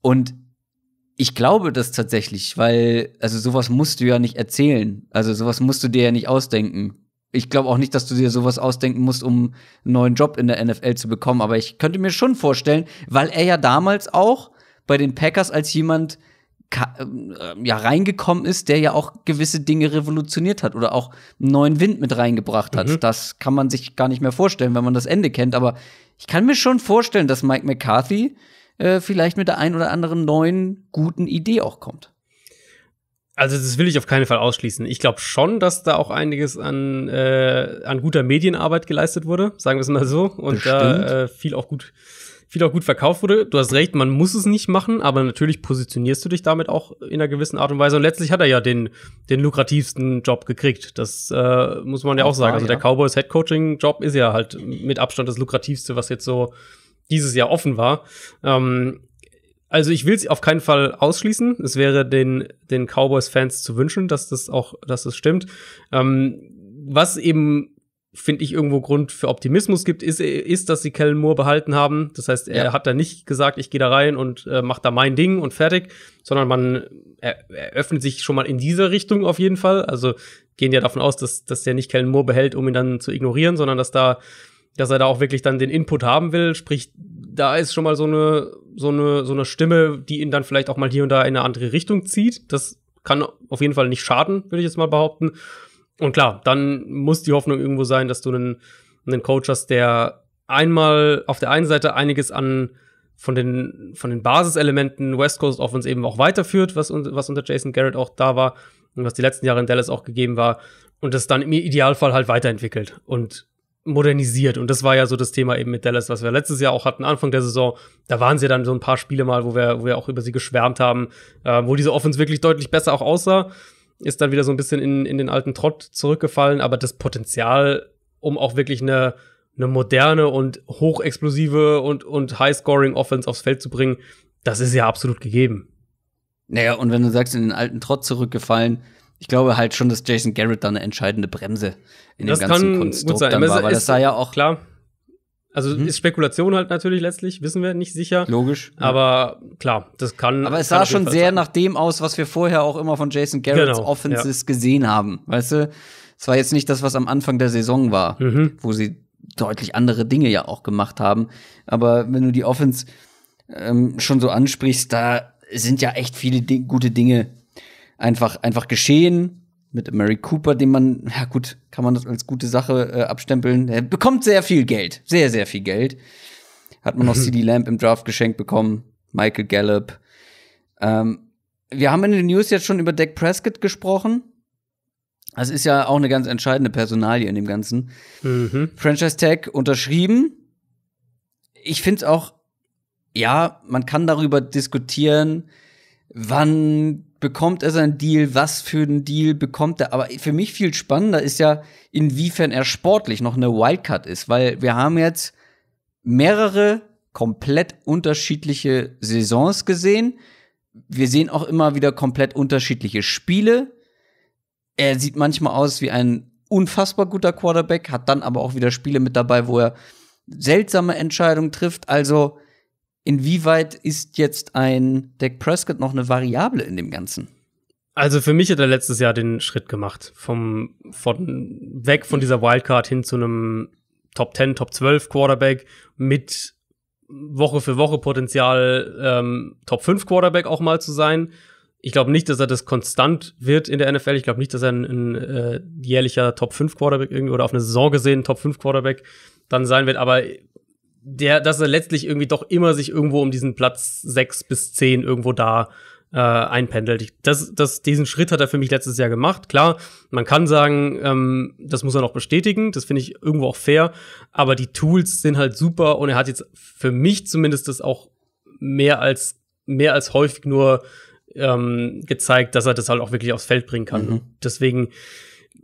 Und ich glaube das tatsächlich, weil, also sowas musst du ja nicht erzählen. Also sowas musst du dir ja nicht ausdenken ich glaube auch nicht, dass du dir sowas ausdenken musst, um einen neuen Job in der NFL zu bekommen. Aber ich könnte mir schon vorstellen, weil er ja damals auch bei den Packers als jemand ähm, ja, reingekommen ist, der ja auch gewisse Dinge revolutioniert hat oder auch einen neuen Wind mit reingebracht hat. Mhm. Das kann man sich gar nicht mehr vorstellen, wenn man das Ende kennt. Aber ich kann mir schon vorstellen, dass Mike McCarthy äh, vielleicht mit der einen oder anderen neuen guten Idee auch kommt. Also das will ich auf keinen Fall ausschließen. Ich glaube schon, dass da auch einiges an, äh, an guter Medienarbeit geleistet wurde, sagen wir es mal so. Und Bestimmt. da äh, viel auch gut viel auch gut verkauft wurde. Du hast recht, man muss es nicht machen, aber natürlich positionierst du dich damit auch in einer gewissen Art und Weise. Und letztlich hat er ja den, den lukrativsten Job gekriegt. Das äh, muss man ja auch sagen. Also der Cowboys Head Coaching Job ist ja halt mit Abstand das lukrativste, was jetzt so dieses Jahr offen war. Ähm, also ich will es auf keinen Fall ausschließen. Es wäre den, den Cowboys-Fans zu wünschen, dass das auch, dass das stimmt. Ähm, was eben finde ich irgendwo Grund für Optimismus gibt, ist, ist, dass sie Kellen Moore behalten haben. Das heißt, er ja. hat da nicht gesagt, ich gehe da rein und äh, mach da mein Ding und fertig, sondern man eröffnet sich schon mal in dieser Richtung auf jeden Fall. Also gehen ja davon aus, dass, dass der nicht Kellen Moore behält, um ihn dann zu ignorieren, sondern dass da, dass er da auch wirklich dann den Input haben will. Sprich, da ist schon mal so eine so eine, so eine Stimme, die ihn dann vielleicht auch mal hier und da in eine andere Richtung zieht. Das kann auf jeden Fall nicht schaden, würde ich jetzt mal behaupten. Und klar, dann muss die Hoffnung irgendwo sein, dass du einen, einen Coach hast, der einmal auf der einen Seite einiges an von den, von den Basiselementen West Coast Offense eben auch weiterführt, was, was unter Jason Garrett auch da war und was die letzten Jahre in Dallas auch gegeben war und das dann im Idealfall halt weiterentwickelt. Und modernisiert. Und das war ja so das Thema eben mit Dallas, was wir letztes Jahr auch hatten, Anfang der Saison. Da waren sie dann so ein paar Spiele mal, wo wir, wo wir auch über sie geschwärmt haben, äh, wo diese Offense wirklich deutlich besser auch aussah. Ist dann wieder so ein bisschen in, in den alten Trott zurückgefallen, aber das Potenzial, um auch wirklich eine, eine moderne und hochexplosive und, und high-scoring-Offense aufs Feld zu bringen, das ist ja absolut gegeben. Naja, und wenn du sagst, in den alten Trott zurückgefallen, ich glaube halt schon, dass Jason Garrett da eine entscheidende Bremse in das dem ganzen Konstrukt dann war, weil das sah ja auch klar. Also mhm. ist Spekulation halt natürlich letztlich, wissen wir nicht sicher. Logisch. Aber ja. klar, das kann. Aber es sah schon sehr sein. nach dem aus, was wir vorher auch immer von Jason Garretts genau, Offenses ja. gesehen haben. Weißt du, es war jetzt nicht das, was am Anfang der Saison war, mhm. wo sie deutlich andere Dinge ja auch gemacht haben. Aber wenn du die Offense ähm, schon so ansprichst, da sind ja echt viele di gute Dinge einfach, einfach geschehen. Mit Mary Cooper, den man, ja gut, kann man das als gute Sache äh, abstempeln. Er bekommt sehr viel Geld. Sehr, sehr viel Geld. Hat man noch mhm. CD Lamp im Draft geschenkt bekommen. Michael Gallup. Ähm, wir haben in den News jetzt schon über Dak Prescott gesprochen. Das ist ja auch eine ganz entscheidende Personalie in dem Ganzen. Mhm. Franchise Tag unterschrieben. Ich finde es auch, ja, man kann darüber diskutieren, wann bekommt er seinen Deal, was für einen Deal bekommt er. Aber für mich viel spannender ist ja, inwiefern er sportlich noch eine Wildcard ist, weil wir haben jetzt mehrere komplett unterschiedliche Saisons gesehen. Wir sehen auch immer wieder komplett unterschiedliche Spiele. Er sieht manchmal aus wie ein unfassbar guter Quarterback, hat dann aber auch wieder Spiele mit dabei, wo er seltsame Entscheidungen trifft. Also inwieweit ist jetzt ein Dak Prescott noch eine Variable in dem Ganzen? Also für mich hat er letztes Jahr den Schritt gemacht. Vom, von, weg von dieser Wildcard hin zu einem Top 10, Top 12 Quarterback mit Woche für Woche Potenzial, ähm, Top 5 Quarterback auch mal zu sein. Ich glaube nicht, dass er das konstant wird in der NFL. Ich glaube nicht, dass er ein, ein äh, jährlicher Top 5 Quarterback irgendwie oder auf eine Saison gesehen Top 5 Quarterback dann sein wird. Aber der, dass er letztlich irgendwie doch immer sich irgendwo um diesen Platz sechs bis zehn irgendwo da äh, einpendelt. Ich, das, das, diesen Schritt hat er für mich letztes Jahr gemacht. Klar, man kann sagen, ähm, das muss er noch bestätigen. Das finde ich irgendwo auch fair. Aber die Tools sind halt super und er hat jetzt für mich zumindest das auch mehr als mehr als häufig nur ähm, gezeigt, dass er das halt auch wirklich aufs Feld bringen kann. Mhm. Deswegen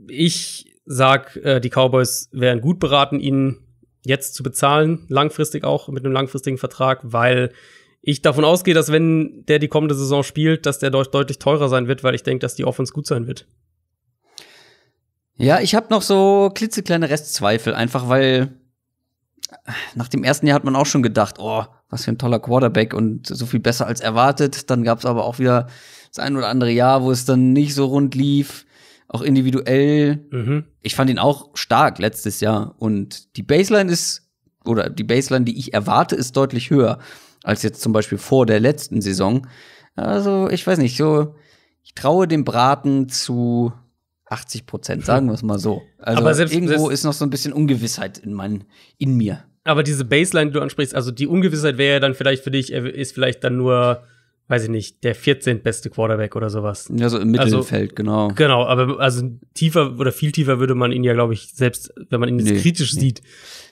ich sag, äh, die Cowboys wären gut beraten, ihn jetzt zu bezahlen, langfristig auch mit einem langfristigen Vertrag, weil ich davon ausgehe, dass wenn der die kommende Saison spielt, dass der dort deutlich teurer sein wird, weil ich denke, dass die Offense gut sein wird. Ja, ich habe noch so klitzekleine Restzweifel, einfach weil nach dem ersten Jahr hat man auch schon gedacht, oh, was für ein toller Quarterback und so viel besser als erwartet. Dann gab es aber auch wieder das ein oder andere Jahr, wo es dann nicht so rund lief auch individuell. Mhm. Ich fand ihn auch stark letztes Jahr. Und die Baseline ist, oder die Baseline, die ich erwarte, ist deutlich höher als jetzt zum Beispiel vor der letzten Saison. Also, ich weiß nicht, so, ich traue dem Braten zu 80 Prozent, sagen wir es mal so. Also, Aber selbst, irgendwo ist noch so ein bisschen Ungewissheit in, mein, in mir. Aber diese Baseline, die du ansprichst, also die Ungewissheit wäre ja dann vielleicht für dich, äh, ist vielleicht dann nur weiß ich nicht, der 14. beste Quarterback oder sowas. Ja, so im Mittelfeld, also, genau. Genau, aber also tiefer oder viel tiefer würde man ihn ja, glaube ich, selbst, wenn man ihn jetzt nee, kritisch nee. sieht,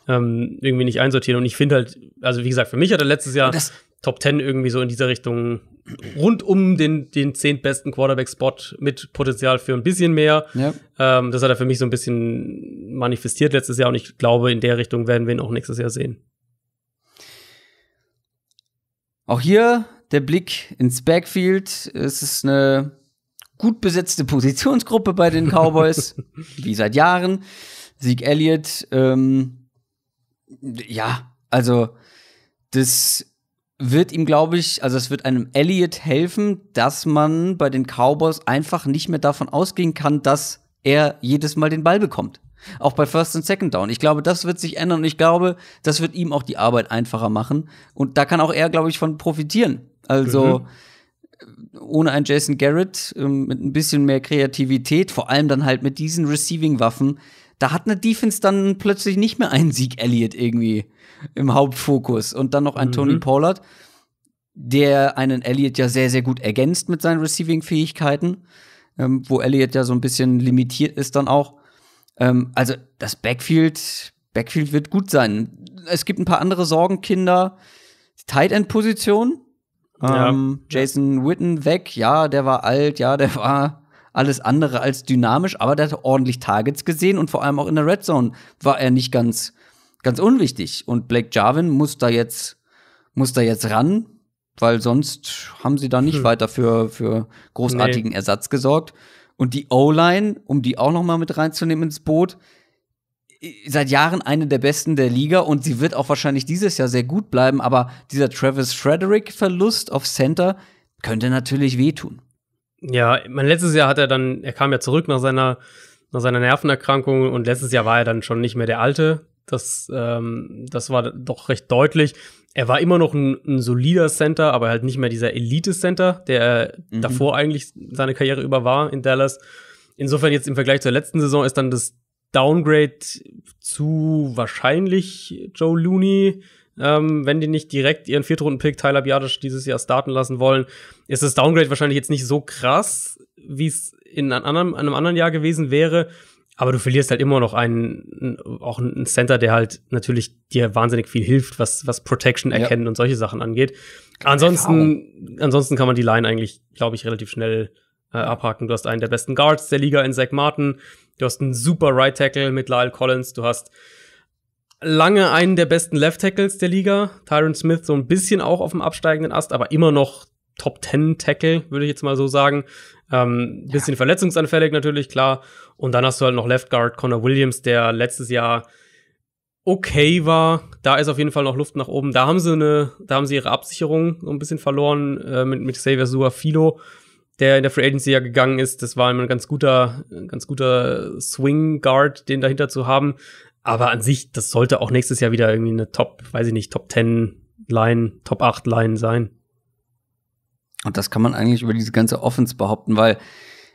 ähm, irgendwie nicht einsortieren. Und ich finde halt, also wie gesagt, für mich hat er letztes Jahr das Top 10 irgendwie so in dieser Richtung rund um den, den besten Quarterback-Spot mit Potenzial für ein bisschen mehr. Ja. Ähm, das hat er für mich so ein bisschen manifestiert letztes Jahr und ich glaube, in der Richtung werden wir ihn auch nächstes Jahr sehen. Auch hier der Blick ins Backfield. Es ist eine gut besetzte Positionsgruppe bei den Cowboys, wie seit Jahren. Sieg Elliott, ähm, ja, also das wird ihm, glaube ich, also es wird einem Elliott helfen, dass man bei den Cowboys einfach nicht mehr davon ausgehen kann, dass er jedes Mal den Ball bekommt. Auch bei First und Second Down. Ich glaube, das wird sich ändern und ich glaube, das wird ihm auch die Arbeit einfacher machen. Und da kann auch er, glaube ich, von profitieren, also mhm. ohne ein Jason Garrett, ähm, mit ein bisschen mehr Kreativität, vor allem dann halt mit diesen Receiving-Waffen, da hat eine Defense dann plötzlich nicht mehr einen Sieg Elliott irgendwie im Hauptfokus und dann noch ein mhm. Tony Pollard, der einen Elliott ja sehr, sehr gut ergänzt mit seinen Receiving-Fähigkeiten, ähm, wo Elliott ja so ein bisschen limitiert ist dann auch. Ähm, also das Backfield, Backfield wird gut sein. Es gibt ein paar andere Sorgenkinder. Tight End-Position, ähm, ja. Jason Witten weg, ja, der war alt, ja, der war alles andere als dynamisch, aber der hat ordentlich Targets gesehen und vor allem auch in der Red Zone war er nicht ganz, ganz unwichtig. Und Blake Jarvin muss da jetzt, muss da jetzt ran, weil sonst haben sie da nicht hm. weiter für, für großartigen nee. Ersatz gesorgt. Und die O-Line, um die auch noch mal mit reinzunehmen ins Boot, seit Jahren eine der besten der Liga und sie wird auch wahrscheinlich dieses Jahr sehr gut bleiben, aber dieser Travis Frederick-Verlust auf Center könnte natürlich wehtun. Ja, mein letztes Jahr hat er dann, er kam ja zurück nach seiner, nach seiner Nervenerkrankung und letztes Jahr war er dann schon nicht mehr der Alte. Das, ähm, das war doch recht deutlich. Er war immer noch ein, ein solider Center, aber halt nicht mehr dieser Elite-Center, der mhm. davor eigentlich seine Karriere über war in Dallas. Insofern jetzt im Vergleich zur letzten Saison ist dann das Downgrade zu wahrscheinlich Joe Looney. Ähm, wenn die nicht direkt ihren Viertrunden-Pick Tyler Biadisch dieses Jahr starten lassen wollen, ist das Downgrade wahrscheinlich jetzt nicht so krass, wie es in einem anderen Jahr gewesen wäre. Aber du verlierst halt immer noch einen, auch einen Center, der halt natürlich dir wahnsinnig viel hilft, was, was Protection erkennen ja. und solche Sachen angeht. Ansonsten, ansonsten kann man die Line eigentlich, glaube ich, relativ schnell äh, abhaken. Du hast einen der besten Guards der Liga in Zach Martin. Du hast einen super Right Tackle mit Lyle Collins. Du hast lange einen der besten Left Tackles der Liga. Tyron Smith so ein bisschen auch auf dem absteigenden Ast, aber immer noch Top 10 Tackle, würde ich jetzt mal so sagen. Ähm, bisschen ja. verletzungsanfällig natürlich, klar. Und dann hast du halt noch Left Guard Connor Williams, der letztes Jahr okay war. Da ist auf jeden Fall noch Luft nach oben. Da haben sie eine, da haben sie ihre Absicherung so ein bisschen verloren äh, mit, mit Xavier Suafilo der in der Free Agency ja gegangen ist. Das war immer ein ganz guter, ein ganz guter Swing Guard, den dahinter zu haben. Aber an sich, das sollte auch nächstes Jahr wieder irgendwie eine Top, weiß ich nicht, Top 10 Line, Top 8 Line sein. Und das kann man eigentlich über diese ganze Offense behaupten, weil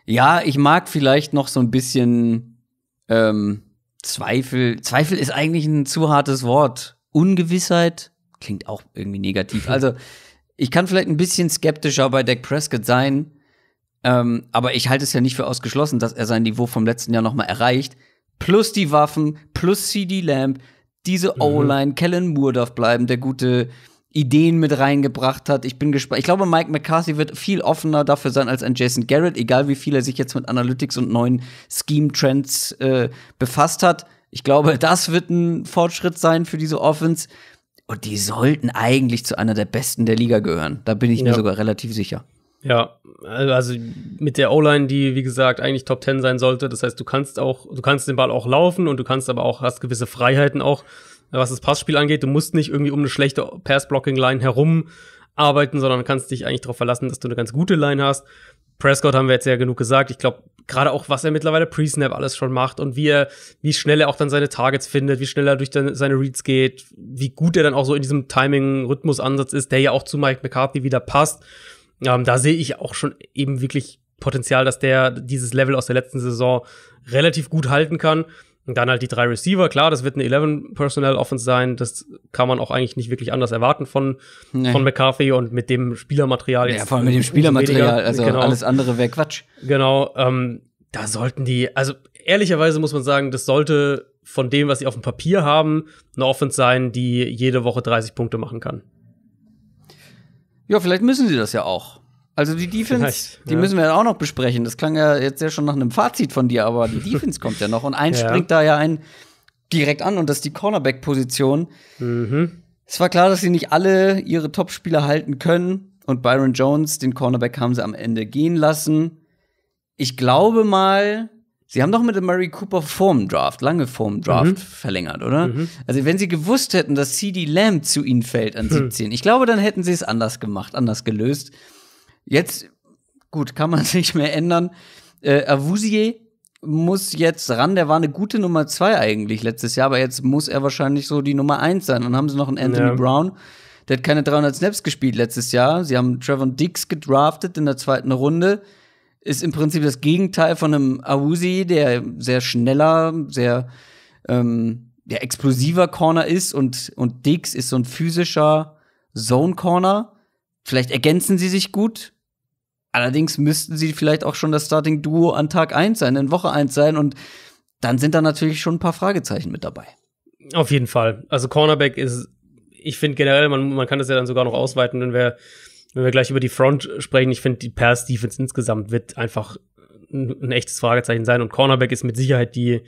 ja, ich mag vielleicht noch so ein bisschen ähm, Zweifel. Zweifel ist eigentlich ein zu hartes Wort. Ungewissheit klingt auch irgendwie negativ. Also ich kann vielleicht ein bisschen skeptischer bei Dak Prescott sein, ähm, aber ich halte es ja nicht für ausgeschlossen, dass er sein Niveau vom letzten Jahr nochmal erreicht. Plus die Waffen, plus CD Lamp, diese mhm. O-Line, Kellen Moore darf bleiben, der gute Ideen mit reingebracht hat. Ich bin gespannt. Ich glaube, Mike McCarthy wird viel offener dafür sein als ein Jason Garrett, egal wie viel er sich jetzt mit Analytics und neuen Scheme-Trends äh, befasst hat. Ich glaube, das wird ein Fortschritt sein für diese Offense. Und die sollten eigentlich zu einer der besten der Liga gehören. Da bin ich ja. mir sogar relativ sicher. Ja, also mit der O-Line, die wie gesagt eigentlich Top 10 sein sollte, das heißt, du kannst auch du kannst den Ball auch laufen und du kannst aber auch hast gewisse Freiheiten auch, was das Passspiel angeht, du musst nicht irgendwie um eine schlechte Pass Blocking Line herum arbeiten, sondern kannst dich eigentlich darauf verlassen, dass du eine ganz gute Line hast. Prescott haben wir jetzt ja genug gesagt. Ich glaube, gerade auch, was er mittlerweile Pre-Snap alles schon macht und wie er, wie schnell er auch dann seine Targets findet, wie schnell er durch seine Reads geht, wie gut er dann auch so in diesem Timing-Rhythmus-Ansatz ist, der ja auch zu Mike McCarthy wieder passt. Ähm, da sehe ich auch schon eben wirklich Potenzial, dass der dieses Level aus der letzten Saison relativ gut halten kann. Und dann halt die drei Receiver, klar, das wird eine 11 personal Offense sein, das kann man auch eigentlich nicht wirklich anders erwarten von, nee. von McCarthy und mit dem Spielermaterial. Ja, vor allem mit dem Spielermaterial, also genau. alles andere wäre Quatsch. Genau, ähm, da sollten die, also ehrlicherweise muss man sagen, das sollte von dem, was sie auf dem Papier haben, eine Offense sein, die jede Woche 30 Punkte machen kann. Ja, vielleicht müssen sie das ja auch. Also die Defense, Vielleicht, die ja. müssen wir ja auch noch besprechen. Das klang ja jetzt ja schon nach einem Fazit von dir, aber die Defense kommt ja noch und eins ja. springt da ja ein direkt an und das ist die Cornerback-Position. Mhm. Es war klar, dass sie nicht alle ihre top halten können und Byron Jones, den Cornerback, haben sie am Ende gehen lassen. Ich glaube mal, Sie haben doch mit dem Murray Cooper vorm Draft, lange vorm mhm. Draft mhm. verlängert, oder? Mhm. Also, wenn sie gewusst hätten, dass CD Lamb zu ihnen fällt an 17, mhm. ich glaube, dann hätten sie es anders gemacht, anders gelöst. Jetzt, gut, kann man es nicht mehr ändern. Äh, Avusier muss jetzt ran, der war eine gute Nummer 2 eigentlich letztes Jahr, aber jetzt muss er wahrscheinlich so die Nummer 1 sein. Und dann haben sie noch einen Anthony ja. Brown, der hat keine 300 Snaps gespielt letztes Jahr. Sie haben Trevor Dix gedraftet in der zweiten Runde ist im Prinzip das Gegenteil von einem Awusi, der sehr schneller, sehr ähm, der explosiver Corner ist und, und Dix ist so ein physischer Zone Corner. Vielleicht ergänzen sie sich gut. Allerdings müssten sie vielleicht auch schon das Starting Duo an Tag 1 sein, in Woche 1 sein und dann sind da natürlich schon ein paar Fragezeichen mit dabei. Auf jeden Fall. Also Cornerback ist, ich finde generell, man, man kann das ja dann sogar noch ausweiten, wenn wir wenn wir gleich über die Front sprechen, ich finde, die Pass Defense insgesamt wird einfach ein, ein, echtes Fragezeichen sein und Cornerback ist mit Sicherheit die,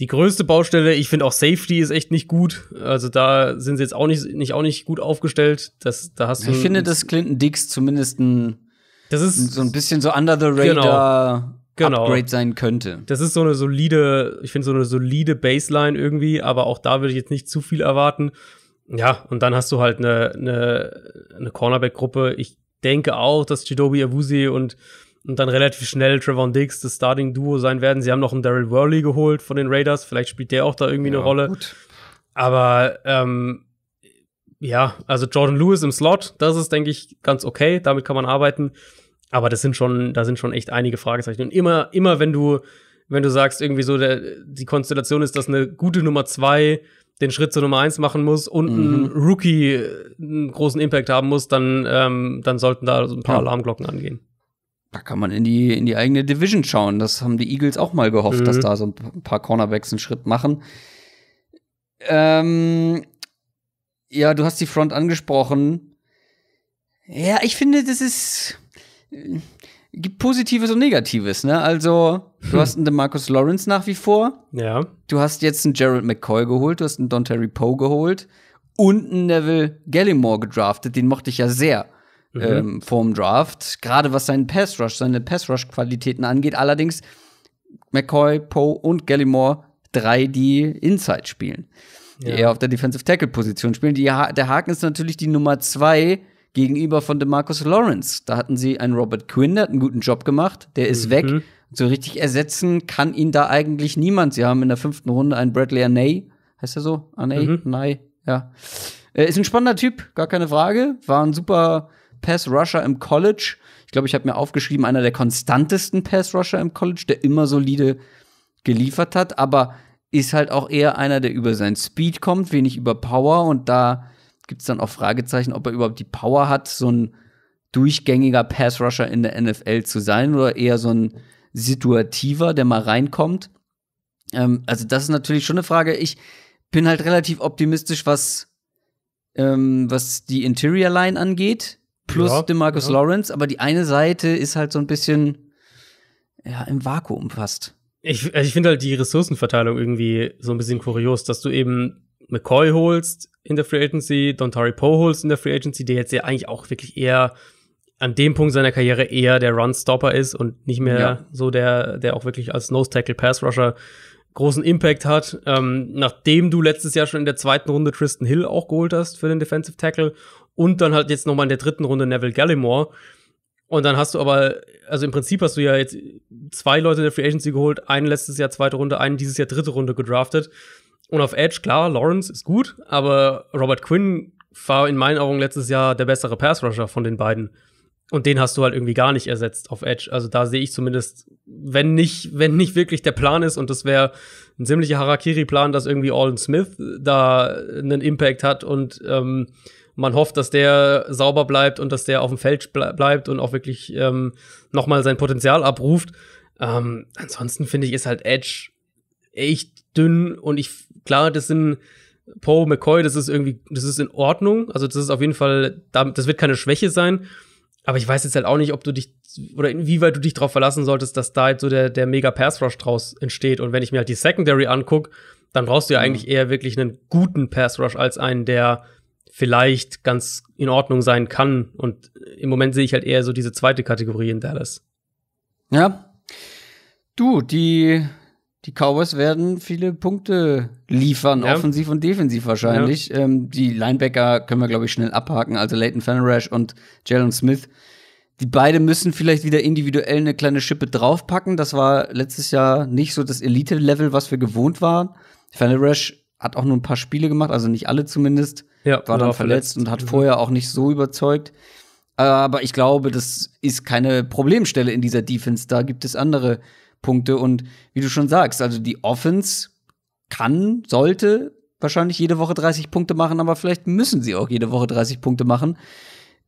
die größte Baustelle. Ich finde auch Safety ist echt nicht gut. Also da sind sie jetzt auch nicht, nicht, auch nicht gut aufgestellt. Das, da hast du ich finde, dass Clinton Dix zumindest ein, das ist, so ein bisschen so under the radar genau, genau. Upgrade sein könnte. Das ist so eine solide, ich finde so eine solide Baseline irgendwie, aber auch da würde ich jetzt nicht zu viel erwarten. Ja, und dann hast du halt eine, eine, eine Cornerback-Gruppe. Ich denke auch, dass Jidobi Awuzie und, und dann relativ schnell Trevon Diggs das Starting-Duo sein werden. Sie haben noch einen Daryl Worley geholt von den Raiders. Vielleicht spielt der auch da irgendwie ja, eine Rolle. Gut. Aber ähm, ja, also Jordan Lewis im Slot, das ist, denke ich, ganz okay. Damit kann man arbeiten. Aber das sind schon, da sind schon echt einige Fragezeichen. Und immer, immer wenn du, wenn du sagst, irgendwie so, der, die Konstellation ist, dass eine gute Nummer zwei den Schritt zur Nummer eins machen muss und mhm. ein Rookie einen großen Impact haben muss, dann, ähm, dann sollten da so ein paar ja. Alarmglocken angehen. Da kann man in die, in die eigene Division schauen. Das haben die Eagles auch mal gehofft, mhm. dass da so ein paar Cornerbacks einen Schritt machen. Ähm, ja, du hast die Front angesprochen. Ja, ich finde, das ist äh, gibt Positives und Negatives, ne? Also, du hm. hast einen Demarcus Lawrence nach wie vor. Ja. Du hast jetzt einen Gerald McCoy geholt, du hast einen Don Terry Poe geholt und einen Neville Gallimore gedraftet. Den mochte ich ja sehr mhm. ähm, vorm Draft. Gerade was seinen Pass Rush, seine Pass Rush Qualitäten angeht. Allerdings McCoy, Poe und Gallimore drei, die Inside spielen. Die ja. eher auf der Defensive Tackle Position spielen. Die, der Haken ist natürlich die Nummer zwei gegenüber von DeMarcus Lawrence. Da hatten sie einen Robert Quinn, der hat einen guten Job gemacht, der ist mhm. weg. So richtig ersetzen kann ihn da eigentlich niemand. Sie haben in der fünften Runde einen Bradley Anay, heißt er so? Anay? Mhm. Anay, ja. Äh, ist ein spannender Typ, gar keine Frage. War ein super Pass-Rusher im College. Ich glaube, ich habe mir aufgeschrieben, einer der konstantesten Pass-Rusher im College, der immer solide geliefert hat, aber ist halt auch eher einer, der über seinen Speed kommt, wenig über Power und da gibt es dann auch Fragezeichen, ob er überhaupt die Power hat, so ein durchgängiger Pass-Rusher in der NFL zu sein oder eher so ein situativer, der mal reinkommt. Ähm, also, das ist natürlich schon eine Frage. Ich bin halt relativ optimistisch, was, ähm, was die Interior Line angeht, plus ja, den Marcus ja. Lawrence, aber die eine Seite ist halt so ein bisschen ja, im Vakuum fast. Ich, also ich finde halt die Ressourcenverteilung irgendwie so ein bisschen kurios, dass du eben McCoy holst in der Free Agency, Dontari Poe holst in der Free Agency, der jetzt ja eigentlich auch wirklich eher an dem Punkt seiner Karriere eher der Run-Stopper ist und nicht mehr ja. so der, der auch wirklich als Nose-Tackle-Pass-Rusher großen Impact hat. Ähm, nachdem du letztes Jahr schon in der zweiten Runde Tristan Hill auch geholt hast für den Defensive Tackle und dann halt jetzt nochmal in der dritten Runde Neville Gallimore. Und dann hast du aber, also im Prinzip hast du ja jetzt zwei Leute in der Free Agency geholt, einen letztes Jahr zweite Runde, einen dieses Jahr dritte Runde gedraftet. Und auf Edge, klar, Lawrence ist gut, aber Robert Quinn war in meinen Augen letztes Jahr der bessere Pass-Rusher von den beiden. Und den hast du halt irgendwie gar nicht ersetzt auf Edge. Also da sehe ich zumindest, wenn nicht, wenn nicht wirklich der Plan ist, und das wäre ein ziemlicher Harakiri-Plan, dass irgendwie Alden Smith da einen Impact hat und ähm, man hofft, dass der sauber bleibt und dass der auf dem Feld ble bleibt und auch wirklich ähm, nochmal sein Potenzial abruft. Ähm, ansonsten finde ich, ist halt Edge echt dünn und ich klar, das sind Poe, McCoy, das ist irgendwie, das ist in Ordnung. Also, das ist auf jeden Fall, das wird keine Schwäche sein. Aber ich weiß jetzt halt auch nicht, ob du dich oder inwieweit du dich darauf verlassen solltest, dass da halt so der, der mega Pass Rush draus entsteht. Und wenn ich mir halt die Secondary angucke, dann brauchst du ja mhm. eigentlich eher wirklich einen guten Pass Rush als einen, der vielleicht ganz in Ordnung sein kann. Und im Moment sehe ich halt eher so diese zweite Kategorie in Dallas. Ja. Du, die die Cowboys werden viele Punkte liefern, ja. offensiv und defensiv wahrscheinlich. Ja. Ähm, die Linebacker können wir, glaube ich, schnell abhaken, also Leighton Fenerash und Jalen Smith. Die beide müssen vielleicht wieder individuell eine kleine Schippe draufpacken. Das war letztes Jahr nicht so das Elite-Level, was wir gewohnt waren. Fenerash hat auch nur ein paar Spiele gemacht, also nicht alle zumindest. Ja, war dann genau, verletzt, verletzt und hat mhm. vorher auch nicht so überzeugt. Äh, aber ich glaube, das ist keine Problemstelle in dieser Defense. Da gibt es andere Punkte. Und wie du schon sagst, also die Offense kann, sollte wahrscheinlich jede Woche 30 Punkte machen, aber vielleicht müssen sie auch jede Woche 30 Punkte machen.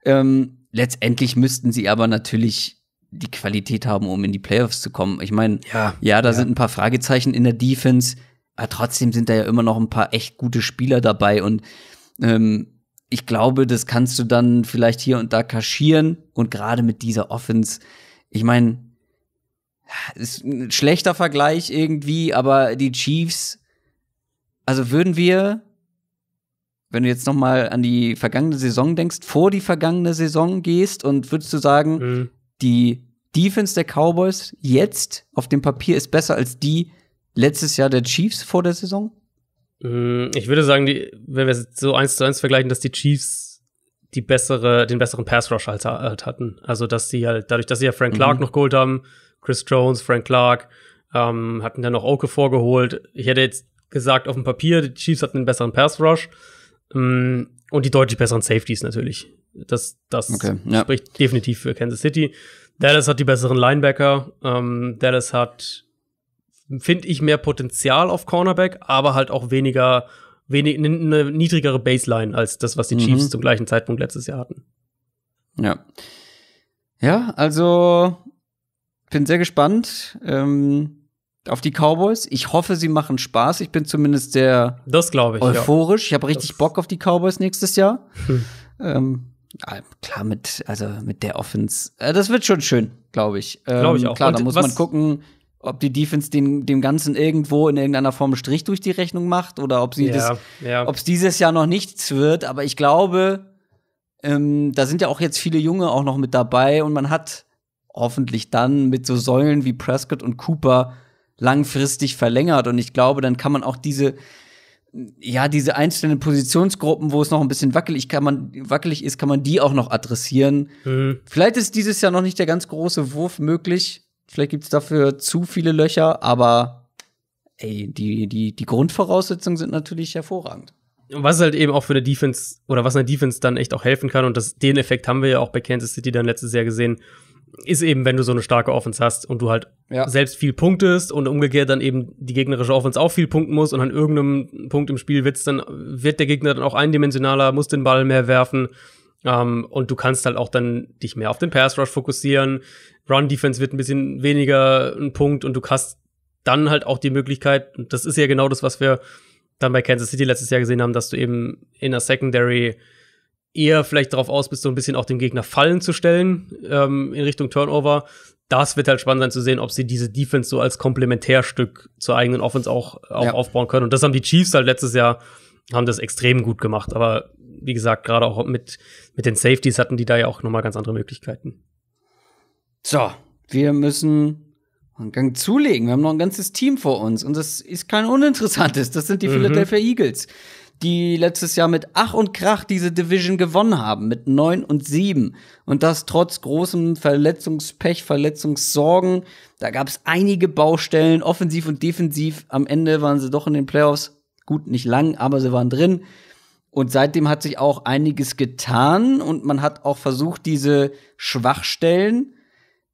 Ähm, letztendlich müssten sie aber natürlich die Qualität haben, um in die Playoffs zu kommen. Ich meine, ja, ja, da ja. sind ein paar Fragezeichen in der Defense, aber trotzdem sind da ja immer noch ein paar echt gute Spieler dabei und ähm, ich glaube, das kannst du dann vielleicht hier und da kaschieren und gerade mit dieser Offense. Ich meine, ist ein schlechter Vergleich irgendwie, aber die Chiefs, also würden wir, wenn du jetzt noch mal an die vergangene Saison denkst, vor die vergangene Saison gehst und würdest du sagen, mhm. die Defense der Cowboys jetzt auf dem Papier ist besser als die letztes Jahr der Chiefs vor der Saison? Mhm. Ich würde sagen, die, wenn wir es so eins zu eins vergleichen, dass die Chiefs die bessere, den besseren Pass Rush halt, halt hatten. Also dass sie halt dadurch, dass sie ja Frank Clark mhm. noch geholt haben, Chris Jones, Frank Clark, ähm, hatten dann noch Oke vorgeholt. Ich hätte jetzt gesagt, auf dem Papier, die Chiefs hatten einen besseren Pass-Rush ähm, und die deutlich besseren Safeties natürlich. Das, das okay, ja. spricht definitiv für Kansas City. Dallas hat die besseren Linebacker. Ähm, Dallas hat, finde ich, mehr Potenzial auf Cornerback, aber halt auch weniger, wenig, eine niedrigere Baseline als das, was die Chiefs mhm. zum gleichen Zeitpunkt letztes Jahr hatten. Ja. Ja, also bin sehr gespannt ähm, auf die Cowboys. Ich hoffe, sie machen Spaß. Ich bin zumindest sehr das ich, euphorisch. Ja. Ich habe richtig das Bock auf die Cowboys nächstes Jahr. Hm. Ähm, klar, mit, also mit der Offense. Äh, das wird schon schön, glaube ich. Ähm, glaube ich auch. Klar, da muss man gucken, ob die Defense den, dem Ganzen irgendwo in irgendeiner Form Strich durch die Rechnung macht oder ob sie ja, das, ja. ob es dieses Jahr noch nichts wird. Aber ich glaube, ähm, da sind ja auch jetzt viele Junge auch noch mit dabei und man hat hoffentlich dann mit so Säulen wie Prescott und Cooper langfristig verlängert. Und ich glaube, dann kann man auch diese, ja, diese einzelnen Positionsgruppen, wo es noch ein bisschen wackelig, kann man, wackelig ist, kann man die auch noch adressieren. Mhm. Vielleicht ist dieses Jahr noch nicht der ganz große Wurf möglich. Vielleicht gibt es dafür zu viele Löcher, aber ey, die, die, die Grundvoraussetzungen sind natürlich hervorragend. Und was halt eben auch für eine Defense oder was eine Defense dann echt auch helfen kann, und das, den Effekt haben wir ja auch bei Kansas City dann letztes Jahr gesehen, ist eben, wenn du so eine starke Offense hast und du halt ja. selbst viel punktest und umgekehrt dann eben die gegnerische Offense auch viel punkten muss und an irgendeinem Punkt im Spiel wird's dann, wird der Gegner dann auch eindimensionaler, muss den Ball mehr werfen. Um, ähm, und du kannst halt auch dann dich mehr auf den Pass Rush fokussieren. Run Defense wird ein bisschen weniger ein Punkt und du hast dann halt auch die Möglichkeit, und das ist ja genau das, was wir dann bei Kansas City letztes Jahr gesehen haben, dass du eben in der Secondary eher vielleicht darauf aus bist, so ein bisschen auch dem Gegner Fallen zu stellen ähm, in Richtung Turnover. Das wird halt spannend sein zu sehen, ob sie diese Defense so als Komplementärstück zur eigenen Offense auch, auch ja. aufbauen können. Und das haben die Chiefs halt letztes Jahr, haben das extrem gut gemacht. Aber wie gesagt, gerade auch mit, mit den Safeties hatten die da ja auch nochmal ganz andere Möglichkeiten. So, wir müssen einen Gang zulegen. Wir haben noch ein ganzes Team vor uns. Und das ist kein uninteressantes. Das sind die mhm. Philadelphia Eagles die letztes Jahr mit Ach und Krach diese Division gewonnen haben, mit neun und sieben Und das trotz großem Verletzungspech, Verletzungssorgen. Da gab es einige Baustellen, offensiv und defensiv. Am Ende waren sie doch in den Playoffs. Gut, nicht lang, aber sie waren drin. Und seitdem hat sich auch einiges getan und man hat auch versucht, diese Schwachstellen,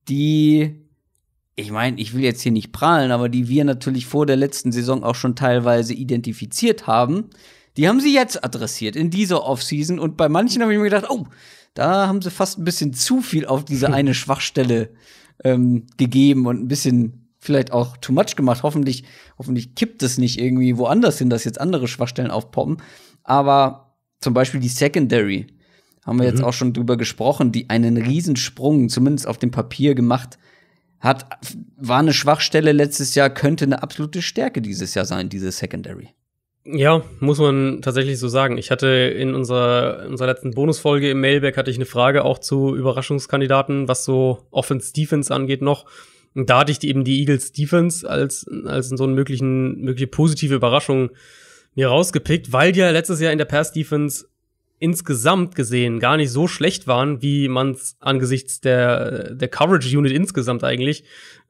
die, ich meine, ich will jetzt hier nicht prahlen, aber die wir natürlich vor der letzten Saison auch schon teilweise identifiziert haben, die haben sie jetzt adressiert in dieser Offseason und bei manchen habe ich mir gedacht, oh, da haben sie fast ein bisschen zu viel auf diese eine Schwachstelle ähm, gegeben und ein bisschen vielleicht auch too much gemacht. Hoffentlich, hoffentlich kippt es nicht irgendwie woanders hin, dass jetzt andere Schwachstellen aufpoppen. Aber zum Beispiel die Secondary haben wir mhm. jetzt auch schon drüber gesprochen, die einen Riesensprung, zumindest auf dem Papier gemacht hat, war eine Schwachstelle letztes Jahr, könnte eine absolute Stärke dieses Jahr sein, diese Secondary. Ja, muss man tatsächlich so sagen. Ich hatte in unserer, in unserer letzten Bonusfolge im Mailback hatte ich eine Frage auch zu Überraschungskandidaten, was so Offense-Defense angeht noch. Und da hatte ich eben die Eagles Defense als, als so einen möglichen, mögliche positive Überraschung mir rausgepickt, weil die ja letztes Jahr in der Pass-Defense insgesamt gesehen gar nicht so schlecht waren, wie man es angesichts der, der Coverage-Unit insgesamt eigentlich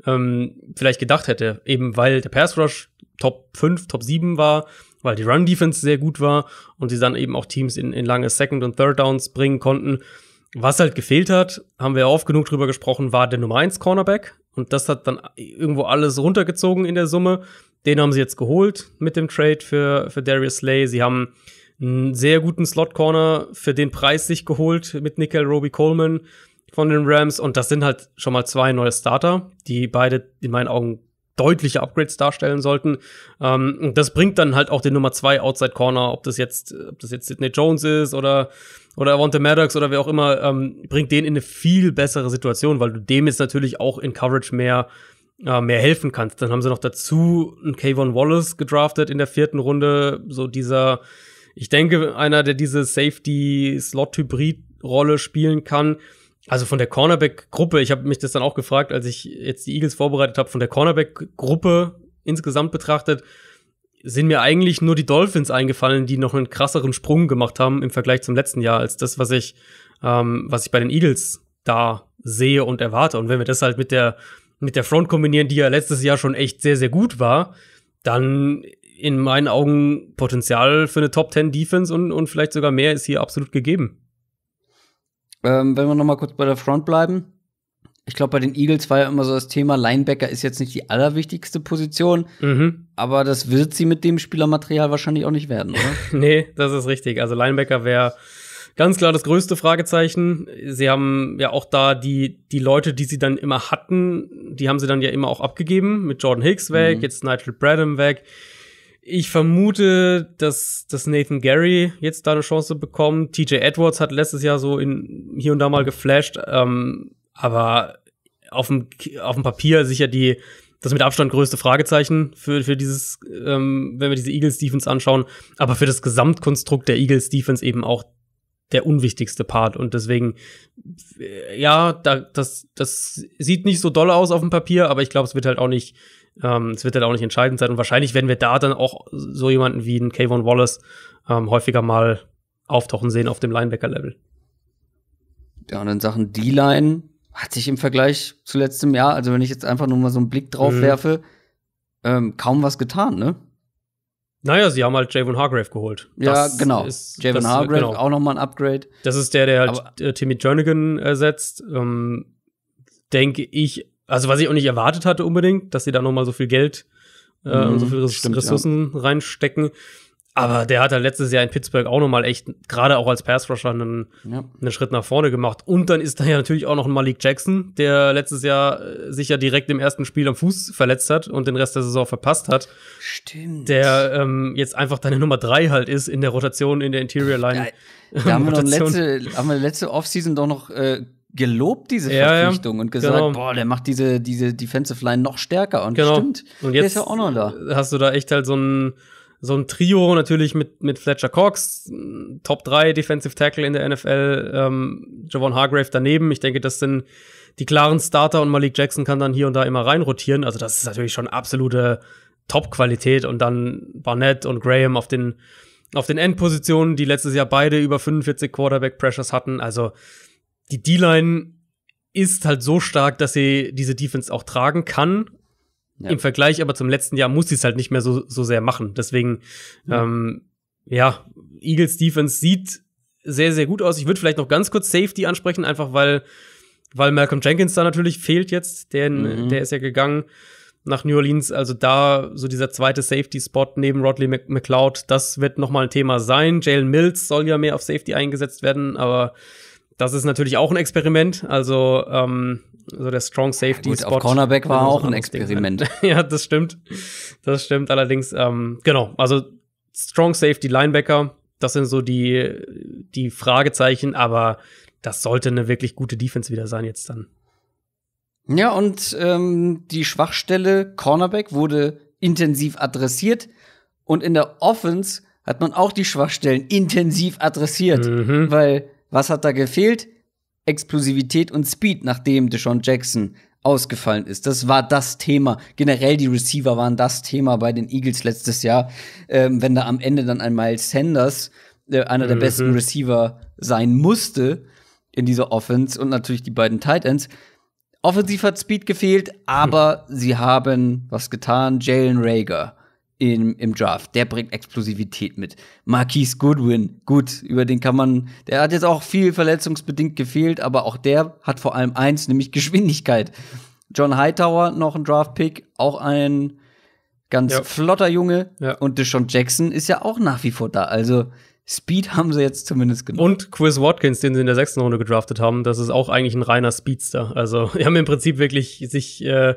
ähm, vielleicht gedacht hätte. Eben weil der Pass-Rush Top 5, Top 7 war weil die Run-Defense sehr gut war und sie dann eben auch Teams in, in lange Second- und Third-Downs bringen konnten. Was halt gefehlt hat, haben wir oft genug drüber gesprochen, war der Nummer 1 Cornerback. Und das hat dann irgendwo alles runtergezogen in der Summe. Den haben sie jetzt geholt mit dem Trade für, für Darius Slay. Sie haben einen sehr guten Slot-Corner für den Preis sich geholt mit Nickel Roby Coleman von den Rams. Und das sind halt schon mal zwei neue Starter, die beide in meinen Augen deutliche Upgrades darstellen sollten. Ähm, das bringt dann halt auch den Nummer zwei Outside Corner, ob das jetzt, ob das jetzt Sidney Jones ist oder oder Avante Maddox oder wer auch immer, ähm, bringt den in eine viel bessere Situation, weil du dem jetzt natürlich auch in Coverage mehr äh, mehr helfen kannst. Dann haben sie noch dazu einen Kayvon Wallace gedraftet in der vierten Runde, so dieser ich denke, einer, der diese Safety-Slot-Hybrid-Rolle spielen kann, also von der Cornerback-Gruppe, ich habe mich das dann auch gefragt, als ich jetzt die Eagles vorbereitet habe, von der Cornerback-Gruppe insgesamt betrachtet, sind mir eigentlich nur die Dolphins eingefallen, die noch einen krasseren Sprung gemacht haben im Vergleich zum letzten Jahr, als das, was ich, ähm, was ich bei den Eagles da sehe und erwarte. Und wenn wir das halt mit der, mit der Front kombinieren, die ja letztes Jahr schon echt sehr, sehr gut war, dann in meinen Augen Potenzial für eine Top 10 Defense und, und vielleicht sogar mehr ist hier absolut gegeben. Ähm, wenn wir noch mal kurz bei der Front bleiben. Ich glaube, bei den Eagles war ja immer so das Thema, Linebacker ist jetzt nicht die allerwichtigste Position, mhm. aber das wird sie mit dem Spielermaterial wahrscheinlich auch nicht werden, oder? nee, das ist richtig. Also Linebacker wäre ganz klar das größte Fragezeichen. Sie haben ja auch da die, die Leute, die sie dann immer hatten, die haben sie dann ja immer auch abgegeben. Mit Jordan Hicks weg, mhm. jetzt Nigel Bradham weg ich vermute, dass, dass Nathan Gary jetzt da eine Chance bekommt. TJ Edwards hat letztes Jahr so in, hier und da mal geflasht, ähm, aber auf dem, auf dem Papier sicher die, das mit Abstand größte Fragezeichen für, für dieses, ähm, wenn wir diese Eagles Defense anschauen, aber für das Gesamtkonstrukt der Eagles Defense eben auch der unwichtigste Part und deswegen, äh, ja, da, das, das sieht nicht so doll aus auf dem Papier, aber ich glaube, es wird halt auch nicht ähm, es wird dann halt auch nicht entscheidend sein. Und wahrscheinlich werden wir da dann auch so jemanden wie einen Kayvon Wallace ähm, häufiger mal auftauchen sehen auf dem Linebacker-Level. Ja, und in Sachen D-Line hat sich im Vergleich zu letztem Jahr, also wenn ich jetzt einfach nur mal so einen Blick drauf mhm. werfe, ähm, kaum was getan, ne? Naja, sie haben halt Javon Hargrave geholt. Das ja, genau. Ist, Javon äh, Hargrave, genau. auch nochmal ein Upgrade. Das ist der, der halt Aber äh, Timmy Jernigan ersetzt. Ähm, denke ich, also was ich auch nicht erwartet hatte unbedingt, dass sie da noch mal so viel Geld äh, mhm, und so mhm, viele Res Ressourcen ja. reinstecken. Aber der hat ja halt letztes Jahr in Pittsburgh auch noch mal echt, gerade auch als Pass-Rusher, einen, ja. einen Schritt nach vorne gemacht. Und dann ist da ja natürlich auch noch ein Malik Jackson, der letztes Jahr äh, sich ja direkt im ersten Spiel am Fuß verletzt hat und den Rest der Saison verpasst hat. Stimmt. Der ähm, jetzt einfach deine Nummer drei halt ist in der Rotation, in der Interior-Line. Da, da haben, wir letzte, haben wir letzte Offseason doch noch äh, gelobt, diese ja, Verpflichtung, ja. und gesagt, genau. boah, der macht diese, diese Defensive Line noch stärker. Und genau. stimmt, und jetzt der ist ja auch noch da. Hast du da echt halt so ein, so ein Trio natürlich mit, mit Fletcher Cox, Top 3 Defensive Tackle in der NFL, ähm, Javon Hargrave daneben. Ich denke, das sind die klaren Starter und Malik Jackson kann dann hier und da immer reinrotieren. Also, das ist natürlich schon absolute Top-Qualität. Und dann Barnett und Graham auf den, auf den Endpositionen, die letztes Jahr beide über 45 Quarterback-Pressures hatten. Also, die D-Line ist halt so stark, dass sie diese Defense auch tragen kann. Ja. Im Vergleich aber zum letzten Jahr muss sie es halt nicht mehr so, so sehr machen. Deswegen, ja. ähm, ja, Eagles Defense sieht sehr, sehr gut aus. Ich würde vielleicht noch ganz kurz Safety ansprechen, einfach weil, weil Malcolm Jenkins da natürlich fehlt jetzt. Der, mhm. Der ist ja gegangen nach New Orleans. Also da so dieser zweite Safety-Spot neben Rodley McLeod, das wird noch mal ein Thema sein. Jalen Mills soll ja mehr auf Safety eingesetzt werden, aber das ist natürlich auch ein Experiment. Also, ähm, also der Strong Safety ja, gut, Spot. Auf Cornerback war auch ein Experiment. ja, das stimmt. Das stimmt allerdings. Ähm, genau. Also Strong Safety Linebacker, das sind so die, die Fragezeichen, aber das sollte eine wirklich gute Defense wieder sein jetzt dann. Ja, und ähm, die Schwachstelle Cornerback wurde intensiv adressiert und in der Offense hat man auch die Schwachstellen intensiv adressiert, mhm. weil was hat da gefehlt? Explosivität und Speed, nachdem Deshaun Jackson ausgefallen ist. Das war das Thema. Generell die Receiver waren das Thema bei den Eagles letztes Jahr. Ähm, wenn da am Ende dann ein Miles Sanders äh, einer der mhm. besten Receiver sein musste in dieser Offense und natürlich die beiden Tight Ends. Offensiv hat Speed gefehlt, hm. aber mhm. sie haben was getan. Jalen Rager im, im Draft. Der bringt Explosivität mit. Marquise Goodwin, gut, über den kann man, der hat jetzt auch viel verletzungsbedingt gefehlt, aber auch der hat vor allem eins, nämlich Geschwindigkeit. John Hightower noch ein Draft-Pick, auch ein ganz ja. flotter Junge. Ja. Und Deshaun Jackson ist ja auch nach wie vor da. Also Speed haben sie jetzt zumindest genommen. Und Chris Watkins, den sie in der sechsten Runde gedraftet haben, das ist auch eigentlich ein reiner Speedster. Also, die haben im Prinzip wirklich sich äh,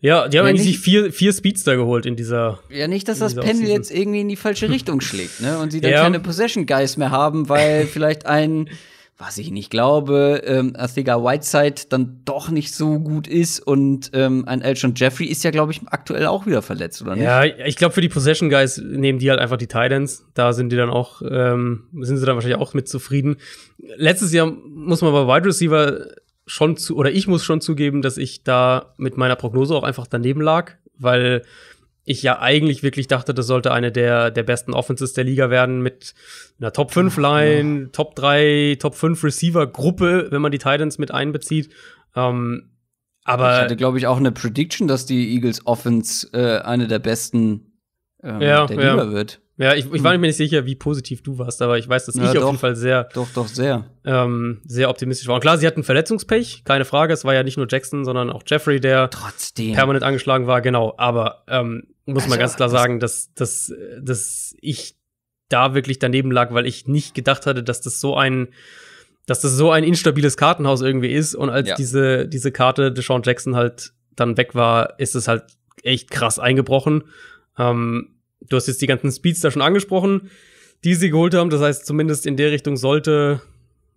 ja, die haben ja, eigentlich nicht, vier, vier Speedster geholt in dieser. Ja, nicht, dass das Pendel jetzt irgendwie in die falsche Richtung schlägt, ne? Und sie dann ja. keine Possession Guys mehr haben, weil vielleicht ein, was ich nicht glaube, ähm, Athega Whiteside dann doch nicht so gut ist und ähm, ein Elton Jeffrey ist ja, glaube ich, aktuell auch wieder verletzt, oder nicht? Ja, ich glaube, für die Possession Guys nehmen die halt einfach die Titans. Da sind die dann auch, ähm, sind sie dann wahrscheinlich auch mit zufrieden. Letztes Jahr muss man bei Wide Receiver schon zu, oder ich muss schon zugeben, dass ich da mit meiner Prognose auch einfach daneben lag, weil ich ja eigentlich wirklich dachte, das sollte eine der, der besten Offenses der Liga werden mit einer Top 5 genau. Line, ja. Top 3, Top 5 Receiver Gruppe, wenn man die Titans mit einbezieht. Ähm, aber ich hatte, glaube ich, auch eine Prediction, dass die Eagles Offense äh, eine der besten ähm, ja, der Liga ja. wird. Ja, ich, ich war mir hm. nicht sicher, wie positiv du warst, aber ich weiß, dass ja, ich doch, auf jeden Fall sehr, doch, doch sehr, ähm, sehr optimistisch war. Und klar, sie hatten Verletzungspech, keine Frage. Es war ja nicht nur Jackson, sondern auch Jeffrey, der Trotzdem. permanent angeschlagen war. Genau, aber ähm, muss also, man ganz klar sagen, dass, dass, dass ich da wirklich daneben lag, weil ich nicht gedacht hatte, dass das so ein dass das so ein instabiles Kartenhaus irgendwie ist und als ja. diese diese Karte Deshaun Jackson halt dann weg war, ist es halt echt krass eingebrochen. Ähm, Du hast jetzt die ganzen Speeds da schon angesprochen, die sie geholt haben. Das heißt, zumindest in der Richtung sollte,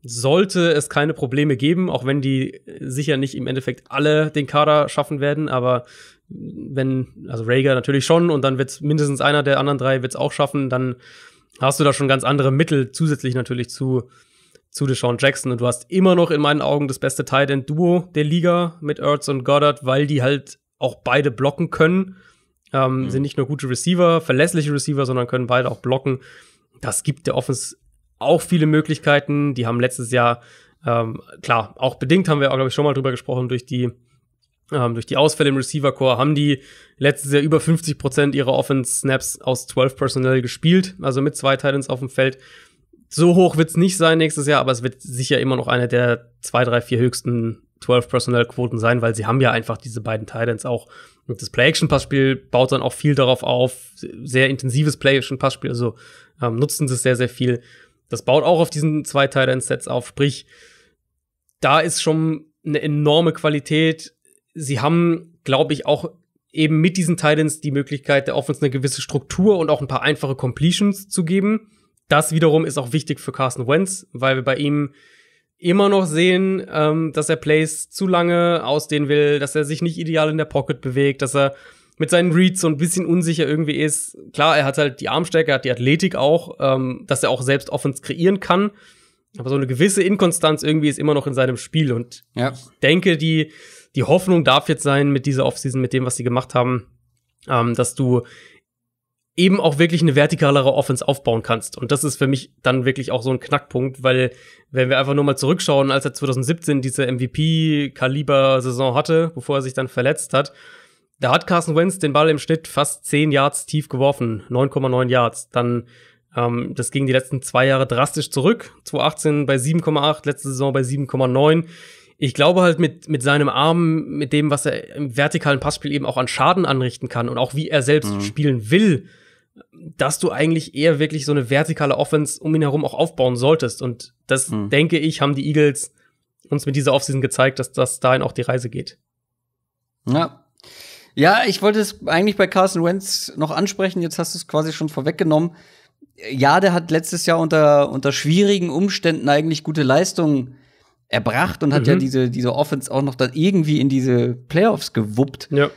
sollte es keine Probleme geben, auch wenn die sicher nicht im Endeffekt alle den Kader schaffen werden. Aber wenn, also Rager natürlich schon und dann wird mindestens einer der anderen drei wird es auch schaffen, dann hast du da schon ganz andere Mittel zusätzlich natürlich zu, zu Deshaun Jackson. Und du hast immer noch in meinen Augen das beste Tight End Duo der Liga mit Ertz und Goddard, weil die halt auch beide blocken können ähm, mhm. Sind nicht nur gute Receiver, verlässliche Receiver, sondern können beide auch blocken. Das gibt der Offense auch viele Möglichkeiten. Die haben letztes Jahr, ähm, klar, auch bedingt haben wir, glaube ich, schon mal drüber gesprochen, durch die, ähm, durch die Ausfälle im Receiver-Core haben die letztes Jahr über 50 Prozent ihrer Offense-Snaps aus 12 Personnel gespielt, also mit zwei Titans auf dem Feld. So hoch wird es nicht sein nächstes Jahr, aber es wird sicher immer noch eine der zwei, drei, vier höchsten 12 Personnel-Quoten sein, weil sie haben ja einfach diese beiden Titans auch und das Play-Action-Passspiel baut dann auch viel darauf auf, sehr intensives Play-Action-Passspiel, also ähm, nutzen sie es sehr, sehr viel. Das baut auch auf diesen zwei Teile Sets auf, sprich, da ist schon eine enorme Qualität. Sie haben, glaube ich, auch eben mit diesen Titans die Möglichkeit, der Offense eine gewisse Struktur und auch ein paar einfache Completions zu geben. Das wiederum ist auch wichtig für Carson Wentz, weil wir bei ihm immer noch sehen, ähm, dass er Plays zu lange ausdehnen will, dass er sich nicht ideal in der Pocket bewegt, dass er mit seinen Reads so ein bisschen unsicher irgendwie ist. Klar, er hat halt die Armstärke, hat die Athletik auch, ähm, dass er auch selbst Offens kreieren kann. Aber so eine gewisse Inkonstanz irgendwie ist immer noch in seinem Spiel. Und ja. ich denke, die, die Hoffnung darf jetzt sein mit dieser Offseason, mit dem, was sie gemacht haben, ähm, dass du eben auch wirklich eine vertikalere Offense aufbauen kannst. Und das ist für mich dann wirklich auch so ein Knackpunkt, weil wenn wir einfach nur mal zurückschauen, als er 2017 diese MVP-Kaliber-Saison hatte, bevor er sich dann verletzt hat, da hat Carson Wentz den Ball im Schnitt fast 10 Yards tief geworfen, 9,9 Yards. Dann, ähm, das ging die letzten zwei Jahre drastisch zurück, 2018 bei 7,8, letzte Saison bei 7,9 ich glaube halt mit, mit seinem Arm, mit dem, was er im vertikalen Passspiel eben auch an Schaden anrichten kann und auch wie er selbst mhm. spielen will, dass du eigentlich eher wirklich so eine vertikale Offense um ihn herum auch aufbauen solltest. Und das, mhm. denke ich, haben die Eagles uns mit dieser Offseason gezeigt, dass das dahin auch die Reise geht. Ja. Ja, ich wollte es eigentlich bei Carson Wentz noch ansprechen. Jetzt hast du es quasi schon vorweggenommen. Ja, der hat letztes Jahr unter, unter schwierigen Umständen eigentlich gute Leistungen erbracht und mhm. hat ja mhm. diese, diese Offense auch noch dann irgendwie in diese Playoffs gewuppt. Ja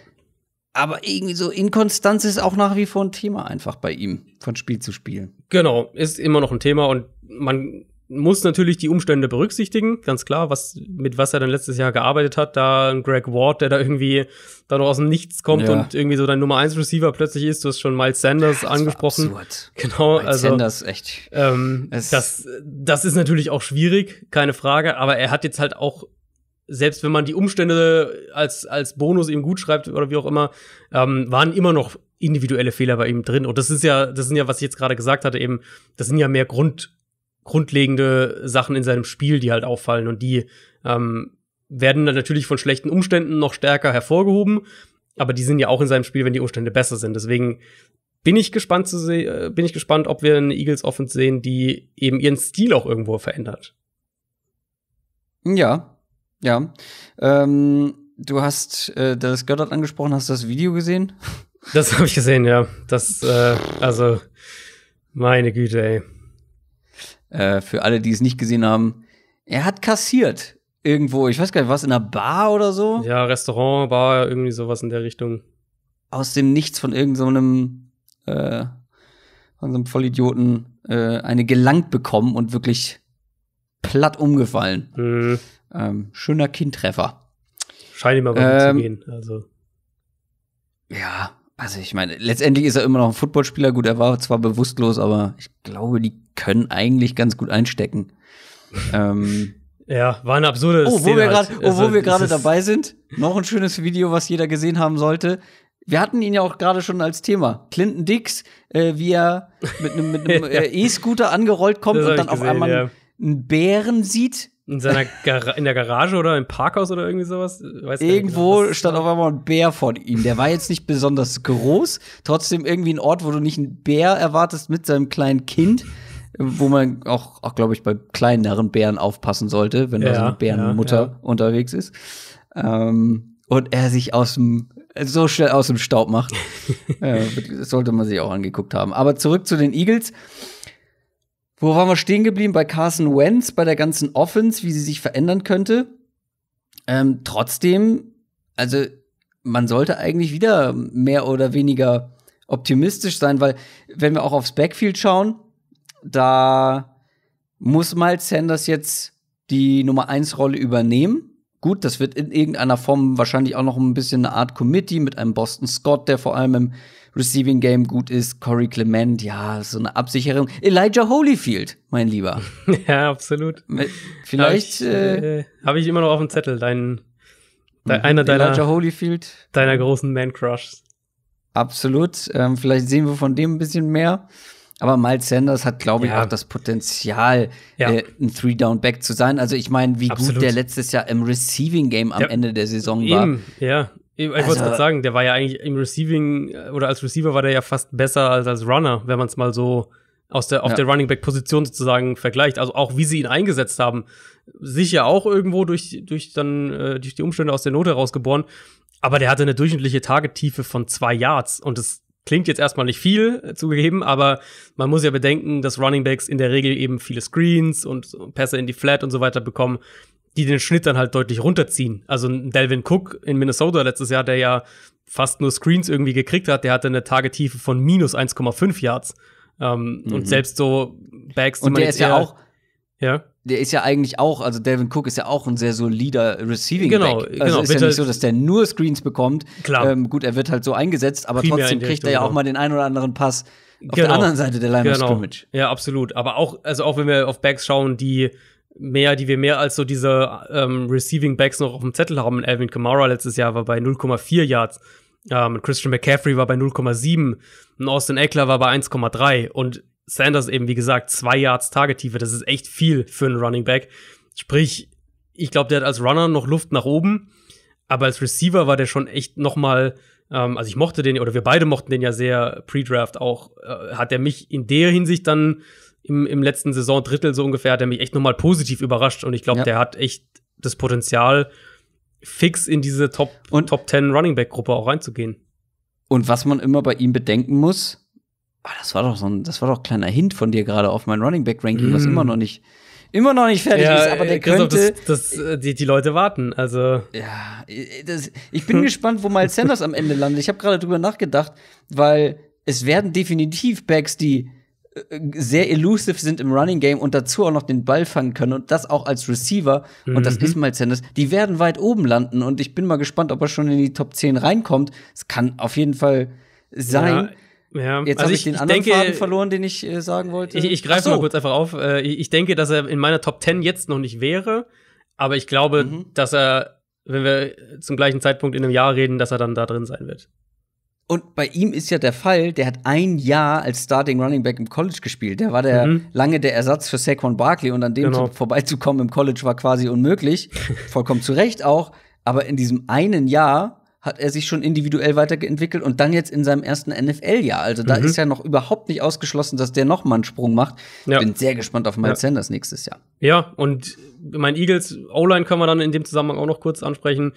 aber irgendwie so Inkonstanz ist auch nach wie vor ein Thema einfach bei ihm, von Spiel zu Spiel. Genau, ist immer noch ein Thema und man muss natürlich die Umstände berücksichtigen, ganz klar, was, mit was er dann letztes Jahr gearbeitet hat, da ein Greg Ward, der da irgendwie da noch aus dem Nichts kommt ja. und irgendwie so dein Nummer 1 Receiver plötzlich ist, du hast schon Miles Sanders das angesprochen. absurd. Genau, Miles also. Sanders, echt. Ähm, das, das ist natürlich auch schwierig, keine Frage, aber er hat jetzt halt auch selbst wenn man die Umstände als, als Bonus ihm gut schreibt oder wie auch immer, ähm, waren immer noch individuelle Fehler bei ihm drin. Und das ist ja, das sind ja, was ich jetzt gerade gesagt hatte, eben, das sind ja mehr Grund, grundlegende Sachen in seinem Spiel, die halt auffallen. Und die ähm, werden dann natürlich von schlechten Umständen noch stärker hervorgehoben. Aber die sind ja auch in seinem Spiel, wenn die Umstände besser sind. Deswegen bin ich gespannt zu sehen, äh, bin ich gespannt, ob wir eine Eagles offen sehen, die eben ihren Stil auch irgendwo verändert. Ja, ja. Ähm, du hast äh, das Göttert angesprochen, hast du das Video gesehen? Das habe ich gesehen, ja. Das, äh, also, meine Güte, ey. Äh, für alle, die es nicht gesehen haben, er hat kassiert. Irgendwo, ich weiß gar nicht, was in einer Bar oder so? Ja, Restaurant, Bar, irgendwie sowas in der Richtung. Aus dem Nichts von irgendeinem, so äh, von so einem Vollidioten äh, eine gelangt bekommen und wirklich platt umgefallen. Mhm. Ähm, schöner Kindtreffer. Scheint ihm aber ähm, zu gehen. Also. Ja, also ich meine, letztendlich ist er immer noch ein Footballspieler. Gut, er war zwar bewusstlos, aber ich glaube, die können eigentlich ganz gut einstecken. ähm, ja, war ein absurdes oh, Szene. Wir halt. grad, halt. also, gerade dabei sind, noch ein schönes Video, was jeder gesehen haben sollte. Wir hatten ihn ja auch gerade schon als Thema. Clinton Dix, äh, wie er mit einem ja. Äh, E-Scooter angerollt kommt und dann gesehen, auf einmal ja. einen Bären sieht, in seiner Gara in der Garage oder im Parkhaus oder irgendwie sowas? Weiß genau. Irgendwo genau, stand auf einmal ein Bär vor ihm. Der war jetzt nicht besonders groß, trotzdem irgendwie ein Ort, wo du nicht einen Bär erwartest mit seinem kleinen Kind, wo man auch, auch glaube ich, bei kleineren Bären aufpassen sollte, wenn ja, da so eine Bärenmutter ja, ja. unterwegs ist. Ähm, und er sich aus dem so schnell aus dem Staub macht. ja, äh, sollte man sich auch angeguckt haben. Aber zurück zu den Eagles. Wo waren wir stehen geblieben? Bei Carson Wentz, bei der ganzen Offense, wie sie sich verändern könnte. Ähm, trotzdem, also man sollte eigentlich wieder mehr oder weniger optimistisch sein, weil wenn wir auch aufs Backfield schauen, da muss Miles Sanders jetzt die Nummer 1 Rolle übernehmen. Gut, das wird in irgendeiner Form wahrscheinlich auch noch ein bisschen eine Art Committee mit einem Boston Scott, der vor allem im Receiving Game gut ist. Corey Clement, ja, so eine Absicherung. Elijah Holyfield, mein Lieber. ja, absolut. Vielleicht habe ich, äh, äh, hab ich, immer noch auf dem Zettel dein, de, einer deiner, Elijah Holyfield. deiner großen Man-Crushs. Absolut. Ähm, vielleicht sehen wir von dem ein bisschen mehr. Aber Miles Sanders hat, glaube ich, ja. auch das Potenzial, ja. äh, ein Three-Down-Back zu sein. Also ich meine, wie Absolut. gut der letztes Jahr im Receiving-Game am ja. Ende der Saison war. Eben. Ja, ich, also, wollte gerade sagen, der war ja eigentlich im Receiving äh, oder als Receiver war der ja fast besser als als Runner, wenn man es mal so aus der, auf ja. der Running Back Position sozusagen vergleicht. Also auch wie sie ihn eingesetzt haben. Sicher auch irgendwo durch, durch dann, äh, durch die Umstände aus der Not herausgeboren. Aber der hatte eine durchschnittliche Targettiefe von zwei Yards und das klingt jetzt erstmal nicht viel äh, zugegeben, aber man muss ja bedenken, dass Running Backs in der Regel eben viele Screens und Pässe in die Flat und so weiter bekommen die den Schnitt dann halt deutlich runterziehen. Also ein Delvin Cook in Minnesota letztes Jahr, der ja fast nur Screens irgendwie gekriegt hat, der hatte eine Tagetiefe von minus 1,5 Yards. Ähm, mhm. Und selbst so Bags, die und man der ist ja auch, ja. Der ist ja eigentlich auch, also Delvin Cook ist ja auch ein sehr solider Receiving genau, Back. Also genau, ist ja nicht so, dass der nur Screens bekommt. Klar. Ähm, gut, er wird halt so eingesetzt, aber Primär trotzdem kriegt er ja auch mal den einen oder anderen Pass auf der genau. anderen Seite der Line genau. Scrimmage. Ja, absolut. Aber auch, also auch wenn wir auf Backs schauen, die mehr, die wir mehr als so diese ähm, Receiving Backs noch auf dem Zettel haben. Alvin Kamara letztes Jahr war bei 0,4 Yards. Ähm, Christian McCaffrey war bei 0,7. Und Austin Eckler war bei 1,3. Und Sanders eben, wie gesagt, 2 Yards Targettiefe. Das ist echt viel für einen Running Back. Sprich, ich glaube, der hat als Runner noch Luft nach oben. Aber als Receiver war der schon echt noch mal ähm, also ich mochte den, oder wir beide mochten den ja sehr pre-draft auch, äh, hat er mich in der Hinsicht dann im, im letzten Saisondrittel so ungefähr, hat er mich echt nochmal positiv überrascht. Und ich glaube, ja. der hat echt das Potenzial, fix in diese Top, und, Top 10 Running Back Gruppe auch reinzugehen. Und was man immer bei ihm bedenken muss, ah, das war doch so ein, das war doch ein kleiner Hint von dir gerade auf mein Running Back Ranking, mm. was mhm. immer noch nicht, immer noch nicht fertig ja, ist, aber der äh, Christoph, könnte. Das, das, äh, die, die Leute warten, also. Ja, das, ich bin gespannt, wo Miles Sanders am Ende landet. Ich habe gerade drüber nachgedacht, weil es werden definitiv Backs, die äh, sehr elusive sind im Running Game und dazu auch noch den Ball fangen können und das auch als Receiver mhm. und das mhm. ist mal Sanders, die werden weit oben landen und ich bin mal gespannt, ob er schon in die Top 10 reinkommt. Es kann auf jeden Fall sein. Ja, ja. Jetzt also habe ich, ich, den anderen denke, Faden verloren, den ich äh, sagen wollte. Ich, ich greife so. mal kurz einfach auf. Äh, ich denke, dass er in meiner Top 10 jetzt noch nicht wäre, aber ich glaube, mhm. dass er, wenn wir zum gleichen Zeitpunkt in einem Jahr reden, dass er dann da drin sein wird. Und bei ihm ist ja der Fall, der hat ein Jahr als Starting Running Back im College gespielt. Der war der mhm. lange der Ersatz für Saquon Barkley und an dem genau. vorbeizukommen im College war quasi unmöglich. Vollkommen zu Recht auch. Aber in diesem einen Jahr hat er sich schon individuell weitergeentwickelt und dann jetzt in seinem ersten NFL-Jahr. Also da mhm. ist ja noch überhaupt nicht ausgeschlossen, dass der nochmal einen Sprung macht. Ja. Bin sehr gespannt auf Miles ja. Sanders nächstes Jahr. Ja, und mein Eagles O-Line können wir dann in dem Zusammenhang auch noch kurz ansprechen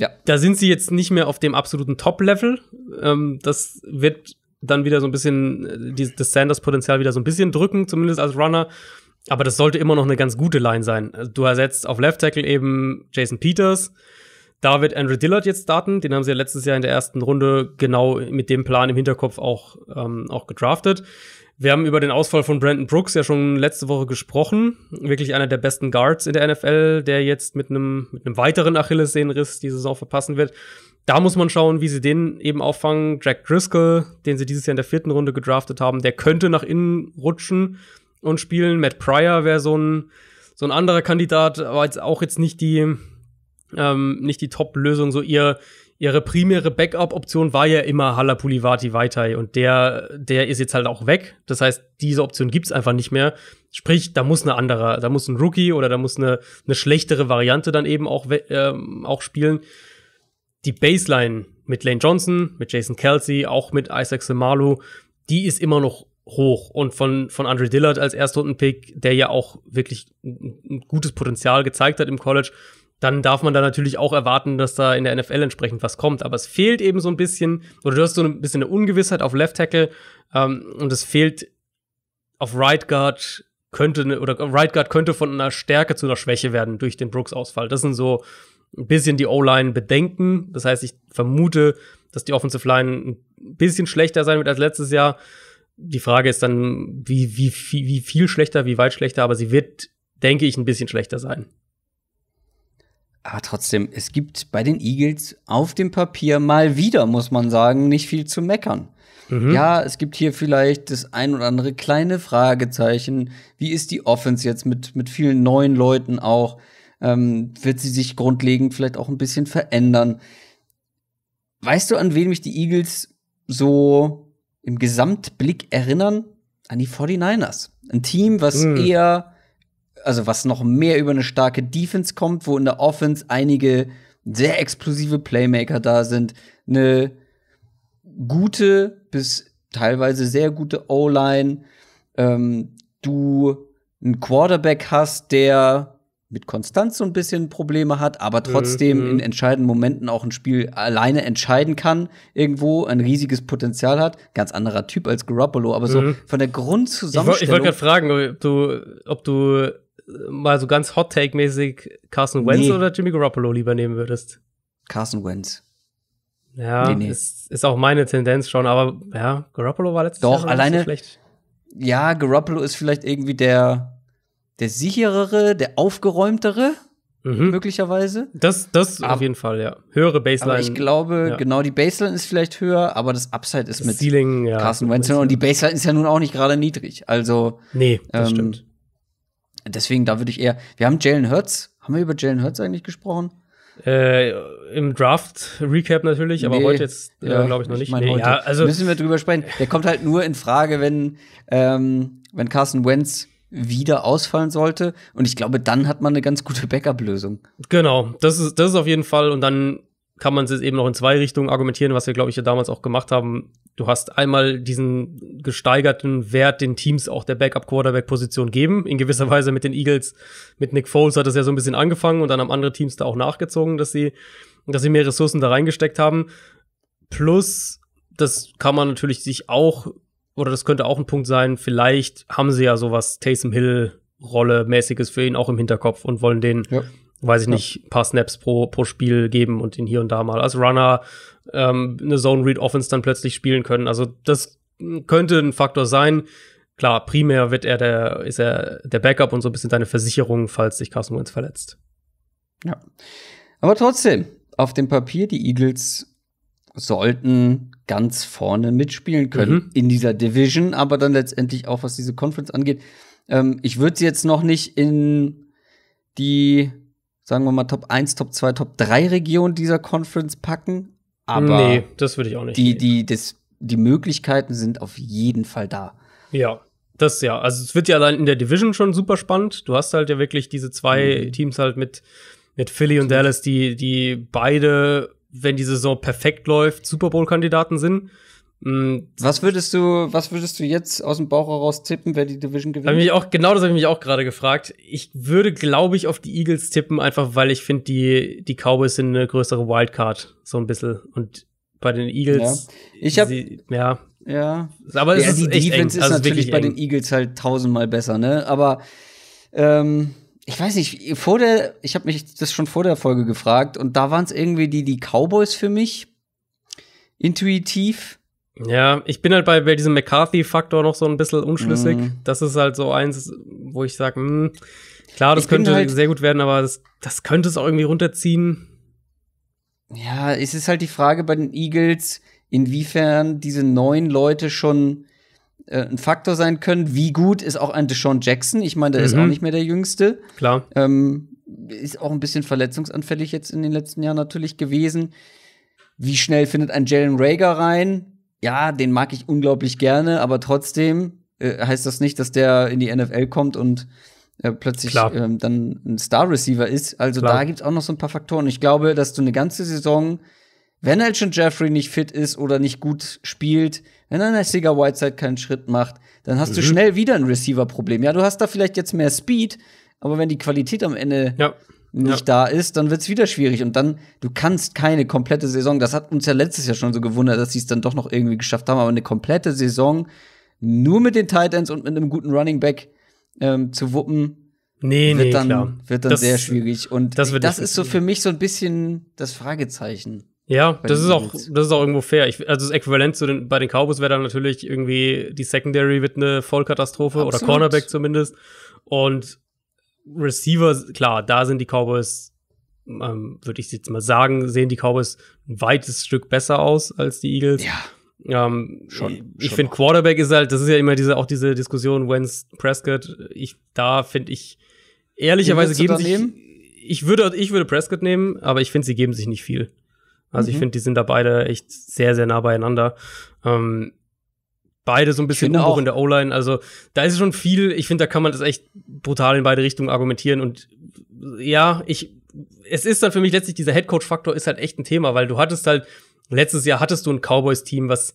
ja. Da sind sie jetzt nicht mehr auf dem absoluten Top-Level. Ähm, das wird dann wieder so ein bisschen äh, die, das Sanders-Potenzial wieder so ein bisschen drücken, zumindest als Runner. Aber das sollte immer noch eine ganz gute Line sein. Also du ersetzt auf Left Tackle eben Jason Peters. Da wird Andrew Dillard jetzt starten. Den haben sie ja letztes Jahr in der ersten Runde genau mit dem Plan im Hinterkopf auch, ähm, auch gedraftet. Wir haben über den Ausfall von Brandon Brooks ja schon letzte Woche gesprochen. Wirklich einer der besten Guards in der NFL, der jetzt mit einem, mit einem weiteren Achillessehnenriss die Saison verpassen wird. Da muss man schauen, wie sie den eben auffangen. Jack Driscoll, den sie dieses Jahr in der vierten Runde gedraftet haben, der könnte nach innen rutschen und spielen. Matt Pryor wäre so ein, so ein anderer Kandidat, aber jetzt auch jetzt nicht die, ähm, nicht die Top-Lösung. So ihr, ihre primäre Backup-Option war ja immer Halapulivati Vaitai und der, der ist jetzt halt auch weg. Das heißt, diese Option gibt's einfach nicht mehr. Sprich, da muss eine andere, da muss ein Rookie oder da muss eine, eine schlechtere Variante dann eben auch, ähm, auch spielen. Die Baseline mit Lane Johnson, mit Jason Kelsey, auch mit Isaac Samalu, die ist immer noch hoch. Und von, von Andre Dillard als Erstrundenpick, der ja auch wirklich ein, ein gutes Potenzial gezeigt hat im College, dann darf man da natürlich auch erwarten, dass da in der NFL entsprechend was kommt. Aber es fehlt eben so ein bisschen, oder du hast so ein bisschen eine Ungewissheit auf Left Tackle ähm, und es fehlt auf Right Guard könnte ne, oder Right Guard könnte von einer Stärke zu einer Schwäche werden durch den Brooks-Ausfall. Das sind so ein bisschen die O-Line bedenken. Das heißt, ich vermute, dass die Offensive Line ein bisschen schlechter sein wird als letztes Jahr. Die Frage ist dann, wie, wie, wie, viel schlechter, wie weit schlechter, aber sie wird, denke ich, ein bisschen schlechter sein. Aber ah, trotzdem, es gibt bei den Eagles auf dem Papier mal wieder, muss man sagen, nicht viel zu meckern. Mhm. Ja, es gibt hier vielleicht das ein oder andere kleine Fragezeichen. Wie ist die Offense jetzt mit, mit vielen neuen Leuten auch? Ähm, wird sie sich grundlegend vielleicht auch ein bisschen verändern? Weißt du, an wen mich die Eagles so im Gesamtblick erinnern? An die 49ers. Ein Team, was mhm. eher also was noch mehr über eine starke Defense kommt, wo in der Offense einige sehr explosive Playmaker da sind, eine gute bis teilweise sehr gute O-Line, ähm, du einen Quarterback hast, der mit Konstanz so ein bisschen Probleme hat, aber mhm, trotzdem mhm. in entscheidenden Momenten auch ein Spiel alleine entscheiden kann, irgendwo ein riesiges Potenzial hat. Ganz anderer Typ als Garoppolo, aber so mhm. von der Grundzusammenstellung. Ich wollte wollt gerade fragen, ob du, ob du mal so ganz Hot Take mäßig Carson Wentz nee. oder Jimmy Garoppolo lieber nehmen würdest? Carson Wentz. Ja, nee, nee. Ist, ist auch meine Tendenz schon, aber ja, Garoppolo war letztes Doch, Jahr alleine, so schlecht. Ja, Garoppolo ist vielleicht irgendwie der der sicherere, der aufgeräumtere. Mhm. möglicherweise. Das, das aber, auf jeden Fall, ja. Höhere Baseline. Aber ich glaube, ja. genau, die Baseline ist vielleicht höher, aber das Upside ist das mit Ceiling, ja, Carson Wentz und die Baseline ist ja nun auch nicht gerade niedrig. Also, nee, das ähm, stimmt deswegen, da würde ich eher. Wir haben Jalen Hurts. Haben wir über Jalen Hurts eigentlich gesprochen? Äh, Im Draft-Recap natürlich, aber nee, heute jetzt, äh, ja, glaube ich, noch nicht. Ich mein, nee, ja, also müssen wir drüber sprechen. Der kommt halt nur in Frage, wenn, ähm, wenn Carson Wentz wieder ausfallen sollte. Und ich glaube, dann hat man eine ganz gute Backup-Lösung. Genau, das ist, das ist auf jeden Fall. Und dann kann man es eben noch in zwei Richtungen argumentieren, was wir, glaube ich, ja damals auch gemacht haben. Du hast einmal diesen gesteigerten Wert, den Teams auch der Backup-Quarterback-Position geben. In gewisser mhm. Weise mit den Eagles, mit Nick Foles hat das ja so ein bisschen angefangen und dann haben andere Teams da auch nachgezogen, dass sie, dass sie mehr Ressourcen da reingesteckt haben. Plus, das kann man natürlich sich auch, oder das könnte auch ein Punkt sein, vielleicht haben sie ja sowas Taysom Hill Rolle mäßiges für ihn auch im Hinterkopf und wollen den ja weiß ich ja. nicht, ein paar Snaps pro, pro Spiel geben und ihn hier und da mal als Runner ähm, eine Zone-Read-Offense dann plötzlich spielen können. Also das könnte ein Faktor sein. Klar, primär wird er der, ist er der Backup und so ein bisschen deine Versicherung, falls sich Carson Wentz verletzt. Ja. Aber trotzdem, auf dem Papier, die Eagles sollten ganz vorne mitspielen können mhm. in dieser Division, aber dann letztendlich auch, was diese Conference angeht. Ähm, ich würde sie jetzt noch nicht in die sagen wir mal, Top 1, Top 2, Top 3 Region dieser Conference packen. Aber nee, das würde ich auch nicht. Die, die, das, die Möglichkeiten sind auf jeden Fall da. Ja, das ja. Also es wird ja allein in der Division schon super spannend. Du hast halt ja wirklich diese zwei mhm. Teams halt mit, mit Philly und Dallas, die, die beide, wenn die Saison perfekt läuft, Super Bowl-Kandidaten sind. Mm, was würdest du, was würdest du jetzt aus dem Bauch heraus tippen, wer die Division gewinnt? Hab mich auch, genau das habe ich mich auch gerade gefragt. Ich würde, glaube ich, auf die Eagles tippen, einfach weil ich finde, die, die Cowboys sind eine größere Wildcard, so ein bisschen. Und bei den Eagles. Ja. Ich habe ja. Ja. Aber es ja, ist die echt Defense eng. ist also natürlich bei den Eagles halt tausendmal besser, ne? Aber ähm, ich weiß nicht, vor der, ich habe mich das schon vor der Folge gefragt und da waren es irgendwie die, die Cowboys für mich intuitiv. Ja, ich bin halt bei, bei diesem McCarthy-Faktor noch so ein bisschen unschlüssig. Mhm. Das ist halt so eins, wo ich sage, hm, klar, das ich könnte halt sehr gut werden, aber das, das könnte es auch irgendwie runterziehen. Ja, es ist halt die Frage bei den Eagles, inwiefern diese neuen Leute schon äh, ein Faktor sein können. Wie gut ist auch ein Deshaun Jackson? Ich meine, der mhm. ist auch mhm. nicht mehr der Jüngste. Klar. Ähm, ist auch ein bisschen verletzungsanfällig jetzt in den letzten Jahren natürlich gewesen. Wie schnell findet ein Jalen Rager rein? ja, den mag ich unglaublich gerne, aber trotzdem äh, heißt das nicht, dass der in die NFL kommt und äh, plötzlich ähm, dann ein Star Receiver ist. Also Klar. da gibt's auch noch so ein paar Faktoren. Ich glaube, dass du eine ganze Saison, wenn halt schon Jeffrey nicht fit ist oder nicht gut spielt, wenn dann der Sega Whiteside keinen Schritt macht, dann hast mhm. du schnell wieder ein Receiver-Problem. Ja, du hast da vielleicht jetzt mehr Speed, aber wenn die Qualität am Ende ja nicht ja. da ist, dann wird es wieder schwierig. Und dann, du kannst keine komplette Saison, das hat uns ja letztes Jahr schon so gewundert, dass sie es dann doch noch irgendwie geschafft haben, aber eine komplette Saison nur mit den Titans und mit einem guten Running Back ähm, zu wuppen, nee, wird, nee, dann, klar. wird dann das, sehr schwierig. Und das, wird das ist so für mich so ein bisschen das Fragezeichen. Ja, das ist auch, das ist auch irgendwo fair. Ich, also das Äquivalent zu den, bei den Cowboys wäre dann natürlich irgendwie die Secondary wird eine Vollkatastrophe Absolut. oder Cornerback zumindest. Und Receiver, klar, da sind die Cowboys, ähm, würde ich jetzt mal sagen, sehen die Cowboys ein weites Stück besser aus als die Eagles. Ja. Ähm, schon, ich finde, Quarterback ist halt, das ist ja immer diese, auch diese Diskussion, Wentz, Prescott. Ich, da finde ich, ehrlicherweise geben sich, ich würde, ich würde Prescott nehmen, aber ich finde, sie geben sich nicht viel. Also mhm. ich finde, die sind da beide echt sehr, sehr nah beieinander. Ähm, beide so ein bisschen Umbruch in der O-Line. Also da ist schon viel. Ich finde, da kann man das echt brutal in beide Richtungen argumentieren. Und ja, ich, es ist dann für mich letztlich dieser Headcoach-Faktor ist halt echt ein Thema, weil du hattest halt letztes Jahr hattest du ein Cowboys-Team, was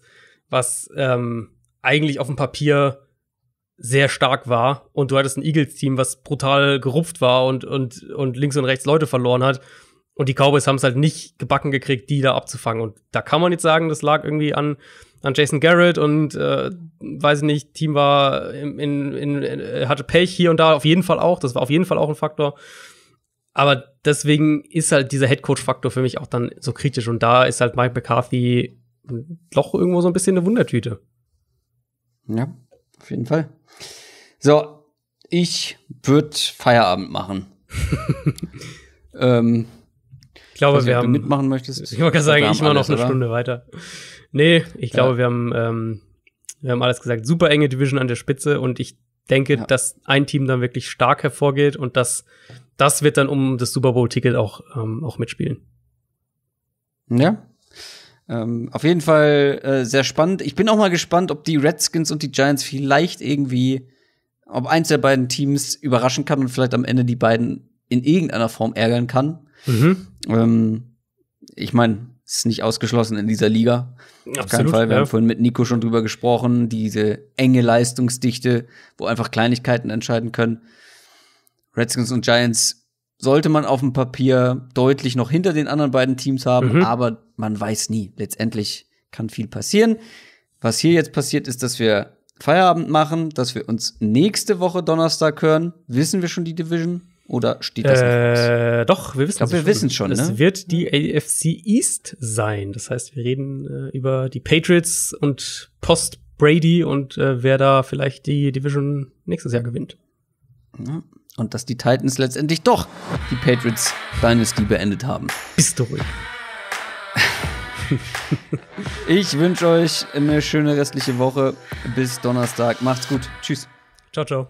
was ähm, eigentlich auf dem Papier sehr stark war und du hattest ein Eagles-Team, was brutal gerupft war und und und links und rechts Leute verloren hat. Und die Cowboys haben es halt nicht gebacken gekriegt, die da abzufangen. Und da kann man jetzt sagen, das lag irgendwie an an Jason Garrett und äh, weiß ich nicht, Team war in, in, in, äh, hatte Pech hier und da auf jeden Fall auch, das war auf jeden Fall auch ein Faktor. Aber deswegen ist halt dieser Headcoach-Faktor für mich auch dann so kritisch und da ist halt Mike McCarthy doch irgendwo so ein bisschen eine Wundertüte. Ja, auf jeden Fall. So, ich würde Feierabend machen. ähm, ich glaube, wir haben mitmachen möchtest. Ich wollte sagen, ich mache noch eine Stunde weiter. Nee, ich glaube, ja. wir haben, ähm, wir haben alles gesagt. Super enge Division an der Spitze und ich denke, ja. dass ein Team dann wirklich stark hervorgeht und das, das wird dann um das Super Bowl-Ticket auch, ähm, auch mitspielen. Ja. Ähm, auf jeden Fall äh, sehr spannend. Ich bin auch mal gespannt, ob die Redskins und die Giants vielleicht irgendwie, ob eins der beiden Teams überraschen kann und vielleicht am Ende die beiden in irgendeiner Form ärgern kann. Mhm. Ähm, ich meine, ist nicht ausgeschlossen in dieser Liga. Auf keinen Fall. Wir ja. haben vorhin mit Nico schon drüber gesprochen, diese enge Leistungsdichte, wo einfach Kleinigkeiten entscheiden können. Redskins und Giants sollte man auf dem Papier deutlich noch hinter den anderen beiden Teams haben, mhm. aber man weiß nie. Letztendlich kann viel passieren. Was hier jetzt passiert, ist, dass wir Feierabend machen, dass wir uns nächste Woche Donnerstag hören. Wissen wir schon die Division? Oder steht das äh, noch Doch, wir wissen es wir wissen schon. ne? Es wird die AFC East sein. Das heißt, wir reden äh, über die Patriots und Post Brady und äh, wer da vielleicht die Division nächstes Jahr gewinnt. Ja. Und dass die Titans letztendlich doch die Patriots Dynasty beendet haben. Bist du ruhig. ich wünsche euch eine schöne restliche Woche. Bis Donnerstag. Macht's gut. Tschüss. Ciao, ciao.